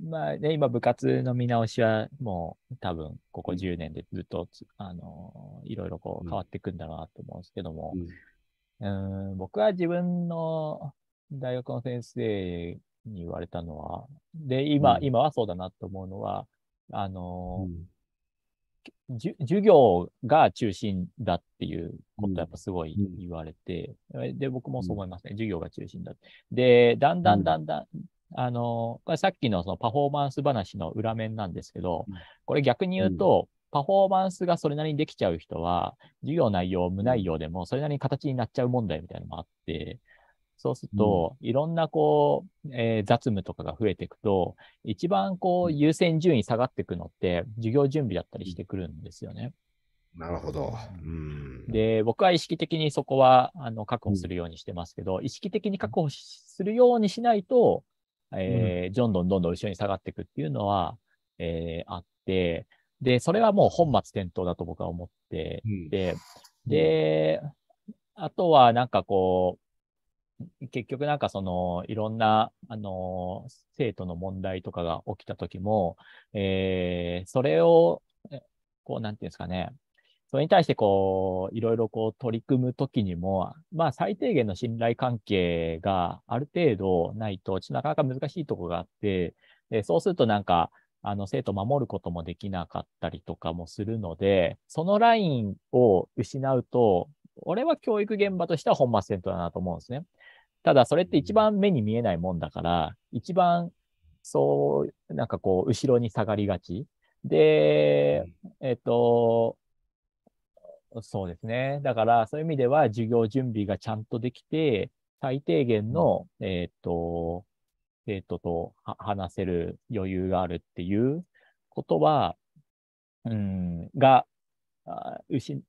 まあね、今、部活の見直しはもう多分ここ10年でずっと、あのいろいろこう変わっていくんだなと思うんですけども、うん、うん僕は自分の大学の先生に言われたのは、で、今、うん、今はそうだなと思うのは、あの、うん、授業が中心だっていうことやっぱすごい言われて、うん、で、僕もそう思いますね。授業が中心だ。で、だんだんだんだん、あの、これさっきのそのパフォーマンス話の裏面なんですけど、これ逆に言うと、パフォーマンスがそれなりにできちゃう人は、授業内容、無内容でもそれなりに形になっちゃう問題みたいなのもあって、そうすると、いろんなこう、えー、雑務とかが増えていくと、一番こう優先順位下がっていくのって、授業準備だったりしてくるんですよね。なるほど。うん、で、僕は意識的にそこはあの確保するようにしてますけど、うん、意識的に確保するようにしないと、えー、どんどんどんどん後ろに下がっていくっていうのは、えー、あって、で、それはもう本末転倒だと僕は思ってて、うん、で、あとはなんかこう、結局なんかその、いろんな、あの、生徒の問題とかが起きた時も、えー、それを、こう、なんていうんですかね、それに対してこう、いろいろこう取り組むときにも、まあ最低限の信頼関係がある程度ないと、なかなか難しいところがあって、でそうするとなんか、あの生徒を守ることもできなかったりとかもするので、そのラインを失うと、俺は教育現場としては本末転倒だなと思うんですね。ただそれって一番目に見えないもんだから、一番そう、なんかこう、後ろに下がりがち。で、えっ、と、そうですね。だから、そういう意味では、授業準備がちゃんとできて、最低限の、うん、えっ、と、生徒と話せる余裕があるっていうことは、うん、が、うし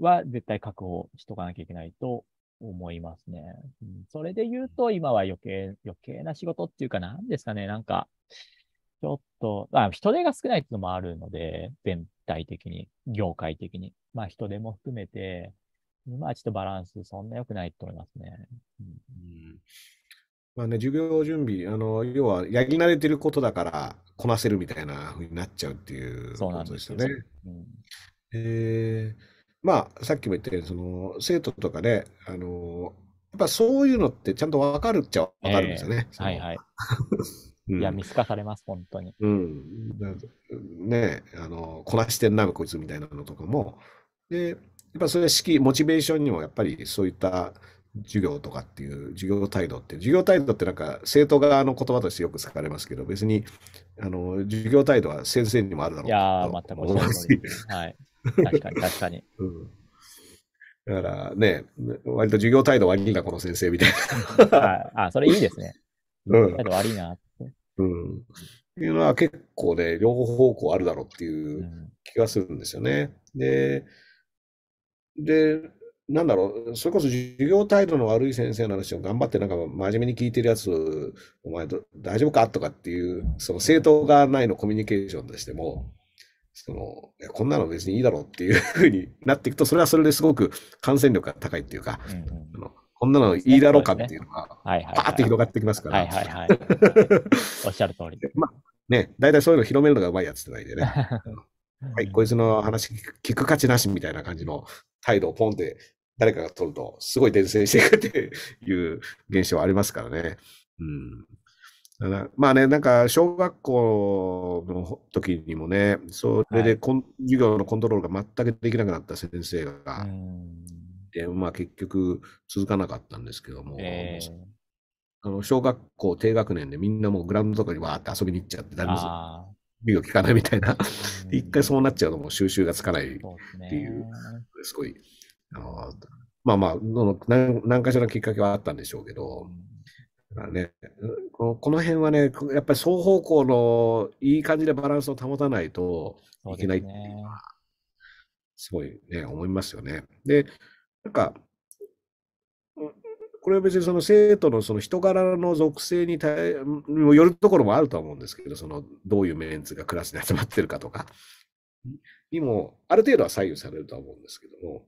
は絶対確保しとかなきゃいけないと思いますね。うん、それで言うと、今は余計、余計な仕事っていうか、なんですかね、なんか、ちょっと、あ人手が少ないっていうのもあるので、全体的に、業界的に。まあ人手も含めて、まあちょっとバランス、そんな良くないと思いますね。うん、うんまあね、授業準備、あの要はやり慣れてることだからこなせるみたいなふうになっちゃうっていうことですよね。うん、えー、まあさっきも言ったようにその生徒とかで、あのやっぱそういうのってちゃんと分かるっちゃ分かるんですよね。えー、はいはい。うん、いや、見透かされます、本当に。うん。ねあの、こなしてんな、こいつみたいなのとかも、で、やっぱそれは式、モチベーションにもやっぱりそういった授業とかっていう授業態度って授業態度ってなんか生徒側の言葉としてよく使われますけど別にあの授業態度は先生にもあるだろういやー全くおっしゃるはい確かに確かに、うん、だからね割と授業態度悪いなこの先生みたいなはいあそれいいですね、うん、態度悪いなって、うん、っていうのは結構ね両方向あるだろうっていう気がするんですよね、で、うんで、なんだろう、それこそ授業態度の悪い先生の話を頑張ってなんか真面目に聞いてるやつ、お前大丈夫かとかっていう、その正当がないのコミュニケーションとしても、そのこんなの別にいいだろうっていうふうになっていくと、それはそれですごく感染力が高いっていうか、うんうん、あのこんなのいいだろうかっていうのが、パーって広がってきますから。おっしゃる通り。まあね、大体そういうの広めるのがうまいやつってないんでね。はい、こいつの話聞く価値なしみたいな感じの態度をポンって誰かが取ると、すごい伝染していくっていう現象はありますからね。うん。まあね、なんか、小学校の時にもね、それでこん、はい、授業のコントロールが全くできなくなった先生が、でまあ、結局続かなかったんですけども、えー、あの小学校低学年でみんなもうグラウンドとかにわーって遊びに行っちゃって、誰も目が聞かないみたいな、一回そうなっちゃうともう収集がつかないっていう、すごい、あのまあまあ何、何かしらのきっかけはあったんでしょうけど、だからね、このこの辺はね、やっぱり双方向のいい感じでバランスを保たないといけないっていうのは、すごいね、思いますよね。で、なんか、これは別にその生徒のその人柄の属性にもよるところもあるとは思うんですけど、そのどういうメンツがクラスに集まってるかとかにも、ある程度は左右されるとは思うんですけども、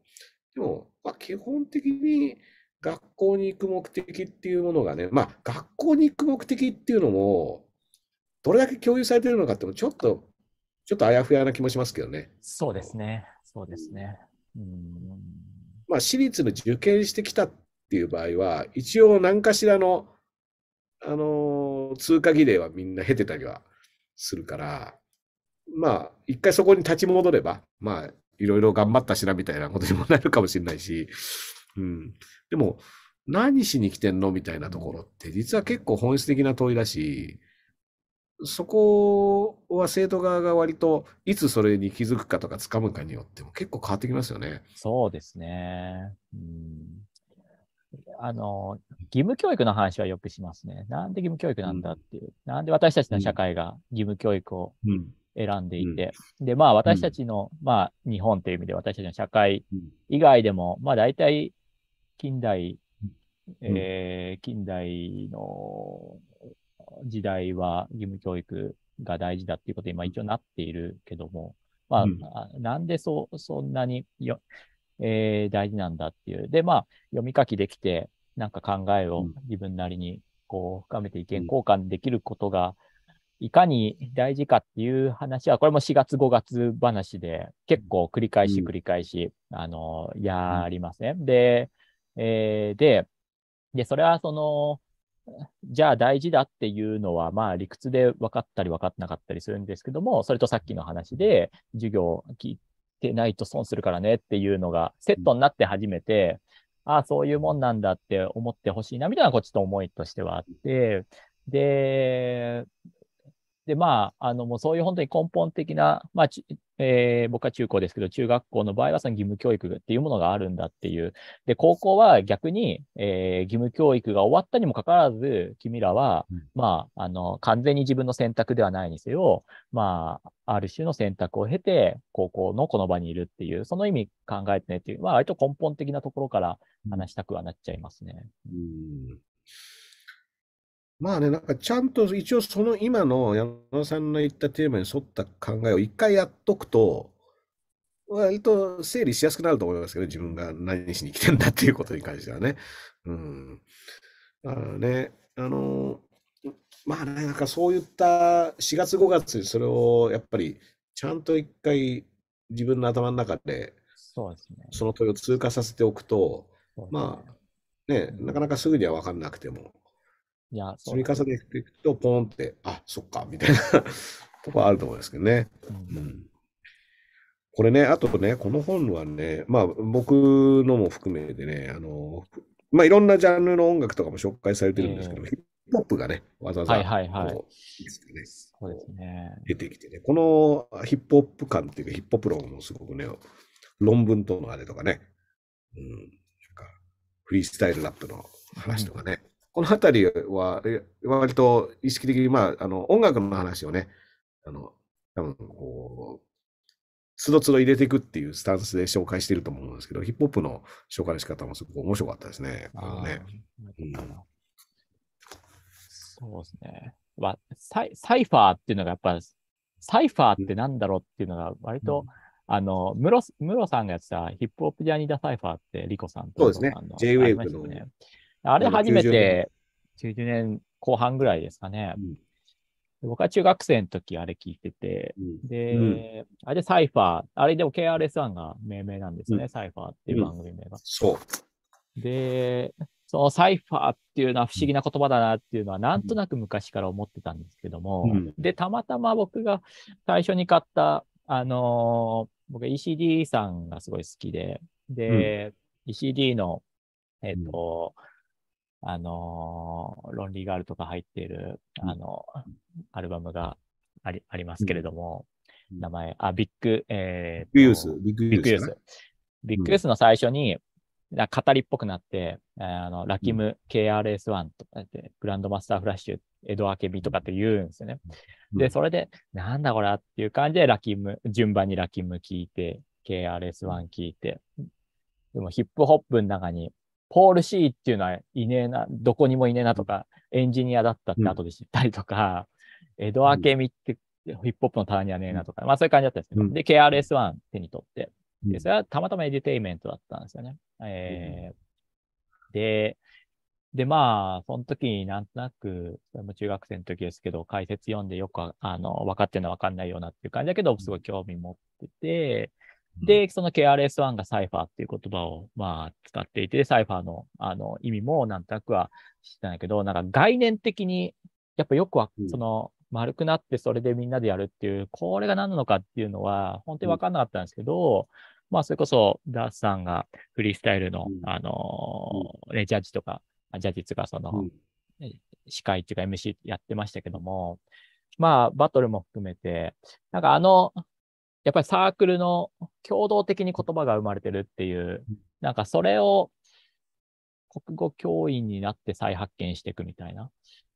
でも、まあ、基本的に学校に行く目的っていうものがね、まあ、学校に行く目的っていうのも、どれだけ共有されてるのかっても、ちょっと、ちょっとあやふやな気もしますけどね。そうですね。そうですね。うんまあ、私立の受験してきたっっていう場合は、一応何かしらの、あのー、通過儀礼はみんな経てたりはするから、まあ、一回そこに立ち戻れば、まあ、いろいろ頑張ったしなみたいなことにもなるかもしれないし、うん。でも、何しに来てんのみたいなところって、実は結構本質的な問いだし、そこは生徒側が割といつそれに気づくかとか掴むかによっても結構変わってきますよね。そうですね。うんあの、義務教育の話はよくしますね。なんで義務教育なんだっていう。うん、なんで私たちの社会が義務教育を選んでいて。うん、で、まあ私たちの、うん、まあ日本という意味で私たちの社会以外でも、まあ大体近代、えー、近代の時代は義務教育が大事だっていうことに今一応なっているけども、まあ、なんでそ、そんなによ、えー、大事なんだっていう。で、まあ、読み書きできて、なんか考えを自分なりにこう深めて意見交換できることが、いかに大事かっていう話は、これも4月5月話で、結構繰り返し繰り返し、うん、あの、やりませね。うん、で、えー、で、で、それはその、じゃあ大事だっていうのは、まあ理屈で分かったり分かってなかったりするんですけども、それとさっきの話で、授業、てないと損するからねっていうのがセットになって初めて、ああ、そういうもんなんだって思ってほしいなみたいなこっちと思いとしてはあって、で、で、まあ、あの、もうそういう本当に根本的な、まあ、えー、僕は中高ですけど、中学校の場合はその義務教育っていうものがあるんだっていう。で、高校は逆に、えー、義務教育が終わったにもかかわらず、君らは、うん、まあ、あの、完全に自分の選択ではないにせよ、まあ、ある種の選択を経て、高校のこの場にいるっていう、その意味考えてねっていう、まあ、割と根本的なところから話したくはなっちゃいますね。うんまあね、なんかちゃんと一応その今の矢野さんの言ったテーマに沿った考えを一回やっとくと、割と整理しやすくなると思いますけど、自分が何しに来てんだっていうことに関してはね。うん。だからね、あの、まあね、なんかそういった4月5月にそれをやっぱりちゃんと一回自分の頭の中でそうですね。その問いを通過させておくと、まあ、ね、なかなかすぐには分かんなくても、いや、積み重ねていくと、ポンって、あ、そっか、みたいな とこあると思うんですけどね。うん、これね、あとね、この本はね、まあ、僕のも含めてね、あの、まあ、いろんなジャンルの音楽とかも紹介されてるんですけど、えー、ヒップホップがね、わざわざ、はいはいはい、そうですね出てきてね、このヒップホップ感っていうか、ヒップホップ論もすごくね、論文とのあれとかね、うん、なんかフリースタイルラップの話とかね、うんこのあたりは、割と意識的に、まあ、あの、音楽の話をね、あの、多分こう、つどつど入れていくっていうスタンスで紹介してると思うんですけど、ヒップホップの紹介の仕方もすごく面白かったですね。ねうん、そうですね。まあサイ、サイファーっていうのがやっぱ、サイファーってなんだろうっていうのが割と、うん、あの、ムロ、ムロさんがやってたヒップホップジャニーダサイファーってリコさんと。そうですね。J-Wave の。あれ初めて90年後半ぐらいですかね。うん、僕は中学生の時あれ聞いてて、うん、で、うん、あれサイファー、あれでも KRS1 が命名なんですね、サイファーっていう番組名が。そう。で、そのサイファーっていうのは不思議な言葉だなっていうのはなんとなく昔から思ってたんですけども、で、たまたま僕が最初に買った、あのー、僕 ECD さんがすごい好きで、で、ECD の、えっ、ー、と、うんあのー、論理ガールとか入っている、あの、アルバムがありありますけれども、名前、あ、ビッグ、えー、ビッグユース、ビッグユース、ビッグユース。の最初に、語りっぽくなって、あのラキム KRS1 とかって、グランドマスターフラッシュ、エドアケビとかって言うんですよね。で、それで、なんだこれっていう感じで、ラキム、順番にラキム聞いて、KRS1 聞いて、でもヒップホップの中にポール C っていうのはいねえな、どこにもいねえなとか、エンジニアだったって後で知ったりとか、うん、エドアケミってヒップホップのターンにはねえなとか、まあそういう感じだったんですけど、うん、で、KRS1 手に取って、で、それはたまたまエデュテイメントだったんですよね。えー、で、で、まあ、その時になんとなく、それも中学生の時ですけど、解説読んでよくあの分かってるのは分かんないようなっていう感じだけど、すごい興味持ってて、で、その KRS1 がサイファーっていう言葉を、まあ、使っていて、サイファーのあの意味もなんとなくは知ってんだけど、なんか概念的に、やっぱよくは、その、丸くなってそれでみんなでやるっていう、これが何なのかっていうのは、本当にわかんなかったんですけど、まあ、それこそ、ダースさんがフリースタイルの、あのね、ジャッジとか、ジャッジとか、その、司会っていうか MC やってましたけども、まあ、バトルも含めて、なんかあの、やっぱりサークルの共同的に言葉が生まれてるっていう、なんかそれを国語教員になって再発見していくみたいな。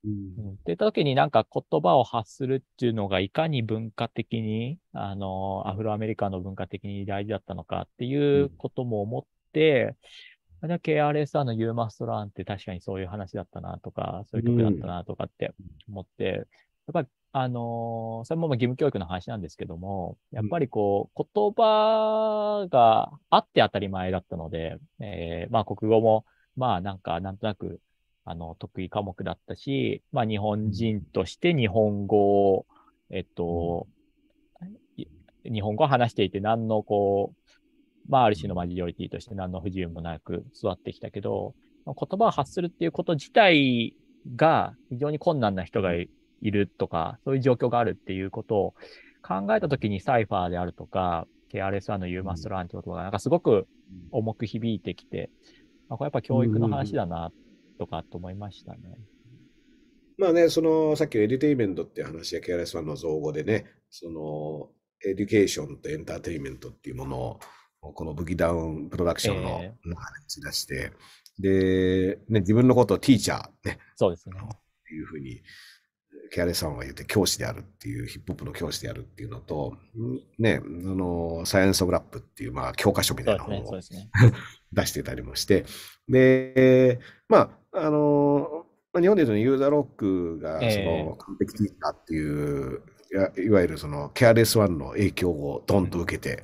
うん、って言った時になんか言葉を発するっていうのがいかに文化的に、あの、アフロアメリカの文化的に大事だったのかっていうことも思って、うん、KRSR の You Must l n って確かにそういう話だったなとか、そういう曲だったなとかって思って、うん、やっぱりあのー、それも義務教育の話なんですけども、やっぱりこう、言葉があって当たり前だったので、えー、まあ、国語も、まあ、なんか、なんとなく、あの、得意科目だったし、まあ、日本人として日本語を、えっと、うん、日本語を話していて、何のこう、まあ、ある種のマジョリティとして何の不自由もなく座ってきたけど、言葉を発するっていうこと自体が非常に困難な人がいる。いるとか、そういう状況があるっていうことを考えたときに、サイファーであるとか、KRS1 のユーマストランって言葉がなんかすごく重く響いてきて、まあ、これやっぱ教育の話だなとかと思いましたね。まあね、そのさっきのエデュテイメントっていう話や KRS1 の造語でね、そのエデュケーションとエンターテイメントっていうものをこの武器ダウンプロダクションの中で打ち出して、えー、で、ね、自分のことをティーチャーね、そうですね。っていうふうにケアレさんは言って教師であるっていう、ヒップホップの教師であるっていうのと、ね、あの、サイエンス・オブ・ラップっていう、まあ、教科書みたいな本を、ね 出してたりもして、で、まあ、あの、日本でいうとユーザーロックが、その、完璧だいたっていう、えー、いわゆるその、ケアレス・ワンの影響をドンと受けて、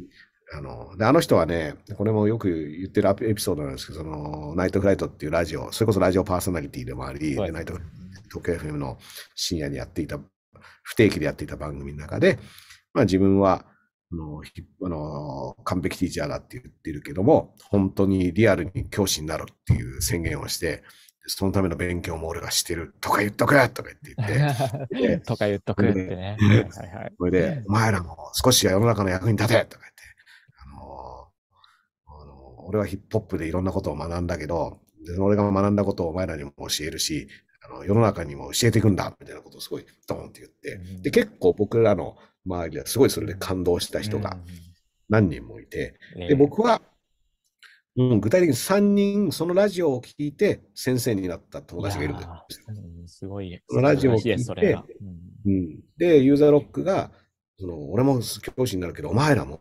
うんあのであの人はね、これもよく言ってるエピソードなんですけど、そのナイトフライトっていうラジオ、それこそラジオパーソナリティでもあり、はい、ナイトフライト東京 FM の深夜にやっていた、不定期でやっていた番組の中で、まあ自分は、あの、あの完璧ティーチャーだって言ってるけども、本当にリアルに教師になるっていう宣言をして、そのための勉強も俺がしてるとか言っとくとか言って言って。とか言っとくってね。それで、お前らも少しは世の中の役に立てとか言って、あのーあのー、俺はヒップホップでいろんなことを学んだけど、俺が学んだことをお前らにも教えるし、あの世の中にも教えていくんだみたいなことをすごいドーンって言って、うん、で結構僕らの周りですごいそれで感動した人が何人もいて、うん、で僕は、うん、具体的に3人そのラジオを聞いて先生になった友達がいるんですよ。すごい。そのラジオを聞いて、うん、で、ユーザーロックがその俺も教師になるけどお前らも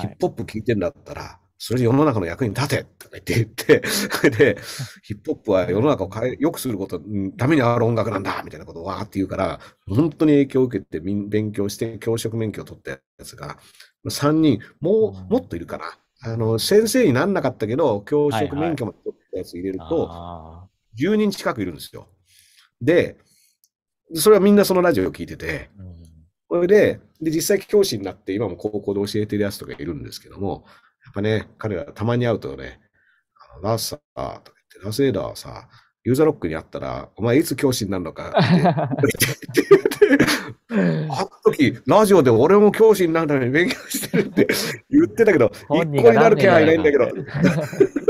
ヒップホップ聞いてんだったら、はいそれで世の中の役に立てとか言って言って、で、ヒップホップは世の中を変え、良くすることダためにある音楽なんだみたいなことをわーって言うから、本当に影響を受けて勉強して、教職免許を取ったやつが、3人、もう、もっといるかな。あの、先生になんなかったけど、教職免許も取ったやつ入れると、10人近くいるんですよ。で、それはみんなそのラジオを聞いてて、それで、で、実際教師になって、今も高校で教えてるやつとかいるんですけども、ぱね、彼らたまに会うとね、あのラスさ、とか言って、ラスエーダーさ、ユーザーロックに会ったら、お前いつ教師になるのかって言って、あの時、ラジオで俺も教師になるために勉強してるって言ってたけど、一個になる気配ないんだけど、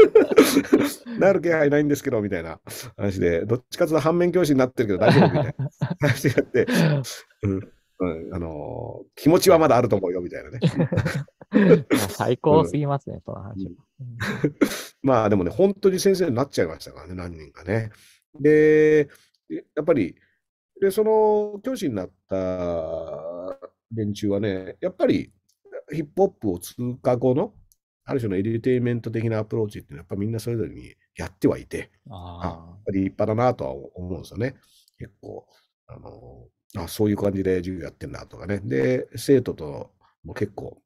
なる気配ないんですけど、みたいな話で、どっちかというと反面教師になってるけど大丈夫みたいな話があって、うんうん、あのー、気持ちはまだあると思うよ、みたいなね。最高すぎますね、うん、その話。まあでもね、本当に先生になっちゃいましたからね、何人かね。で、やっぱり、でその教師になった連中はね、やっぱりヒップホップを通過後の、ある種のエデュテイメント的なアプローチっていうのは、やっぱみんなそれぞれにやってはいて、ああ立派だなとは思うんですよね。結構、あのあそういう感じで授業やってんだとかね。で、生徒とも結構、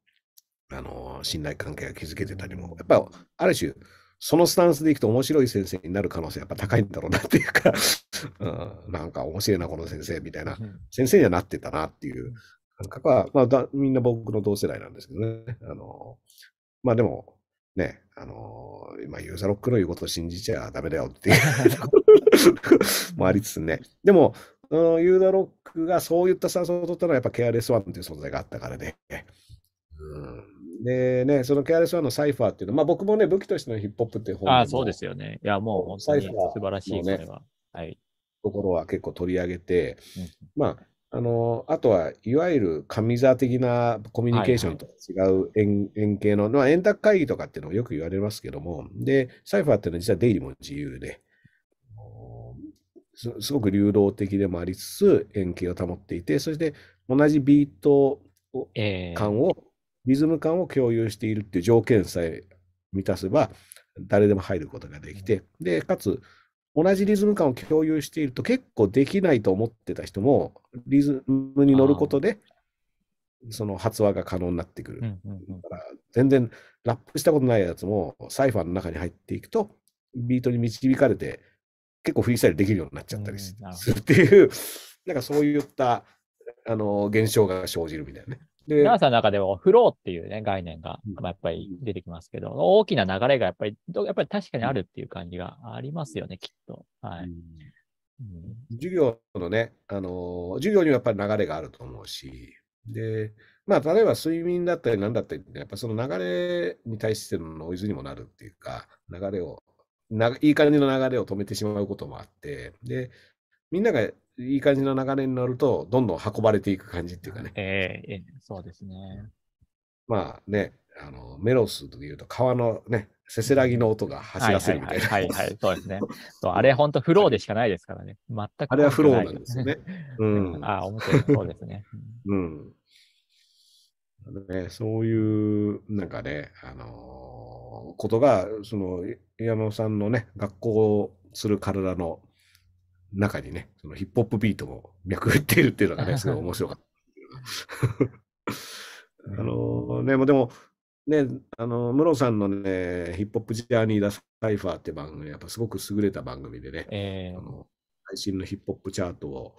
あの、信頼関係が築けてたりも、やっぱ、ある種、そのスタンスでいくと面白い先生になる可能性やっぱ高いんだろうなっていうか うん、なんか面白いな、この先生みたいな、先生にはなってたなっていう感覚は、まあだ、みんな僕の同世代なんですけどね。あの、まあでも、ね、あの今、ユーザーロックの言うことを信じちゃダメだよっていう もありつつね。でも、うん、ユーザーロックがそういったスタンスを取ったのは、やっぱケアレスワンっていう存在があったからで、ね、うん、でね、そのケアレスワンのサイファーっていうのは、まあ、僕もね、武器としてのヒップホップっていう本あそうですよね。いや、もう本当に素晴らしい、ね、これは。はい。ところは結構取り上げて、うん、まあ、あのあとはいわゆる神座的なコミュニケーションと違う円,、円形の、まあ、円卓会議とかっていうのをよく言われますけども、で、サイファーっていうのは実は出入りも自由で、すごく流動的でもありつつ、円形を保っていて、そして同じビート感をリズム感を共有しているっていう条件さえ満たせば、誰でも入ることができて、で、かつ、同じリズム感を共有していると結構できないと思ってた人も、リズムに乗ることで、その発話が可能になってくる。だから全然ラップしたことないやつも、サイファーの中に入っていくと、ビートに導かれて、結構フリースタイルできるようになっちゃったりするっていう、なんかそういったあの現象が生じるみたいなね。で、長さの中でもフローっていうね、概念が、まやっぱり出てきますけど、うん、大きな流れがやっぱり、やっぱり確かにあるっていう感じがありますよね、きっと。はい。うん授業のね、あの、授業にはやっぱり流れがあると思うし、で、まあ、例えば睡眠だったり何だったり、ね、やっぱその流れに対してのノイズにもなるっていうか、流れを、ないい感じの流れを止めてしまうこともあって、で、みんながいい感じの流れになると、どんどん運ばれていく感じっていうかね。ええー、そうですね。まあね、あのメロスというと川のね、せせらぎの音が走らせるみたいな。はいはい、はいそうですね。あれ本当フローでしかないですからね。全く。あれはフローなんですよね。うん。ああ、面白い。そうですね。うん。ね、そういう、なんかね、あのー、ことが、その、矢野さんのね、学校する体の中にね、そのヒップホップビートも脈打っているっていうのがね、すごい面白かった。あのね、でも、ね、あの、ムロさんのね、ヒップホップジャーニーだサイファーって番組、やっぱすごく優れた番組でね、えー、あの最新のヒップホップチャートを、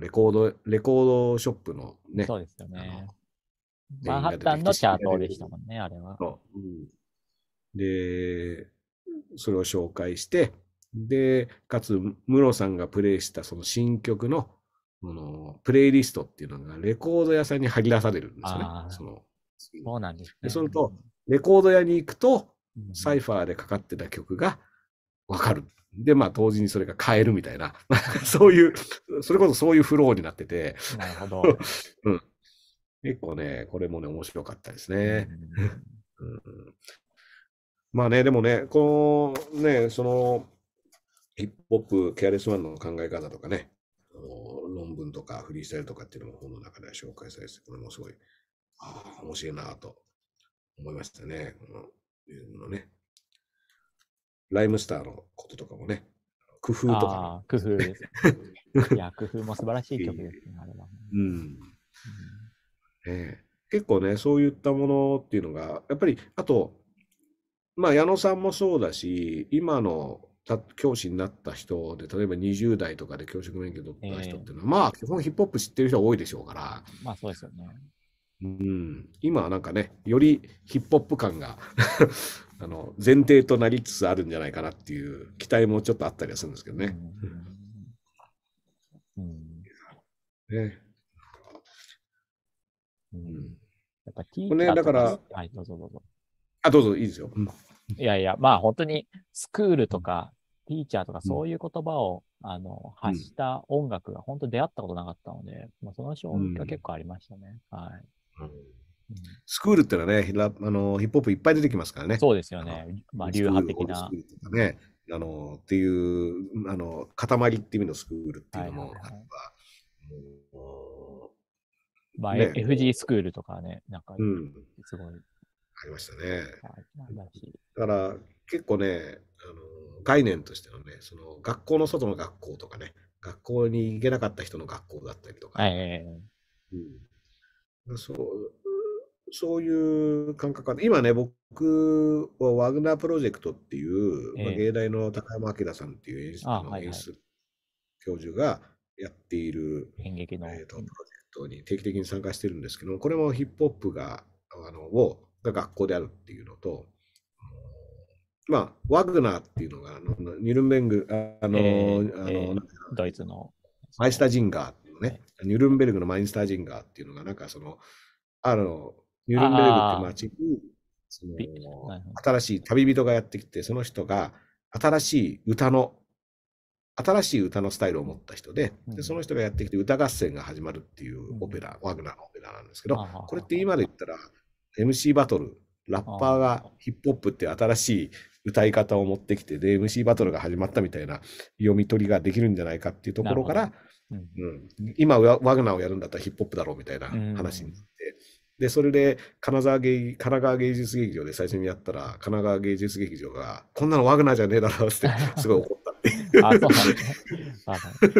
レコード、レコードショップのね、そうですよね。マンハッタンのチャートでしたもんね、あれは。うん、で、それを紹介して、で、かつ、ムロさんがプレイしたその新曲の、その、プレイリストっていうのが、レコード屋さんに貼り出されるんですよね。そのそうなんです、ね、で、それと、レコード屋に行くと、サイファーでかかってた曲がわかる。で、まあ、同時にそれが変えるみたいな、そういう、それこそそういうフローになってて。なるほど。うん。結構ね、これもね、面白かったですね。うん、うん、まあね、でもね、このね、その、ヒップホップ、ケアレスワンの考え方とかね、論文とかフリースタイルとかっていうのも本の中で紹介されて、これもすごい、ああ、面白いなと思いましたね。この、いうのね。ライムスターのこととかもね、工夫とか、ね。工夫です、いや、工夫も素晴らしい曲ですね、あれは。うん。うん、結構ね、そういったものっていうのが、やっぱり、あと、まあ、矢野さんもそうだし、今の教師になった人で、例えば20代とかで教職免許取った人っていうのは、えー、まあ、基本ヒップホップ知ってる人多いでしょうから。まあ、そうですよね。うん、今はなんかね、よりヒップホップ感が あの前提となりつつあるんじゃないかなっていう期待もちょっとあったりはするんですけどね。うん、ね。うん。やっぱキーね、だから、はい、どうぞどうぞ。あ、どうぞ、いいですよ。いやいや、まあ本当にスクールとかティーチャーとかそういう言葉を、うん、あの発した音楽が本当出会ったことなかったので、まあ、その衝撃が結構ありましたね。はい。スクールってのはね、あのヒップホップいっぱい出てきますからね。そうですよね。あまあ、流派的な。ね、あのっていうあの塊っていう意味のスクールっていうのもはいはいはい、まあ、ね、FG スクールとかね、なんか、すごい、うん、ありましたね。だから結構ね、あの概念としてのね、その学校の外の学校とかね、学校に行けなかった人の学校だったりとか、はいうん、そうそういう感覚は、今ね、僕はワグナープロジェクトっていう、えー、まあ、芸大の高山明さんっていう演出の演出教授がやっている、演劇の、えー、とプロジェクトに定期的に参加してるんですけど、これもヒップホップがあのをが学校であるっていうのと、まあ、ワグナーっていうのが、あのニュルンベング、あの、えー、あの、えー、ドイツの。マイスタージンガーっていうね、はい、ニュルンベルグのマイスタージンガーっていうのが、なんかその、あの、ニュルンベルグって街に、その、新しい旅人がやってきて、その人が、新しい歌の、新しい歌のスタイルを持った人で、でその人がやってきて歌合戦が始まるっていうオペラ、うん、ワグナーのオペラなんですけど、これって今で言ったら、MC バトル、ラッパーがヒップホップって新しい歌い方を持ってきて、で、MC バトルが始まったみたいな読み取りができるんじゃないかっていうところから、うん、うん、今ワグナーをやるんだったらヒップホップだろうみたいな話になって、うん、でそれで金沢芸神奈川芸術劇場で最初にやったら神奈川芸術劇場がこんなのワグナーじゃねえだろうって すごい怒ったってい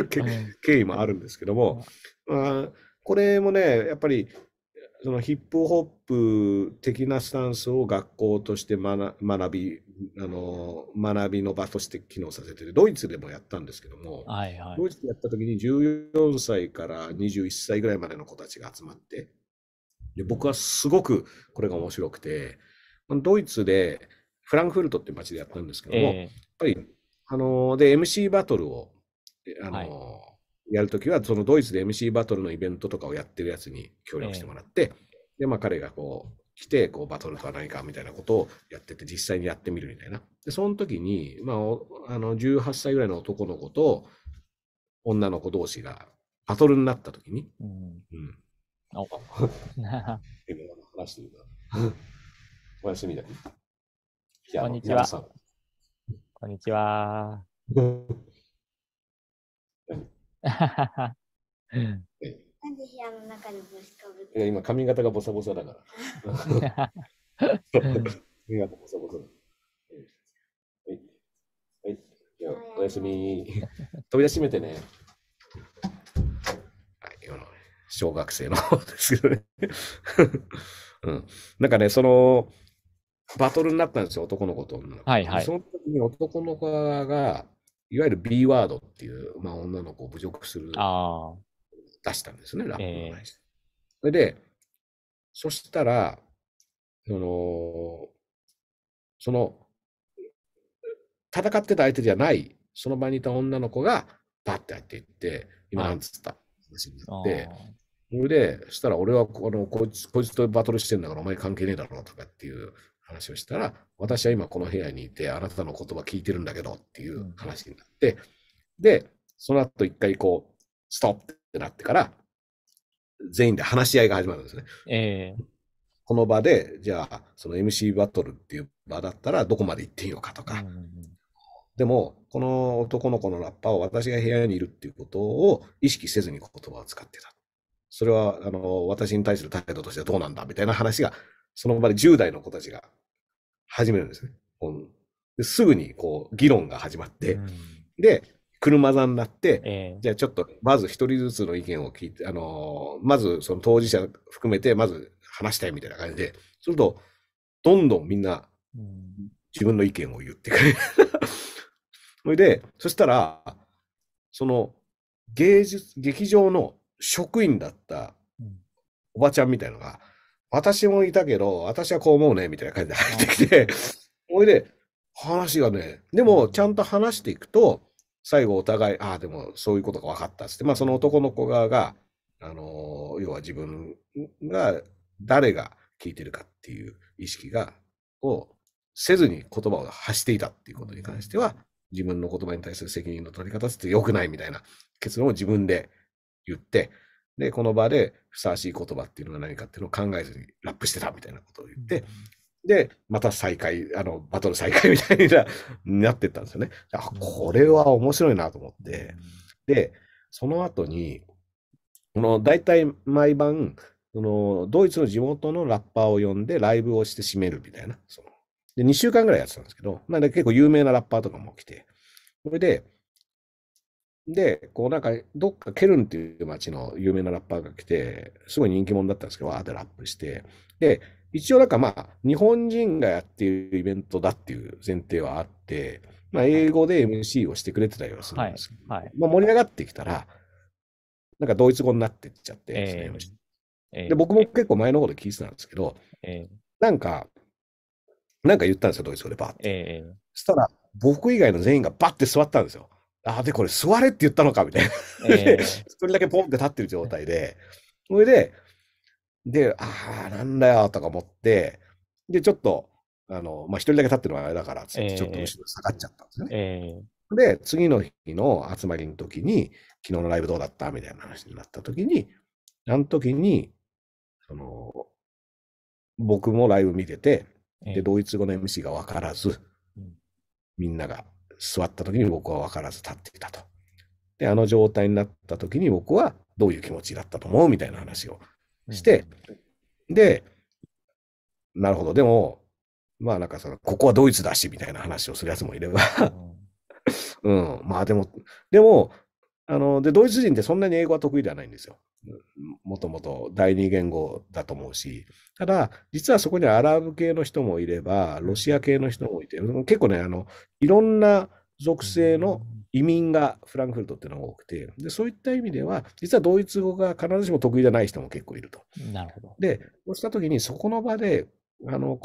う 経緯もあるんですけども、まあ、これもねやっぱりそのヒップホップ的なスタンスを学校として学びあの学びの場として機能させてる、ドイツでもやったんですけども、はいはい、ドイツでやった時に14歳から21歳ぐらいまでの子たちが集まってで僕はすごくこれが面白くてドイツでフランクフルトって街でやったんですけども、えー、やっぱりあので MC バトルをあの、はいやるときは、そのドイツで MC バトルのイベントとかをやってるやつに協力してもらって、で、まあ、彼がこう、来て、こう、バトルとは何かみたいなことをやってて、実際にやってみるみたいな。で、その時に、まあ、あの、18歳ぐらいの男の子と、女の子同士が、バトルになった時に、うん。うん。話 おやすみだ。こんにちは。こんにちは。なんで部屋の中に帽子かぶって今髪型がボサボサだから。髪型ボサボサだ。はい。はい。じゃあ、おやすみ。飛び出しめてね。小学生の方ですけどね。うん。なんかね、その、バトルになったんですよ、男の子と女の子。はいはい。その時に男の子が、いわゆる B ワードっていう、まあ、女の子を侮辱する、出したんですね、ラップの話、えー、それで、そしたら、その、その、戦ってた相手じゃない、その場にいた女の子が、パッて入っていって、今なんつった話になって、それで、そしたら俺はこのこいつこいつとバトルしてんだからお前関係ねえだろとかっていう話をしたら、私は今この部屋にいて、あなたの言葉聞いてるんだけどっていう話になって、で、その後一回こう、ストップってなってから、全員で話し合いが始まるんですね。えー、この場で、じゃあ、その MC バトルっていう場だったら、どこまで行っていいのかとか、でも、この男の子のラッパーを私が部屋にいるっていうことを意識せずに言葉を使ってた。それは、あの、私に対する態度としてはどうなんだみたいな話がその場で10代の子たちが始めるんですね。すぐにこう議論が始まって、うん、で、車座になって、えー、じゃあちょっとまず一人ずつの意見を聞いて、あのー、まずその当事者含めて、まず話したいみたいな感じで、すると、どんどんみんな自分の意見を言ってくれる。それで、そしたら、その芸術、劇場の職員だったおばちゃんみたいのが、私もいたけど、私はこう思うね、みたいな感じで入ってきて、ほいで、話がね、でも、ちゃんと話していくと、最後お互い、ああ、でもそういうことが分かったっつって、まあその男の子側が、あのー、要は自分が誰が聞いてるかっていう意識が、をせずに言葉を発していたっていうことに関しては、自分の言葉に対する責任の取り方って良くないみたいな結論を自分で言って、で、この場でふさわしい言葉っていうのが何かっていうのを考えずにラップしてたみたいなことを言って、で、また再会、あの、バトル再開みたいな、なってったんですよね。あ、これは面白いなと思って。で、その後に、この、大体毎晩、その、ドイツの地元のラッパーを呼んでライブをして締めるみたいな、その、で、2週間ぐらいやってたんですけど、なんで結構有名なラッパーとかも来て、それで、で、こうなんか、どっかケルンっていう街の有名なラッパーが来て、すごい人気者だったんですけど、わーってラップして、で、一応なんかまあ、日本人がやっているイベントだっていう前提はあって、まあ、英語で MC をしてくれてたりうするんですけど、はいはい、まあ、盛り上がってきたら、なんかドイツ語になってっちゃって、えーえー、で僕も結構前の方で聞いてたんですけど、えー、なんか、なんか言ったんですよ、ドイツ語でバーって。そしたら、僕以外の全員がバッて座ったんですよ。あ、で、これ座れって言ったのか、みたいな。それ人だけポンって立ってる状態で、それで、で、ああ、なんだよ、とか思って、で、ちょっと、あの、まあ、一人だけ立ってるのはあれだから、ちょっと後ろ下がっちゃったんですね。で、次の日の集まりの時に、昨日のライブどうだったみたいな話になった時に、あの時に、その、僕もライブ見てて、で、ドイツ語の MC が分からず、みんなが座った時に僕は分からず立っていたと。で、あの状態になった時に僕はどういう気持ちだったと思うみたいな話をして、うん、で、なるほど、でも、まあなんかその、ここはドイツだしみたいな話をするやつもいれば、うん、まあでも、でも、あの、で、ドイツ人ってそんなに英語は得意ではないんですよ。もともと第二言語だと思うし、ただ、実はそこにアラブ系の人もいれば、ロシア系の人もいて、結構ね、あの、いろんな属性の移民がフランクフルトっていうのが多くて、で、そういった意味では、実はドイツ語が必ずしも得意じゃない人も結構いると。なるほど。で、そうしたときに、そこの場で、あの、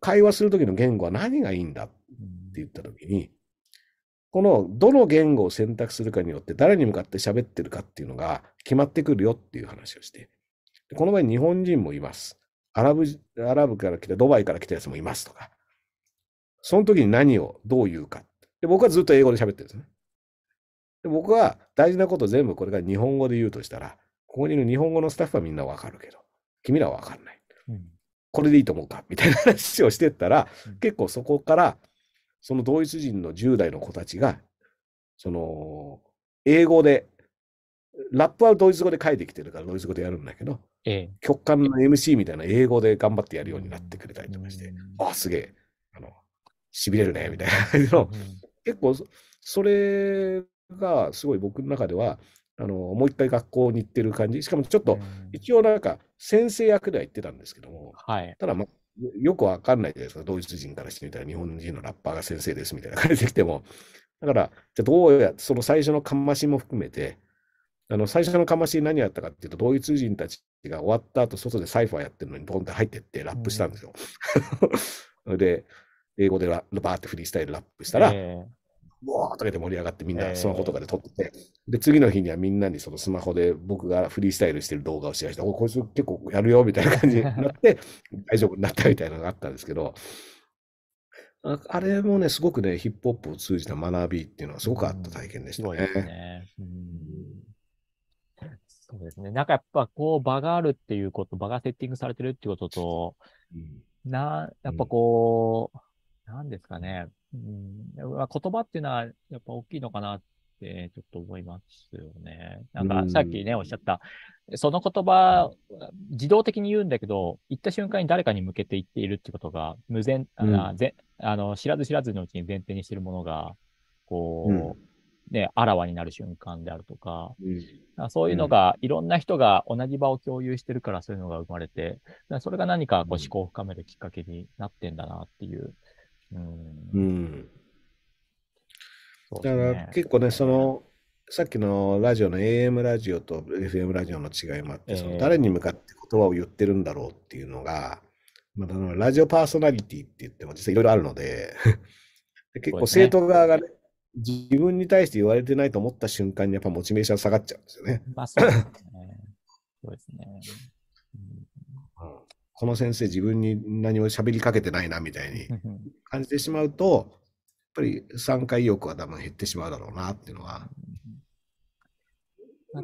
会話するときの言語は何がいいんだって言ったときに、このどの言語を選択するかによって誰に向かって喋ってるかっていうのが決まってくるよっていう話をして。この場合日本人もいます。アラブ、アラブから来て、ドバイから来たやつもいますとか。その時に何をどう言うか。で僕はずっと英語で喋ってるんですね。で僕は大事なこと全部これから日本語で言うとしたら、ここにいる日本語のスタッフはみんなわかるけど、君らはわかんない。うんこれでいいと思うかみたいな話をしてったら、結構そこからそのドイツ人の10代の子たちが、その、英語で、ラップはドイツ語で書いてきてるからドイツ語でやるんだけど、ええ、極寒の MC みたいな英語で頑張ってやるようになってくれたりとかして、あ、すげえ、あの、しびれるね、みたいな 結構、それがすごい僕の中では、あのもう一回学校に行ってる感じ、しかもちょっと、一応なんか先生役では行ってたんですけども、ただ、ま、よくわかんないじゃないですか。ドイツ人からしてみたら日本人のラッパーが先生ですみたいな感じで来ても。だから、じゃどうや、その最初のかましも含めて、あの最初のかまし何やったかっていうと、ドイツ人たちが終わった後、外でサイファーやってるのにボンって入ってってラップしたんですよ。うん、で、英語でラバーってフリースタイルラップしたら、えーわーとかて盛り上がってみんなスマホとかで撮ってで、次の日にはみんなにそのスマホで僕がフリースタイルしてる動画をシェアして、お、こいつ結構やるよみたいな感じに なって、大丈夫になったみたいなのがあったんですけど、あれもね、すごくね、ヒップホップを通じた学びっていうのはすごくあった体験でしたね。うん、そうですね。なんかやっぱこう場があるっていうこと、場がセッティングされてるっていうことと、な、やっぱこう、うん、なんですかね。うん、言葉っていうのはやっぱ大きいのかなってちょっと思いますよね。なんかさっきね、おっしゃった、その言葉、自動的に言うんだけど、言った瞬間に誰かに向けて言っているってことが、無前、あの、あの知らず知らずのうちに前提にしてるものが、こう、うん、ね、あらわになる瞬間であるとか、うん、そういうのが、いろんな人が同じ場を共有してるからそういうのが生まれて、それが何かこう思考を深めるきっかけになってんだなっていう。うん。だから結構ね、その、さっきのラジオの AM ラジオと FM ラジオの違いもあって、その誰に向かって言葉を言ってるんだろうっていうのが、まあ、ラジオパーソナリティって言っても実際いろいろあるので 結構生徒側が、ね、自分に対して言われてないと思った瞬間にやっぱモチベーション下がっちゃうんですよね。まあそうですね。そうですねこの先生自分に何も喋りかけてないなみたいに感じてしまうと、やっぱり参加意欲は多分減ってしまうだろうなっていうのは。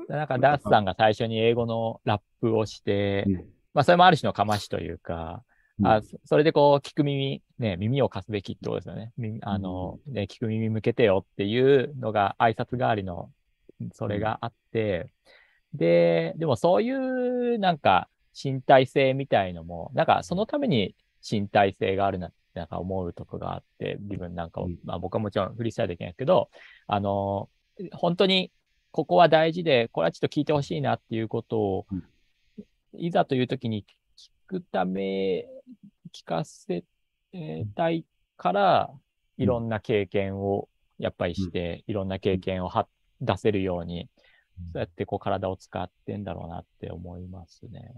なんかダースさんが最初に英語のラップをして、まあそれもある種のかましというか、あそれでこう聞く耳、ね、耳を貸すべきってことですよね。あの、ね、聞く耳向けてよっていうのが挨拶代わりのそれがあって、で、でもそういうなんか身体性みたいのも、なんかそのために身体性があるなってなんか思うとこがあって、自分なんかを、まあ僕はもちろんフリースタイルできないけど、あの、本当にここは大事で、これはちょっと聞いてほしいなっていうことを、いざという時に聞くため、聞かせたいから、いろんな経験をやっぱりして、いろんな経験を出せるようにそうやってこう体を使ってんだろうなって思いますね。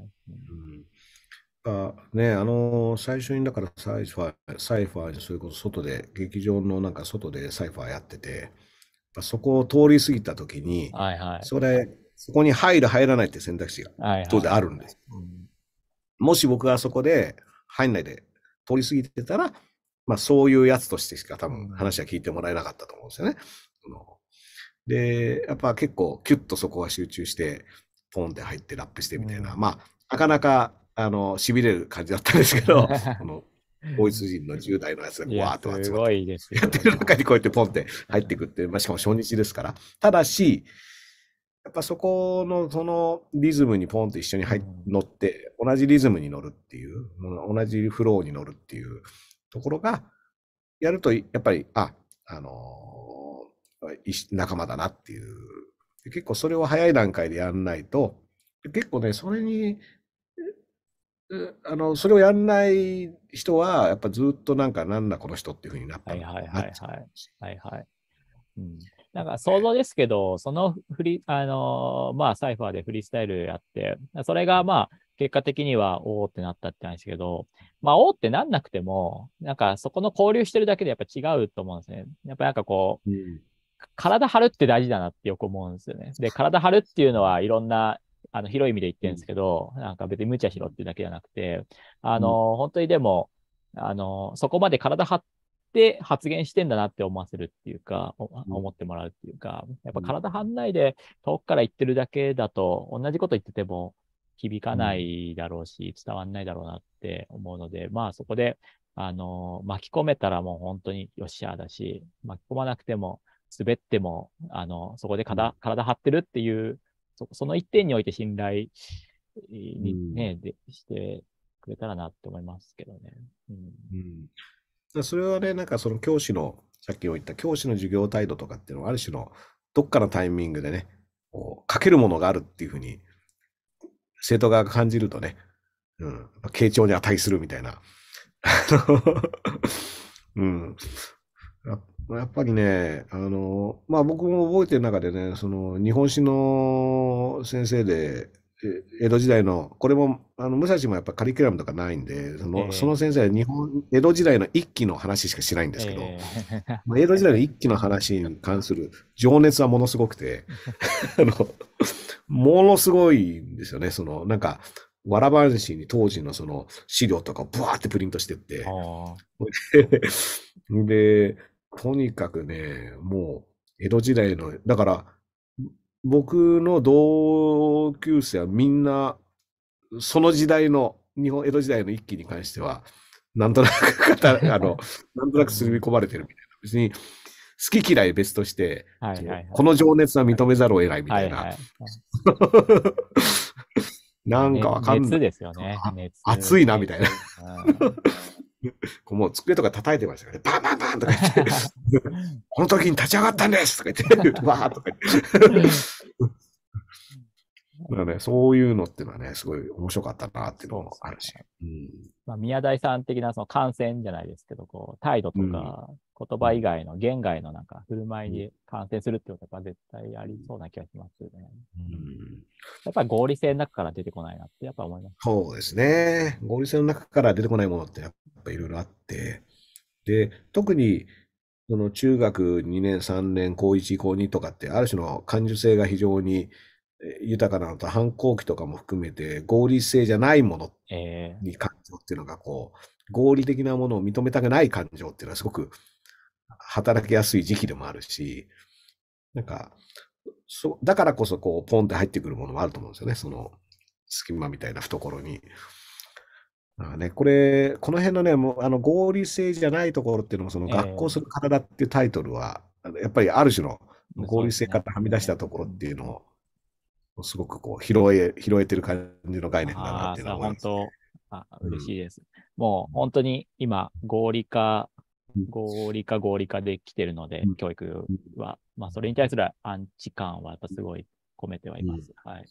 うん、あねあのー、最初にだからサイファー、サイファー、それこそ外で、劇場のなんか外でサイファーやってて、そこを通り過ぎたときに、はいはい、それ、そこに入る、入らないって選択肢が当然あるんです。はいはいうん、もし僕がそこで入んないで通り過ぎてたら、まあそういうやつとしてしか多分話は聞いてもらえなかったと思うんですよね。うんで、やっぱ結構キュッとそこは集中して、ポンって入ってラップしてみたいな、うん、まあ、なかなか、あの、痺れる感じだったんですけど、この、ドイツ人の10代のやつがわーっと集まって、やってる中にこうやってポンって入ってくって、まあ、しかも初日ですから。ただし、やっぱそこのそのリズムにポンと一緒に入、う乗って、同じリズムに乗るっていう、同じフローに乗るっていうところが、やると、やっぱり、あ、あのー仲間だなっていう。結構それを早い段階でやんないと、結構ね、それに、あの、それをやんない人は、やっぱずっとなんか、なんだこの人っていうふうになった。はいはいはいはい。はいはい。うん、なんか想像ですけど、そのフリ、あのまあ、サイファーでフリースタイルやって、それがまあ、結果的には、おおってなったって話ですけど、まあ、おおってなんなくても、なんかそこの交流してるだけでやっぱ違うと思うんですね。やっぱなんかこう、うん体張るって大事だなってよく思うんですよね。で、体張るっていうのはいろんなあの広い意味で言ってるんですけど、うん、なんか別に無茶しろっていうだけじゃなくて、あの、うん、本当にでも、あの、そこまで体張って発言してんだなって思わせるっていうか、思ってもらうっていうか、やっぱ体張んないで遠くから言ってるだけだと、同じこと言ってても響かないだろうし、伝わんないだろうなって思うので、まあそこで、あの、巻き込めたらもう本当によっしゃーだし、巻き込まなくても、滑っても、あの、そこで体、体張ってるっていう、そその一点において信頼にね、でしてくれたらなって思いますけどね。うん。うん、それはね、なんかその教師の、さっきも言った教師の授業態度とかっていうのは、ある種のどっかのタイミングでね、こう、かけるものがあるっていうふうに、生徒側が感じるとね、うん、傾聴に値するみたいな。うん。やっぱりね、あの、まあ僕も覚えてる中でね、その日本史の先生で、江戸時代の、これも、あの、武蔵もやっぱカリキュラムとかないんで、その、えー、その先生は日本、江戸時代の一期の話しかしないんですけど、えー、まあ、江戸時代の一期の話に関する情熱はものすごくて、あの、ものすごいんですよね、その、なんか、わらばんしに当時のその資料とかをブワーってプリントしてって、で、とにかくね、もう、江戸時代の、だから、僕の同級生はみんな、その時代の、日本、江戸時代の一期に関しては、なんとなく、あの、なんとなくすり込まれてるみたいな。別に、好き嫌い別として、はいはいはい、この情熱は認めざるを得ないみたいな。はいはいはい なんかわかんない。熱ですよね。熱いな、みたいな。もう机とか叩いてましたから、ね、バンバンバンとか言って、この時に立ち上がったんですとか言って、わーとか言って。だね、そういうのっていうのはね、すごい面白かったなっていうのもあるし。うん、まあ、宮台さん的なその感染じゃないですけど、こう態度とか、言葉以外の言外のなんか振る舞いに感染するってことは絶対ありそうな気がしますよね。うん、やっぱり合理性の中から出てこないなってやっぱ思います。そうですね。合理性の中から出てこないものってやっぱいろいろあって、で、特にその中学2年、3年、高1、高2とかって、ある種の感受性が非常に豊かなのと反抗期とかも含めて合理性じゃないものに感情っていうのがこう合理的なものを認めたくない感情っていうのはすごく働きやすい時期でもあるしなんかそだからこそこうポンって入ってくるものもあると思うんですよねその隙間みたいな懐に。あね、これ、この辺のね、もうあの合理性じゃないところっていうのも、その学校する体っていうタイトルは、えー、やっぱりある種の合理性からはみ出したところっていうのをすごくこう拾え、拾えてる感じの概念だなっていうのは、本当、あ嬉しいです、うん、もう本当に今、合理化、合理化、合理化できてるので、うん、教育は、まあ、それに対するアンチ感はやっぱすごい込めてはいます。うん、はい。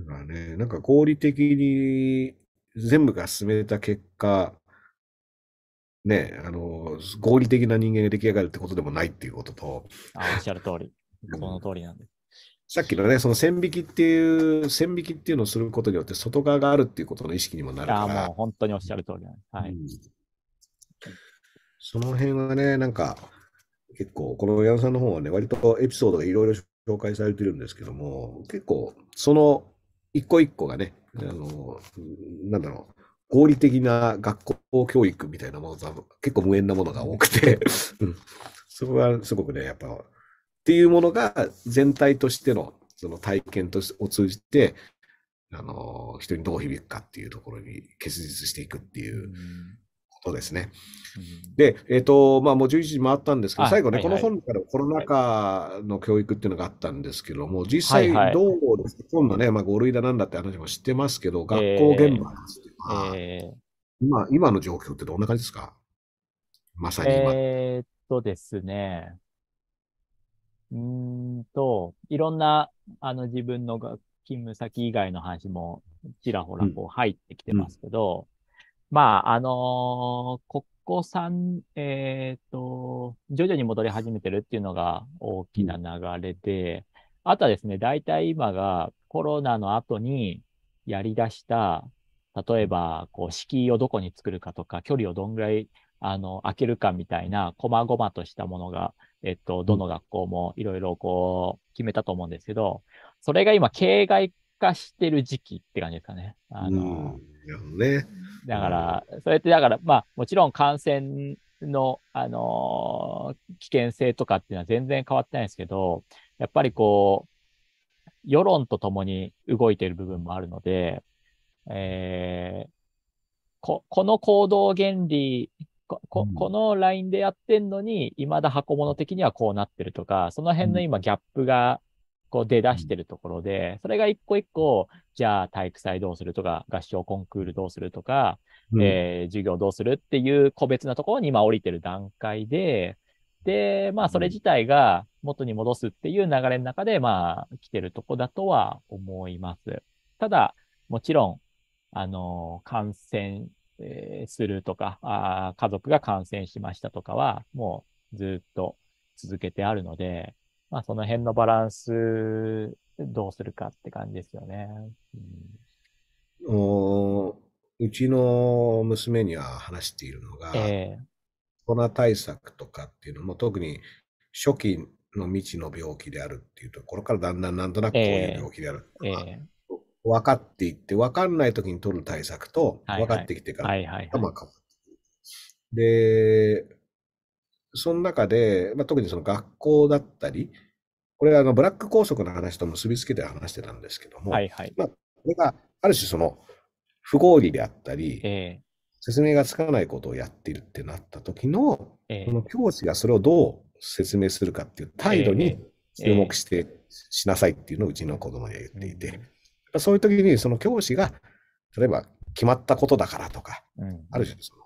だからね、なんか合理的に全部が進めた結果、ね、あの合理的な人間が出来上がるってことでもないっていうことと。あおっしゃる通り。その通りなんです。さっきのね、その線引きっていう、線引きっていうのをすることによって、外側があるっていうことの意識にもなるから。あもう本当におっしゃる通りなんです。はい。うん、その辺はね、なんか、結構、この矢野さんの方はね、割とエピソードがいろいろ紹介されてるんですけども、結構、その一個一個がね、あの、なんだろう、合理的な学校教育みたいなものと結構無縁なものが多くて そこはすごくね、やっぱっていうものが全体としてのその体験とを通じて、あの、人にどう響くかっていうところに結実していくっていうことですね。で、えっ、ー、と、まあもう11時回ったんですけど、最後ね、はいはい、この本からコロナ禍の教育っていうのがあったんですけども、実際どうはいはい、今度ね、まあ5類だなんだって話も知ってますけど、学校現場ですけえー、今、今の状況ってどんな感じですかまさに今。えー、っとですね。うんと、いろんな、あの、自分の勤務先以外の話も、ちらほらこう入ってきてますけど、うん、まあ、あのー、ここさん、えっ、ー、と、徐々に戻り始めてるっていうのが大きな流れで、うん、あとはですね、大体今がコロナの後にやり出した、例えば、こう、敷居をどこに作るかとか、距離をどんぐらい、あの、開けるかみたいな、細々としたものが、えっと、どの学校もいろいろこう、決めたと思うんですけど、それが今、形骸化してる時期って感じですかね。あの、うん、ね。だから、それって、だから、まあ、もちろん感染の、あのー、危険性とかっていうのは全然変わってないですけど、やっぱりこう、世論とともに動いている部分もあるので、えー、ここの行動原理こここのラインでやってんのに、いまだ箱物的にはこうなってるとか、その辺の今ギャップがこう出だしてるところで、それが一個一個、じゃあ体育祭どうするとか、合唱コンクールどうするとか、えー、授業どうするっていう個別なところに今降りてる段階で、で、まあそれ自体が元に戻すっていう流れの中で、まあ来てるとこだとは思います。ただ、もちろん、あのー、感染えー、するとかあ、家族が感染しましたとかは、もうずっと続けてあるので、まあ、その辺のバランス、どうするかって感じですよね。うん、うちの娘には話しているのが、えー、コロナ対策とかっていうのも、特に初期の未知の病気であるっていうところからだんだんなんとなくこういう病気である、えーえー、分かっていって、分かんない時に取る対策と、分かってきてから、頭まあ変わってで、その中で、まあ、特にその学校だったり、これはあのブラック校則の話と結びつけて話してたんですけども、はいはい、まあ、これがある種その不合理であったり、えー、説明がつかないことをやっているってなった時の、えー、の教師がそれをどう説明するかっていう態度に注目して、しなさいっていうのをうちの子供には言っていて、そういう時に、その教師が、例えば決まったことだからとか、うん、ある種、その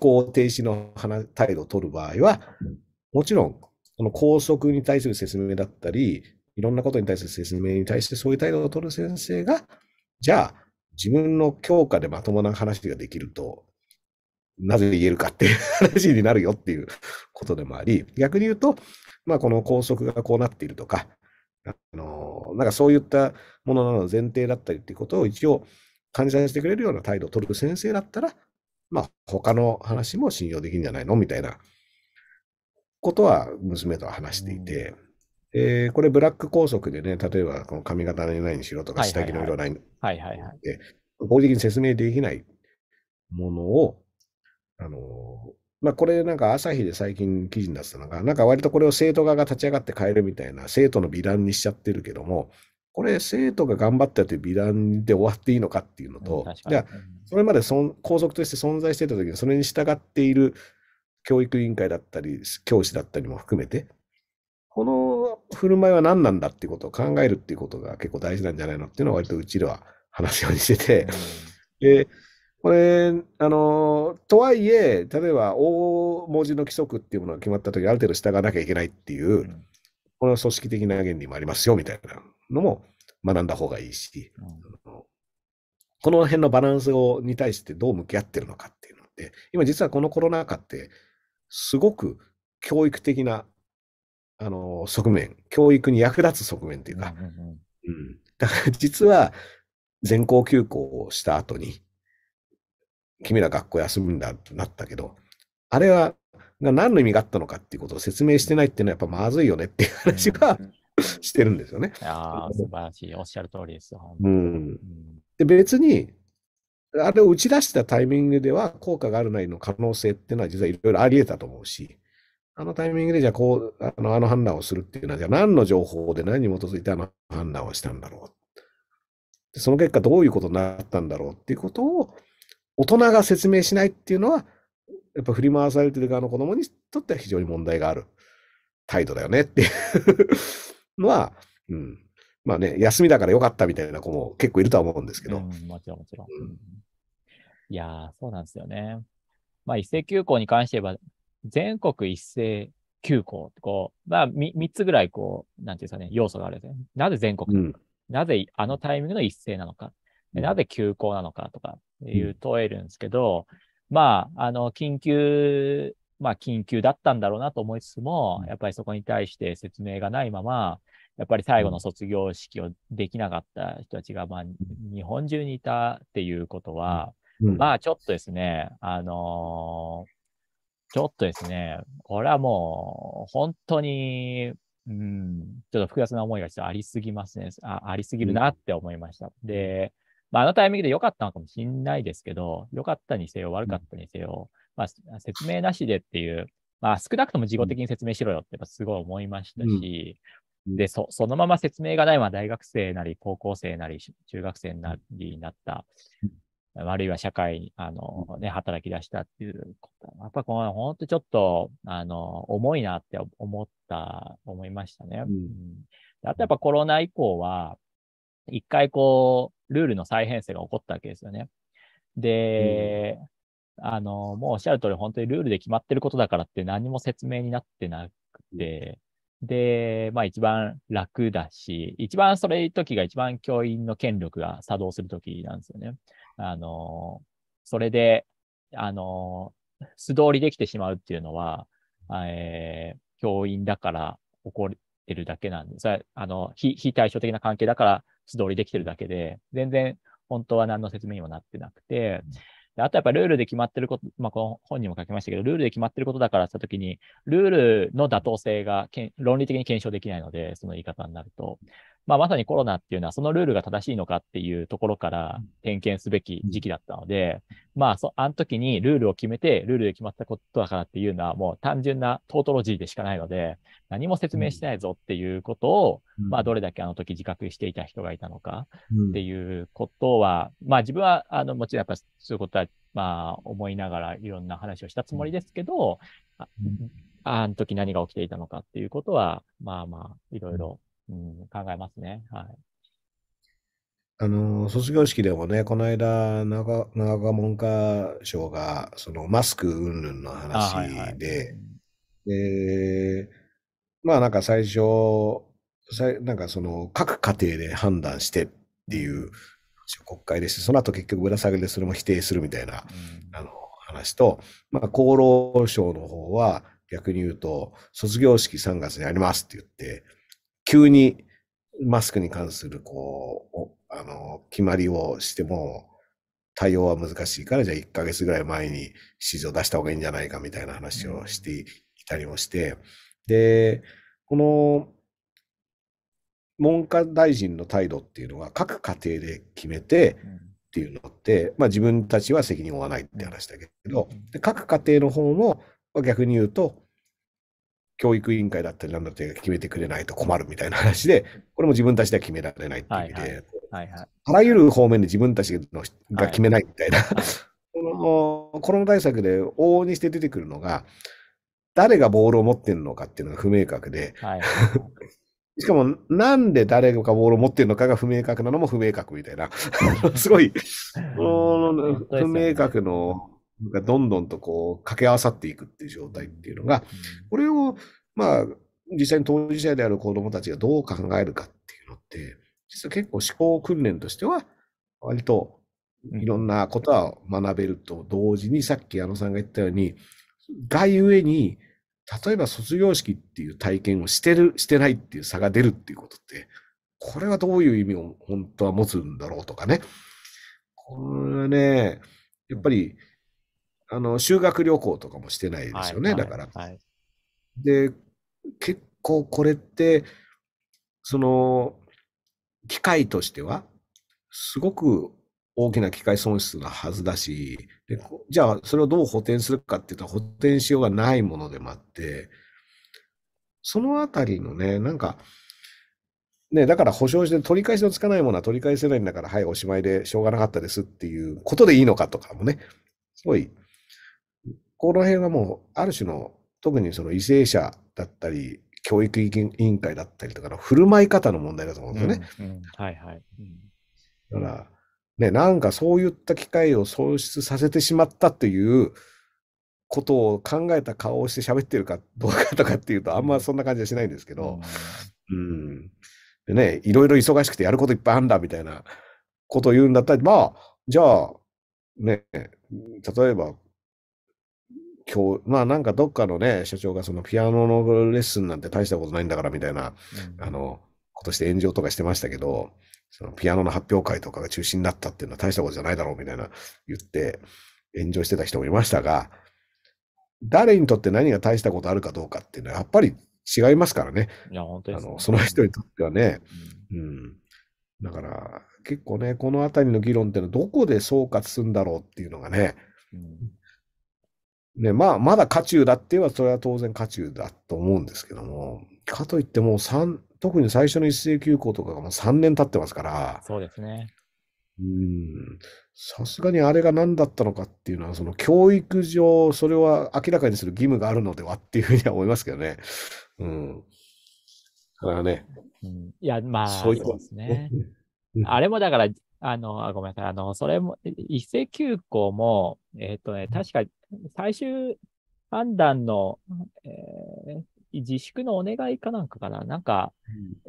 思考停止の態度を取る場合は、もちろん、その校則に対する説明だったり、いろんなことに対する説明に対してそういう態度を取る先生が、じゃあ、自分の教科でまともな話ができると、なぜ言えるかっていう 話になるよっていうことでもあり、逆に言うと、まあ、この校則がこうなっているとか、あの、なんかそういったものの前提だったりっていうことを一応感じさせてくれるような態度を取る先生だったら、まあ他の話も信用できるんじゃないのみたいなことは娘とは話していて、うん、えー、これブラック校則でね、例えばこの髪型の色にしろとか下着の色ないで、はいはいはい、合理的に説明できないものを、あの、まあ、これなんか朝日で最近記事になってたのが、なんか割とこれを生徒側が立ち上がって変えるみたいな、生徒の美談にしちゃってるけども、これ生徒が頑張ったという美談で終わっていいのかっていうのと、うん、じゃあそれまでそ校則として存在してた時に、それに従っている教育委員会だったり、教師だったりも含めて、この振る舞いは何なんだっていうことを考えるっていうことが結構大事なんじゃないのっていうのは割とうちでは話すようにしてて、うん、でこれ、あの、とはいえ、例えば大文字の規則っていうものが決まったとき、ある程度従わなきゃいけないっていう、うん、この組織的な原理もありますよみたいなのも学んだ方がいいし、うん、この辺のバランスをに対してどう向き合ってるのかっていうのって、今実はこのコロナ禍って、すごく教育的なあの側面、教育に役立つ側面というか、うん、だから実は全校休校をした後に、君ら学校休むんだとなったけど、あれは何の意味があったのかっていうことを説明してないっていうのはやっぱまずいよねっていう話は、うん、してるんですよね。ああ、素晴らしい。おっしゃる通りですうん、で別に、あれを打ち出したタイミングでは効果があるなりの可能性っていうのは実はいろいろあり得たと思うし、あのタイミングでじゃあこう、あのあの判断をするっていうのは、じゃあ何の情報で何に基づいてあの判断をしたんだろう。その結果どういうことになったんだろうっていうことを大人が説明しないっていうのは、やっぱ振り回されてる側の子供にとっては非常に問題がある態度だよねっていうのは、うん。まあね、休みだからよかったみたいな子も結構いるとは思うんですけど。うん、もちろんもちろん。うん、いやそうなんですよね。まあ一斉休校に関して言えば、全国一斉休校ってこう、まあ 3, 3つぐらいこう、なんていうんですかね、要素があるんですね。なぜ全国、うん、なぜあのタイミングの一斉なのかなぜ休校なのかとかいう問えるんですけど、うん、まあ、あの、緊急、まあ、緊急だったんだろうなと思いつつも、やっぱりそこに対して説明がないまま、やっぱり最後の卒業式をできなかった人たちが、まあ、日本中にいたっていうことは、うん、まあ、ちょっとですね、あのー、ちょっとですね、これはもう、本当に、うん、ちょっと複雑な思いがちょっとありすぎますねあ。ありすぎるなって思いました。で、まあ、あのタイミングで良かったのかもしれないですけど、良かったにせよ、悪かったにせよ、まあ、説明なしでっていう、まあ、少なくとも事後的に説明しろよってすごい思いましたし、うん、でそそのまま説明がないまま大学生なり、高校生なり、中学生なりになった、あるいは社会、あの、ね、働き出したっていうこと、やっぱこの、本当ちょっと、あの、重いなって思った、思いましたね。うん、あとやっぱコロナ以降は、一回こう、ルールの再編成が起こったわけですよね。で、あの、もうおっしゃる通り、本当にルールで決まってることだからって何も説明になってなくて、で、まあ一番楽だし、一番それ時が一番教員の権力が作動する時なんですよね。あの、それで、あの、素通りできてしまうっていうのは、えー、教員だから起こってるだけなんで、それあの非、非対照的な関係だから素通りできてるだけで、全然本当は何の説明にもなってなくて、であとやっぱルールで決まってること、まあ、この本にも書きましたけど、ルールで決まってることだからしたときに、ルールの妥当性がけん論理的に検証できないので、その言い方になると、まあ、まさにコロナっていうのは、そのルールが正しいのかっていうところから点検すべき時期だったので、まあ、そ、あの時にルールを決めて、ルールで決まったことだからっていうのは、もう単純なトートロジーでしかないので、何も説明しないぞっていうことを、まあ、どれだけあの時自覚していた人がいたのかっていうことは、まあ、自分は、あの、もちろんやっぱそういうことは、まあ、思いながらいろんな話をしたつもりですけど、あの時何が起きていたのかっていうことは、まあまあ、いろいろうん、考えますね。はい。あの、卒業式でもね、この間、長岡文科省が、そのマスク云々の話で、はいはい、で、まあなんか最初、なんかその各家庭で判断してっていう国会でして、その後結局ぶら下げでそれも否定するみたいな、うん、あの話と、まあ厚労省の方は逆に言うと、卒業式3月にありますって言って、急にマスクに関する、こう、あの、決まりをしても、対応は難しいから、じゃあ1ヶ月ぐらい前に指示を出した方がいいんじゃないかみたいな話をしていたりもして、で、この文科大臣の態度っていうのは各家庭で決めてっていうのって、まあ自分たちは責任を負わないって話だけど、各家庭の方も逆に言うと、教育委員会だったりなんだって決めてくれないと困るみたいな話で、これも自分たちでは決められないっていう意味で、はいはい、あらゆる方面で自分たちのが決めないみたいな、はいはい、このコロナ対策で往々にして出てくるのが、誰がボールを持ってるのかっていうのが不明確で、はいはい しかもなんで誰がボールを持ってるのかが不明確なのも不明確みたいな、すごい、不明確のがどんどんとこう掛け合わさっていくっていう状態っていうのが、これをまあ実際に当事者である子どもたちがどう考えるかっていうのって、実は結構思考訓練としては、割といろんなことは学べると同時に、さっき矢野さんが言ったように、がゆえに、例えば卒業式っていう体験をしてる、してないっていう差が出るっていうことって、これはどういう意味を本当は持つんだろうとかね。これはね、やっぱりあの修学旅行とかもしてないですよね、はい、だから。はい、で結構これってその機会としてはすごく大きな機械損失なはずだしでじゃあそれをどう補填するかっていうと補填しようがないものでもあってそのあたりのねなんかね、だから保証して取り返しのつかないものは取り返せないんだから、はい、おしまいでしょうがなかったですっていうことでいいのかとかもね、すごいこの辺はもう、ある種の、特にその為政者だったり、教育委員会だったりとかの振る舞い方の問題だと思うんですよね。うんうん、はいはい。だから、ね、なんかそういった機会を喪失させてしまったっていうことを考えた顔をして喋ってるかどうかとかっていうと、あんまそんな感じはしないんですけど、うん。でね、いろいろ忙しくてやることいっぱいあんだみたいなことを言うんだったら、まあ、じゃあ、ね、例えば今日、まあなんかどっかのね、所長がそのピアノのレッスンなんて大したことないんだからみたいな、うん、あの、今年炎上とかしてましたけど、そのピアノの発表会とかが中止になったっていうのは大したことじゃないだろうみたいな言って炎上してた人もいましたが、誰にとって何が大したことあるかどうかっていうのはやっぱり違いますからね。いや、本当に、ね、あのその人にとってはね、うん、うんだから結構ね、このあたりの議論ってのはどこで総括するんだろうっていうのがね、うん、ね、まあ、まだ渦中だって言えば、それは当然渦中だと思うんですけども、かといってもう3、特に最初の一斉休校とかがもう3年経ってますから、そうですね。うん、さすがにあれが何だったのかっていうのは、その教育上、それは明らかにする義務があるのではっていうふうには思いますけどね。うん。だからね。うん、いや、まあ、そうそうですね。あれもだから、あの、あごめんなさい、あの、それも、一斉休校も、えっ、ー、とね、確か最終判断の、えー、自粛のお願いかなんかかな、なんか、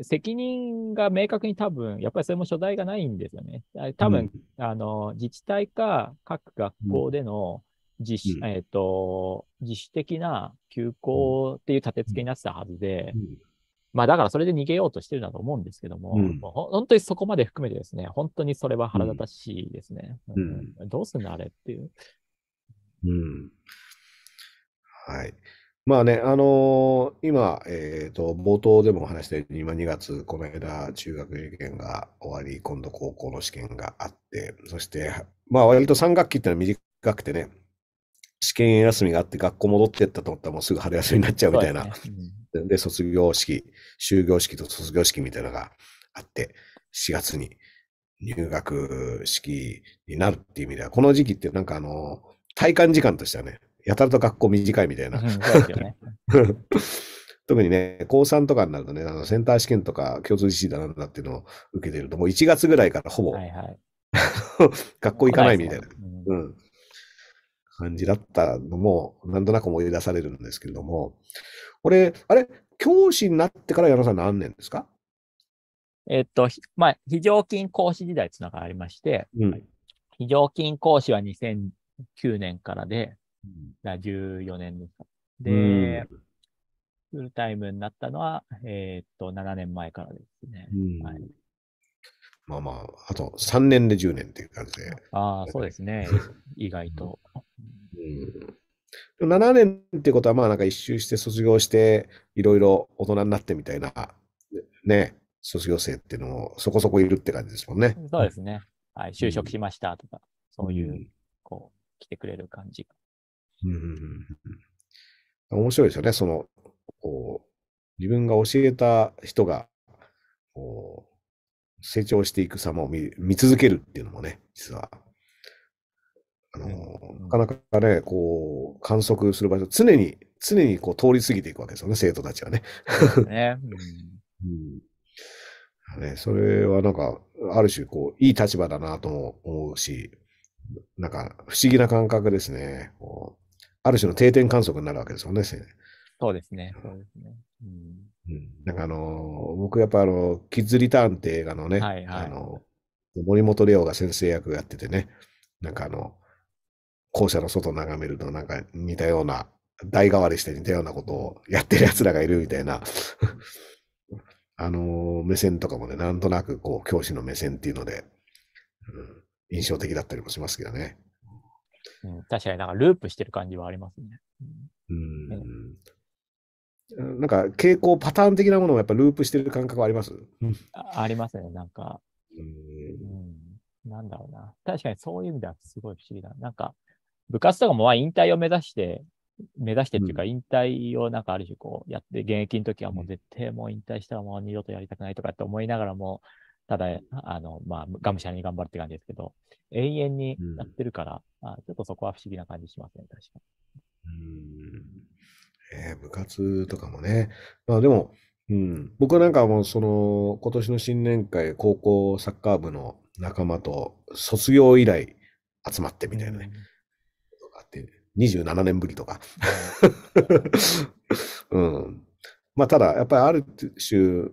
責任が明確に多分、やっぱりそれも所在がないんですよね。多分、うん、あの自治体か各学校での自主うん、えーと、自主的な休校っていう立て付けになってたはずで、うん、まあだからそれで逃げようとしてるんだと思うんですけども、も本当にそこまで含めてですね、本当にそれは腹立たしいですね。どうすんのあれっていう。うん。はい。まあね、あのー、今、えっ、ー、と、冒頭でもお話したように、今2月、この間、中学受験が終わり、今度高校の試験があって、そして、まあ、割と3学期ってのは短くてね、試験休みがあって学校戻ってったと思ったらもうすぐ春休みになっちゃうみたいな。でねうん、で、卒業式、終業式と卒業式みたいなのがあって、4月に入学式になるっていう意味では、この時期ってなんかあのー、体感時間としてはね、やたらと学校短いみたいな。ね、特にね、高3とかになるとね、あのセンター試験とか共通実施だなんだっていうのを受けてると、もう1月ぐらいからほぼ、はいはい、学校行かないみたいな、ねうん、うん、感じだったのも、なんとなく思い出されるんですけれども、これ、あれ、教師になってから矢野さん何年ですかえっと、まあ、非常勤講師時代ってのがありまして、うん、非常勤講師は2000 9年からで、うん、14年ですか。で、フルタイムになったのは、えー、っと、7年前からですね。はい、まあまあ、あと3年で10年っていう感じで。ああ、そうですね。意外と。うん、7年ってことは、まあなんか一周して卒業して、いろいろ大人になってみたいな、ね、卒業生っていうのもそこそこいるって感じですもんね。そうですね。はい、就職しましたとか、そういう、こう、来てくれる感じ。うん、面白いですよね。その、こう、自分が教えた人が、こう、成長していく様を見見続けるっていうのもね、実は。あの、うん、なかなかね、こう、観測する場所、常に、常にこう通り過ぎていくわけですよね、生徒たちはね。ね。うん、うん、ねそれはなんか、ある種、こう、いい立場だなとも思うし、なんか不思議な感覚ですね。ある種の定点観測になるわけですもんね。そうですね。そうですね。うん。なんかあの僕やっぱあの、キッズリターンって映画のね、はいはい、あの森本レオが先生役やっててね、なんかあの、校舎の外眺めるとなんか似たような、代替わりして似たようなことをやってる奴らがいるみたいな、あの目線とかもね、なんとなくこう、教師の目線っていうので、うん、印象的だったりもしますけどね。うん、確かになんかループしてる感じはありますね。うん。ん、なんか傾向、パターン的なものもやっぱループしてる感覚はありますあありますね、なんか。うん、なんだろうな。確かにそういう意味ではすごい不思議だ。なんか、部活とかもまあ引退を目指して、目指してっていうか、引退をなんかある種こうやって、現役の時はもう絶対もう引退したらもう二度とやりたくないとかって思いながらも、ただ、あの、まあ、がむしゃらに頑張るって感じですけど、永遠にやってるから、うん、あちょっとそこは不思議な感じしますね、確かに。うん。えー、部活とかもね。まあでも、うん、僕なんかもうその、今年の新年会、高校サッカー部の仲間と卒業以来集まってみたいなね。とかって、27年ぶりとか。うん。まあただ、やっぱりある種、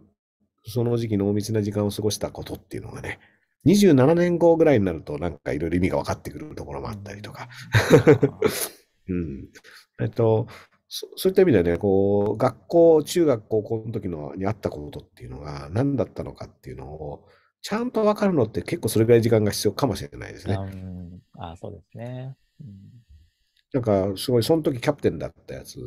その時期濃密な時間を過ごしたことっていうのがね、27年後ぐらいになると、なんかいろいろ意味が分かってくるところもあったりとか。うん。えっと、そそういった意味ではね、こう、学校、中学、高校の時のにあったことっていうのが何だったのかっていうのを、ちゃんと分かるのって結構それぐらい時間が必要かもしれないですね。うん、あそうですね。うん、なんか、すごい、その時キャプテンだったやつ、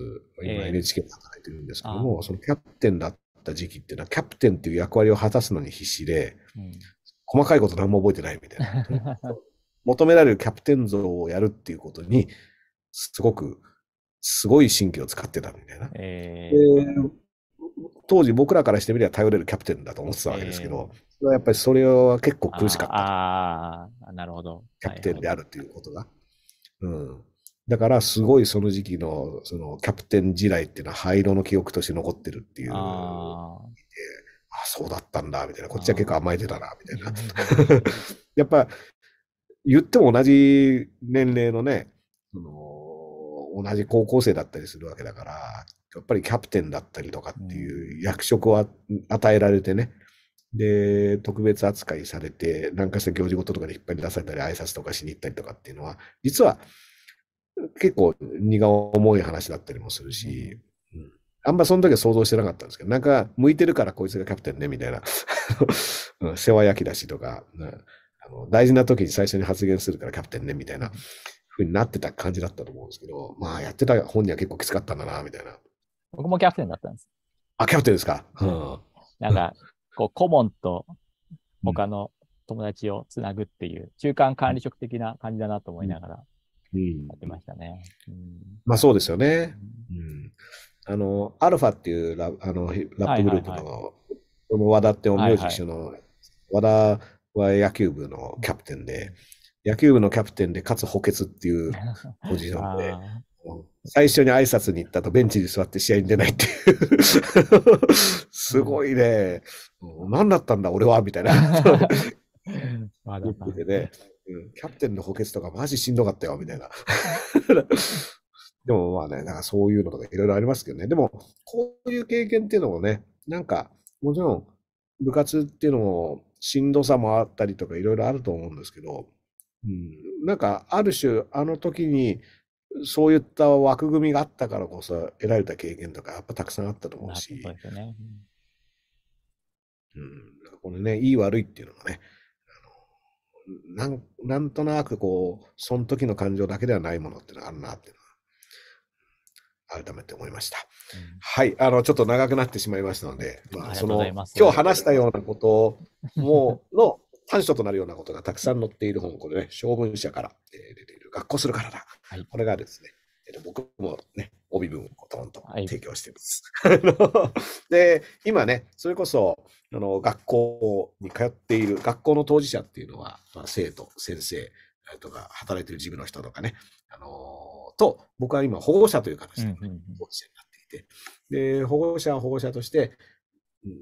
今 NHK で働いてるんですけども、えー、そのキャプテンだっった時期っていうのは、キャプテンっていう役割を果たすのに必死で、うん、細かいこと何も覚えてないみたいな。求められるキャプテン像をやるっていうことに、すごく、すごい神経を使ってたみたいな。えー、当時僕らからしてみれば頼れるキャプテンだと思ってたわけですけど、えー、それはやっぱりそれは結構苦しかった。ああ、なるほど。キャプテンであるっていうことが。はいはい、うん。だからすごいその時期のそのキャプテン時代っていうのは灰色の記憶として残ってるっていうああそうだったんだみたいなこっちは結構甘えてたなみたいな やっぱ言っても同じ年齢のねその同じ高校生だったりするわけだからやっぱりキャプテンだったりとかっていう役職を与えられてね、で、特別扱いされて、なんかした行事事とかで引っ張り出されたり、挨拶とかしに行ったりとかっていうのは、実は結構荷が重い話だったりもするし、うん、あんまその時は想像してなかったんですけど、なんか向いてるからこいつがキャプテンね、みたいな。うん、世話焼きだしとか、うん、あの、大事な時に最初に発言するからキャプテンね、みたいな風になってた感じだったと思うんですけど、まあやってた本人は結構きつかったんだな、みたいな。僕もキャプテンだったんです。あ、キャプテンですか。うん。なんか、こう、顧問と他の友達をつなぐっていう、中間管理職的な感じだなと思いながら、やってましたね。うん、まあそうですよね。うん、あの、アルファっていうラあのラップグループの、はいはいはい、和田ってミュージックの、はいはい、和田は野球部のキャプテンで、野球部のキャプテンで、かつ補欠っていう ポジションで最初に挨拶に行ったとベンチに座って試合に出ないっていう すごいね、なん、何だったんだ俺はみたいな まだ、ね。キャプテンの補欠とかマジしんどかったよ、みたいな。でもまあね、なんかそういうのとかいろいろありますけどね。でも、こういう経験っていうのもね、なんか、もちろん部活っていうのもしんどさもあったりとかいろいろあると思うんですけど、うん、なんかある種あの時にそういった枠組みがあったからこそ得られた経験とかやっぱたくさんあったと思うし、ねうん、これねいい悪いっていうのがねなんなんとなくこう、その時の感情だけではないものっていうのがあるなっていうのは、改めて思いました、うん。はい、あの、ちょっと長くなってしまいましたので、まあ、その、今日話したようなこともの短所となるようなことがたくさん載っている本、これね、小文社から、えー、出ている、学校するからだ、はい。これがですね、えー、僕もね、帯分をトントン提供してます。で、今ね、それこそ、あの、学校に通っている、学校の当事者っていうのは、まあ、生徒、先生とか、働いてる事務の人とかね、あのー、と、僕は今、保護者という形で、ね、当事者になっていて、で、保護者は保護者として、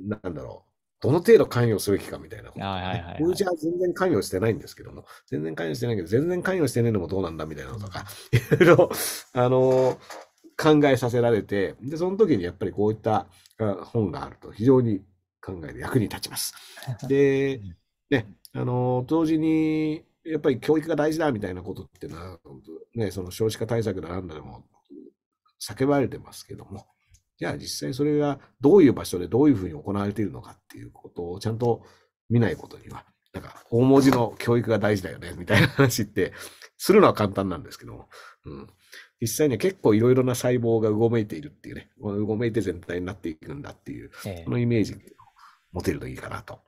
なんだろう、どの程度関与すべきかみたいなこと、ね。はいはいはい、はい。は全然関与してないんですけども、全然関与してないけど、全然関与してないのもどうなんだみたいなのとか、いろいろ、あのー考えさせられて、で、その時にやっぱりこういった本があると非常に考えで役に立ちます。で、ね、あの、同時に、やっぱり教育が大事だみたいなことってな、ね、その少子化対策だなんだでも叫ばれてますけども、じゃあ実際それがどういう場所でどういうふうに行われているのかっていうことをちゃんと見ないことには、なんか大文字の教育が大事だよねみたいな話ってするのは簡単なんですけども、うん、実際には結構いろいろな細胞がうごめいているっていうね、うごめいて全体になっていくんだっていう、えー、そのイメージを持てるといいかなと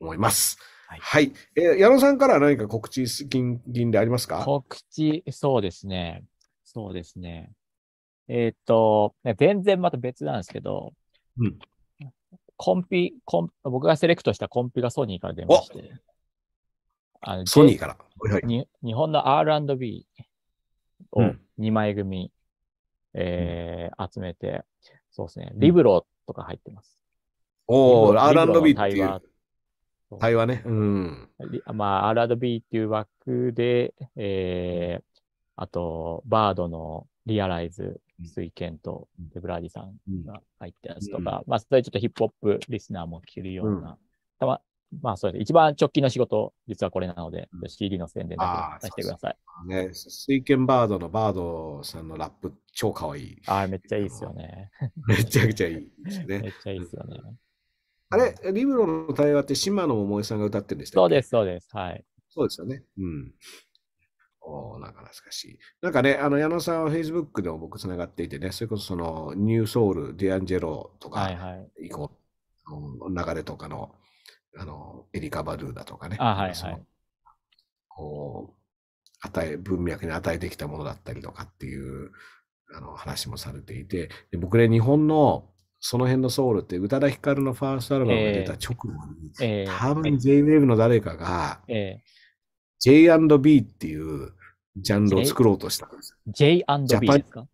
思います。はい。はい、えー、矢野さんから何か告知、金銀でありますか告知、そうですね。そうですね。えっ、と、全然また別なんですけど、うん、コンピコン、僕がセレクトしたコンピがソニーから出まして、あのソニーから、はいはい、日本の R&B を、うん2枚組、えー、集めて、そうですね、リブロとか入ってます。おお、R&B っていう。対話ね。うん。まあ、R&B っていう枠で、えー、あと、バードのリアライズ、水剣とデブラーディさんが入ったやつとか、うん、まあ、それちょっとヒップホップリスナーも着るような、うん、たま、まあそうです。一番直近の仕事、実はこれなので、うん、CD の宣伝だけさせてください。ね、水拳バードのバードさんのラップ、超かわいい。ああ、めっちゃいいですよね。めちゃくちゃいいですね。めっちゃいいっすよね。あれ、リブロの対話って島野桃江さんが歌ってるんでしたっけそうです、そうです。はい。そうですよね。うん。おなんか懐かしい。なんかね、あの矢野さんは Facebook でも僕つながっていてね、それこそそのニューソウル、ディアンジェロとか、はいはい、以降の流れとかのあの、エリカ・バドゥだとかね。あ、はいはい。こう、与え、文脈に与えてきたものだったりとかっていう、あの、話もされていて、で僕ね、日本の、その辺のソウルって、宇多田ヒカルのファーストアルバムが出た直後に、えーえー、多分 JWave の誰かが、えー、J&B っていうジャンルを作ろうとしたんです。J&B ですか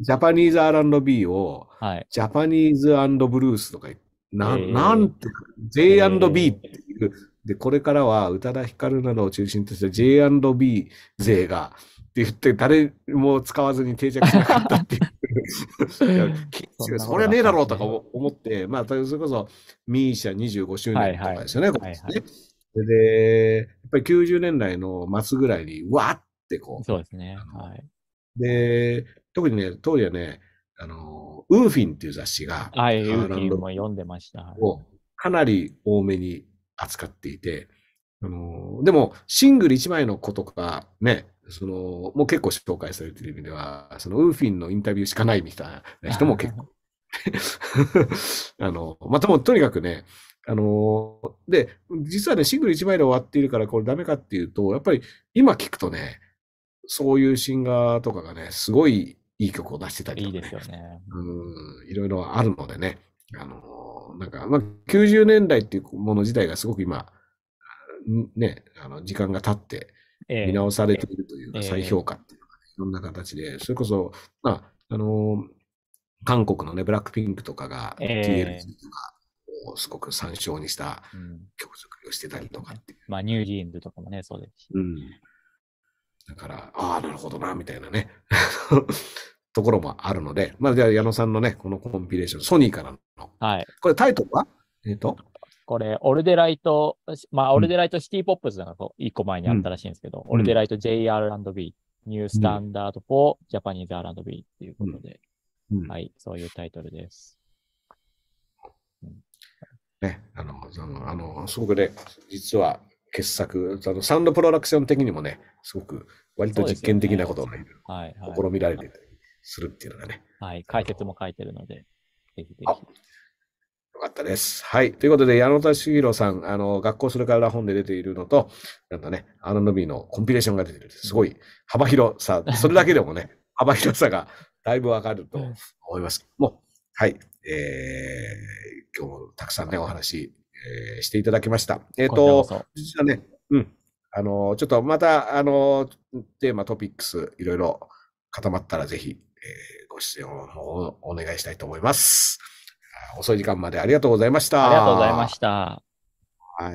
ジャパニーズ R&B を、はい、ジャパニーズブルースとか言っな、ん、なんて、J&B っていう、で、これからは宇多田ヒカルなどを中心とした J&B 税が、って言って、誰も使わずに定着しなかったっていう。そそれはねえだろうとか思って、まあ、それこそ MISIA25 周年とかですよね、はいはい、ね、はいはい、で、やっぱり90年代の末ぐらいに、わーってこう。そうですね。はい、で、特にね、当時はね、あの、ウーフィンっていう雑誌が、はい、ウーフィンも読んでました。かなり多めに扱っていて、あの、でも、シングル1枚の子とか、ね、その、もう結構紹介されてる意味では、そのウーフィンのインタビューしかないみたいな人も結構。あの、まあ、ともとにかくね、あのー、で、実はね、シングル1枚で終わっているから、これダメかっていうと、やっぱり今聞くとね、そういうシンガーとかがね、すごいいい曲を出してたりとか、ね、いいですよね。いろいろあるのでね。あの、なんか、まあ、90年代っていうもの自体がすごく今、ね、あの時間が経って見直されているというか、再評価っていうか、ね、いろんな形で、それこそ、まあ、あの、韓国のね、ブラックピンクとかが TLG とかをすごく参照にした曲作りをしてたりとかっていう。まあ、ニュージーンズとかもね、そうですし。うんだから、ああ、なるほどな、みたいなね。ところもあるので、まあ、じゃあ矢野さんのね、このコンピレーション、ソニーからの。はい。これタイトルはえっ、ー、と。これ、オルデライト、まあ、オルデライトシティポップスなんか一個前にあったらしいんですけど、うん、オルデライト JR&B、ニュースタンダード f ジャパニーズ R&B っていうことで、うん、はい、そういうタイトルです。ね、あの、あの、あのすごくね、実は傑作、あのサウンドプロダクション的にもね、すごく割と実験的なことをね、ねはいはい、試みられてするっていうのがね。はい、解説も書いてるので、ぜひぜひ。よかったです。はい。ということで、矢野田茂弘さん、あの、学校それから本で出ているのと、なんかね、あのノビのコンピレーションが出てる。すごい幅広さ、それだけでもね、幅広さがだいぶわかると思います。もう、はい。えー、今日もたくさんね、お話えー、していただきました。えっ、ー、と、実はね、うん、あの、ちょっとまた、あの、テーマ、トピックス、いろいろ固まったらぜひ、えー、ご出演をお願いしたいと思います。遅い時間までありがとうございました。ありがとうございました。は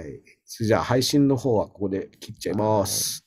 い。それじゃあ、配信の方はここで切っちゃいます。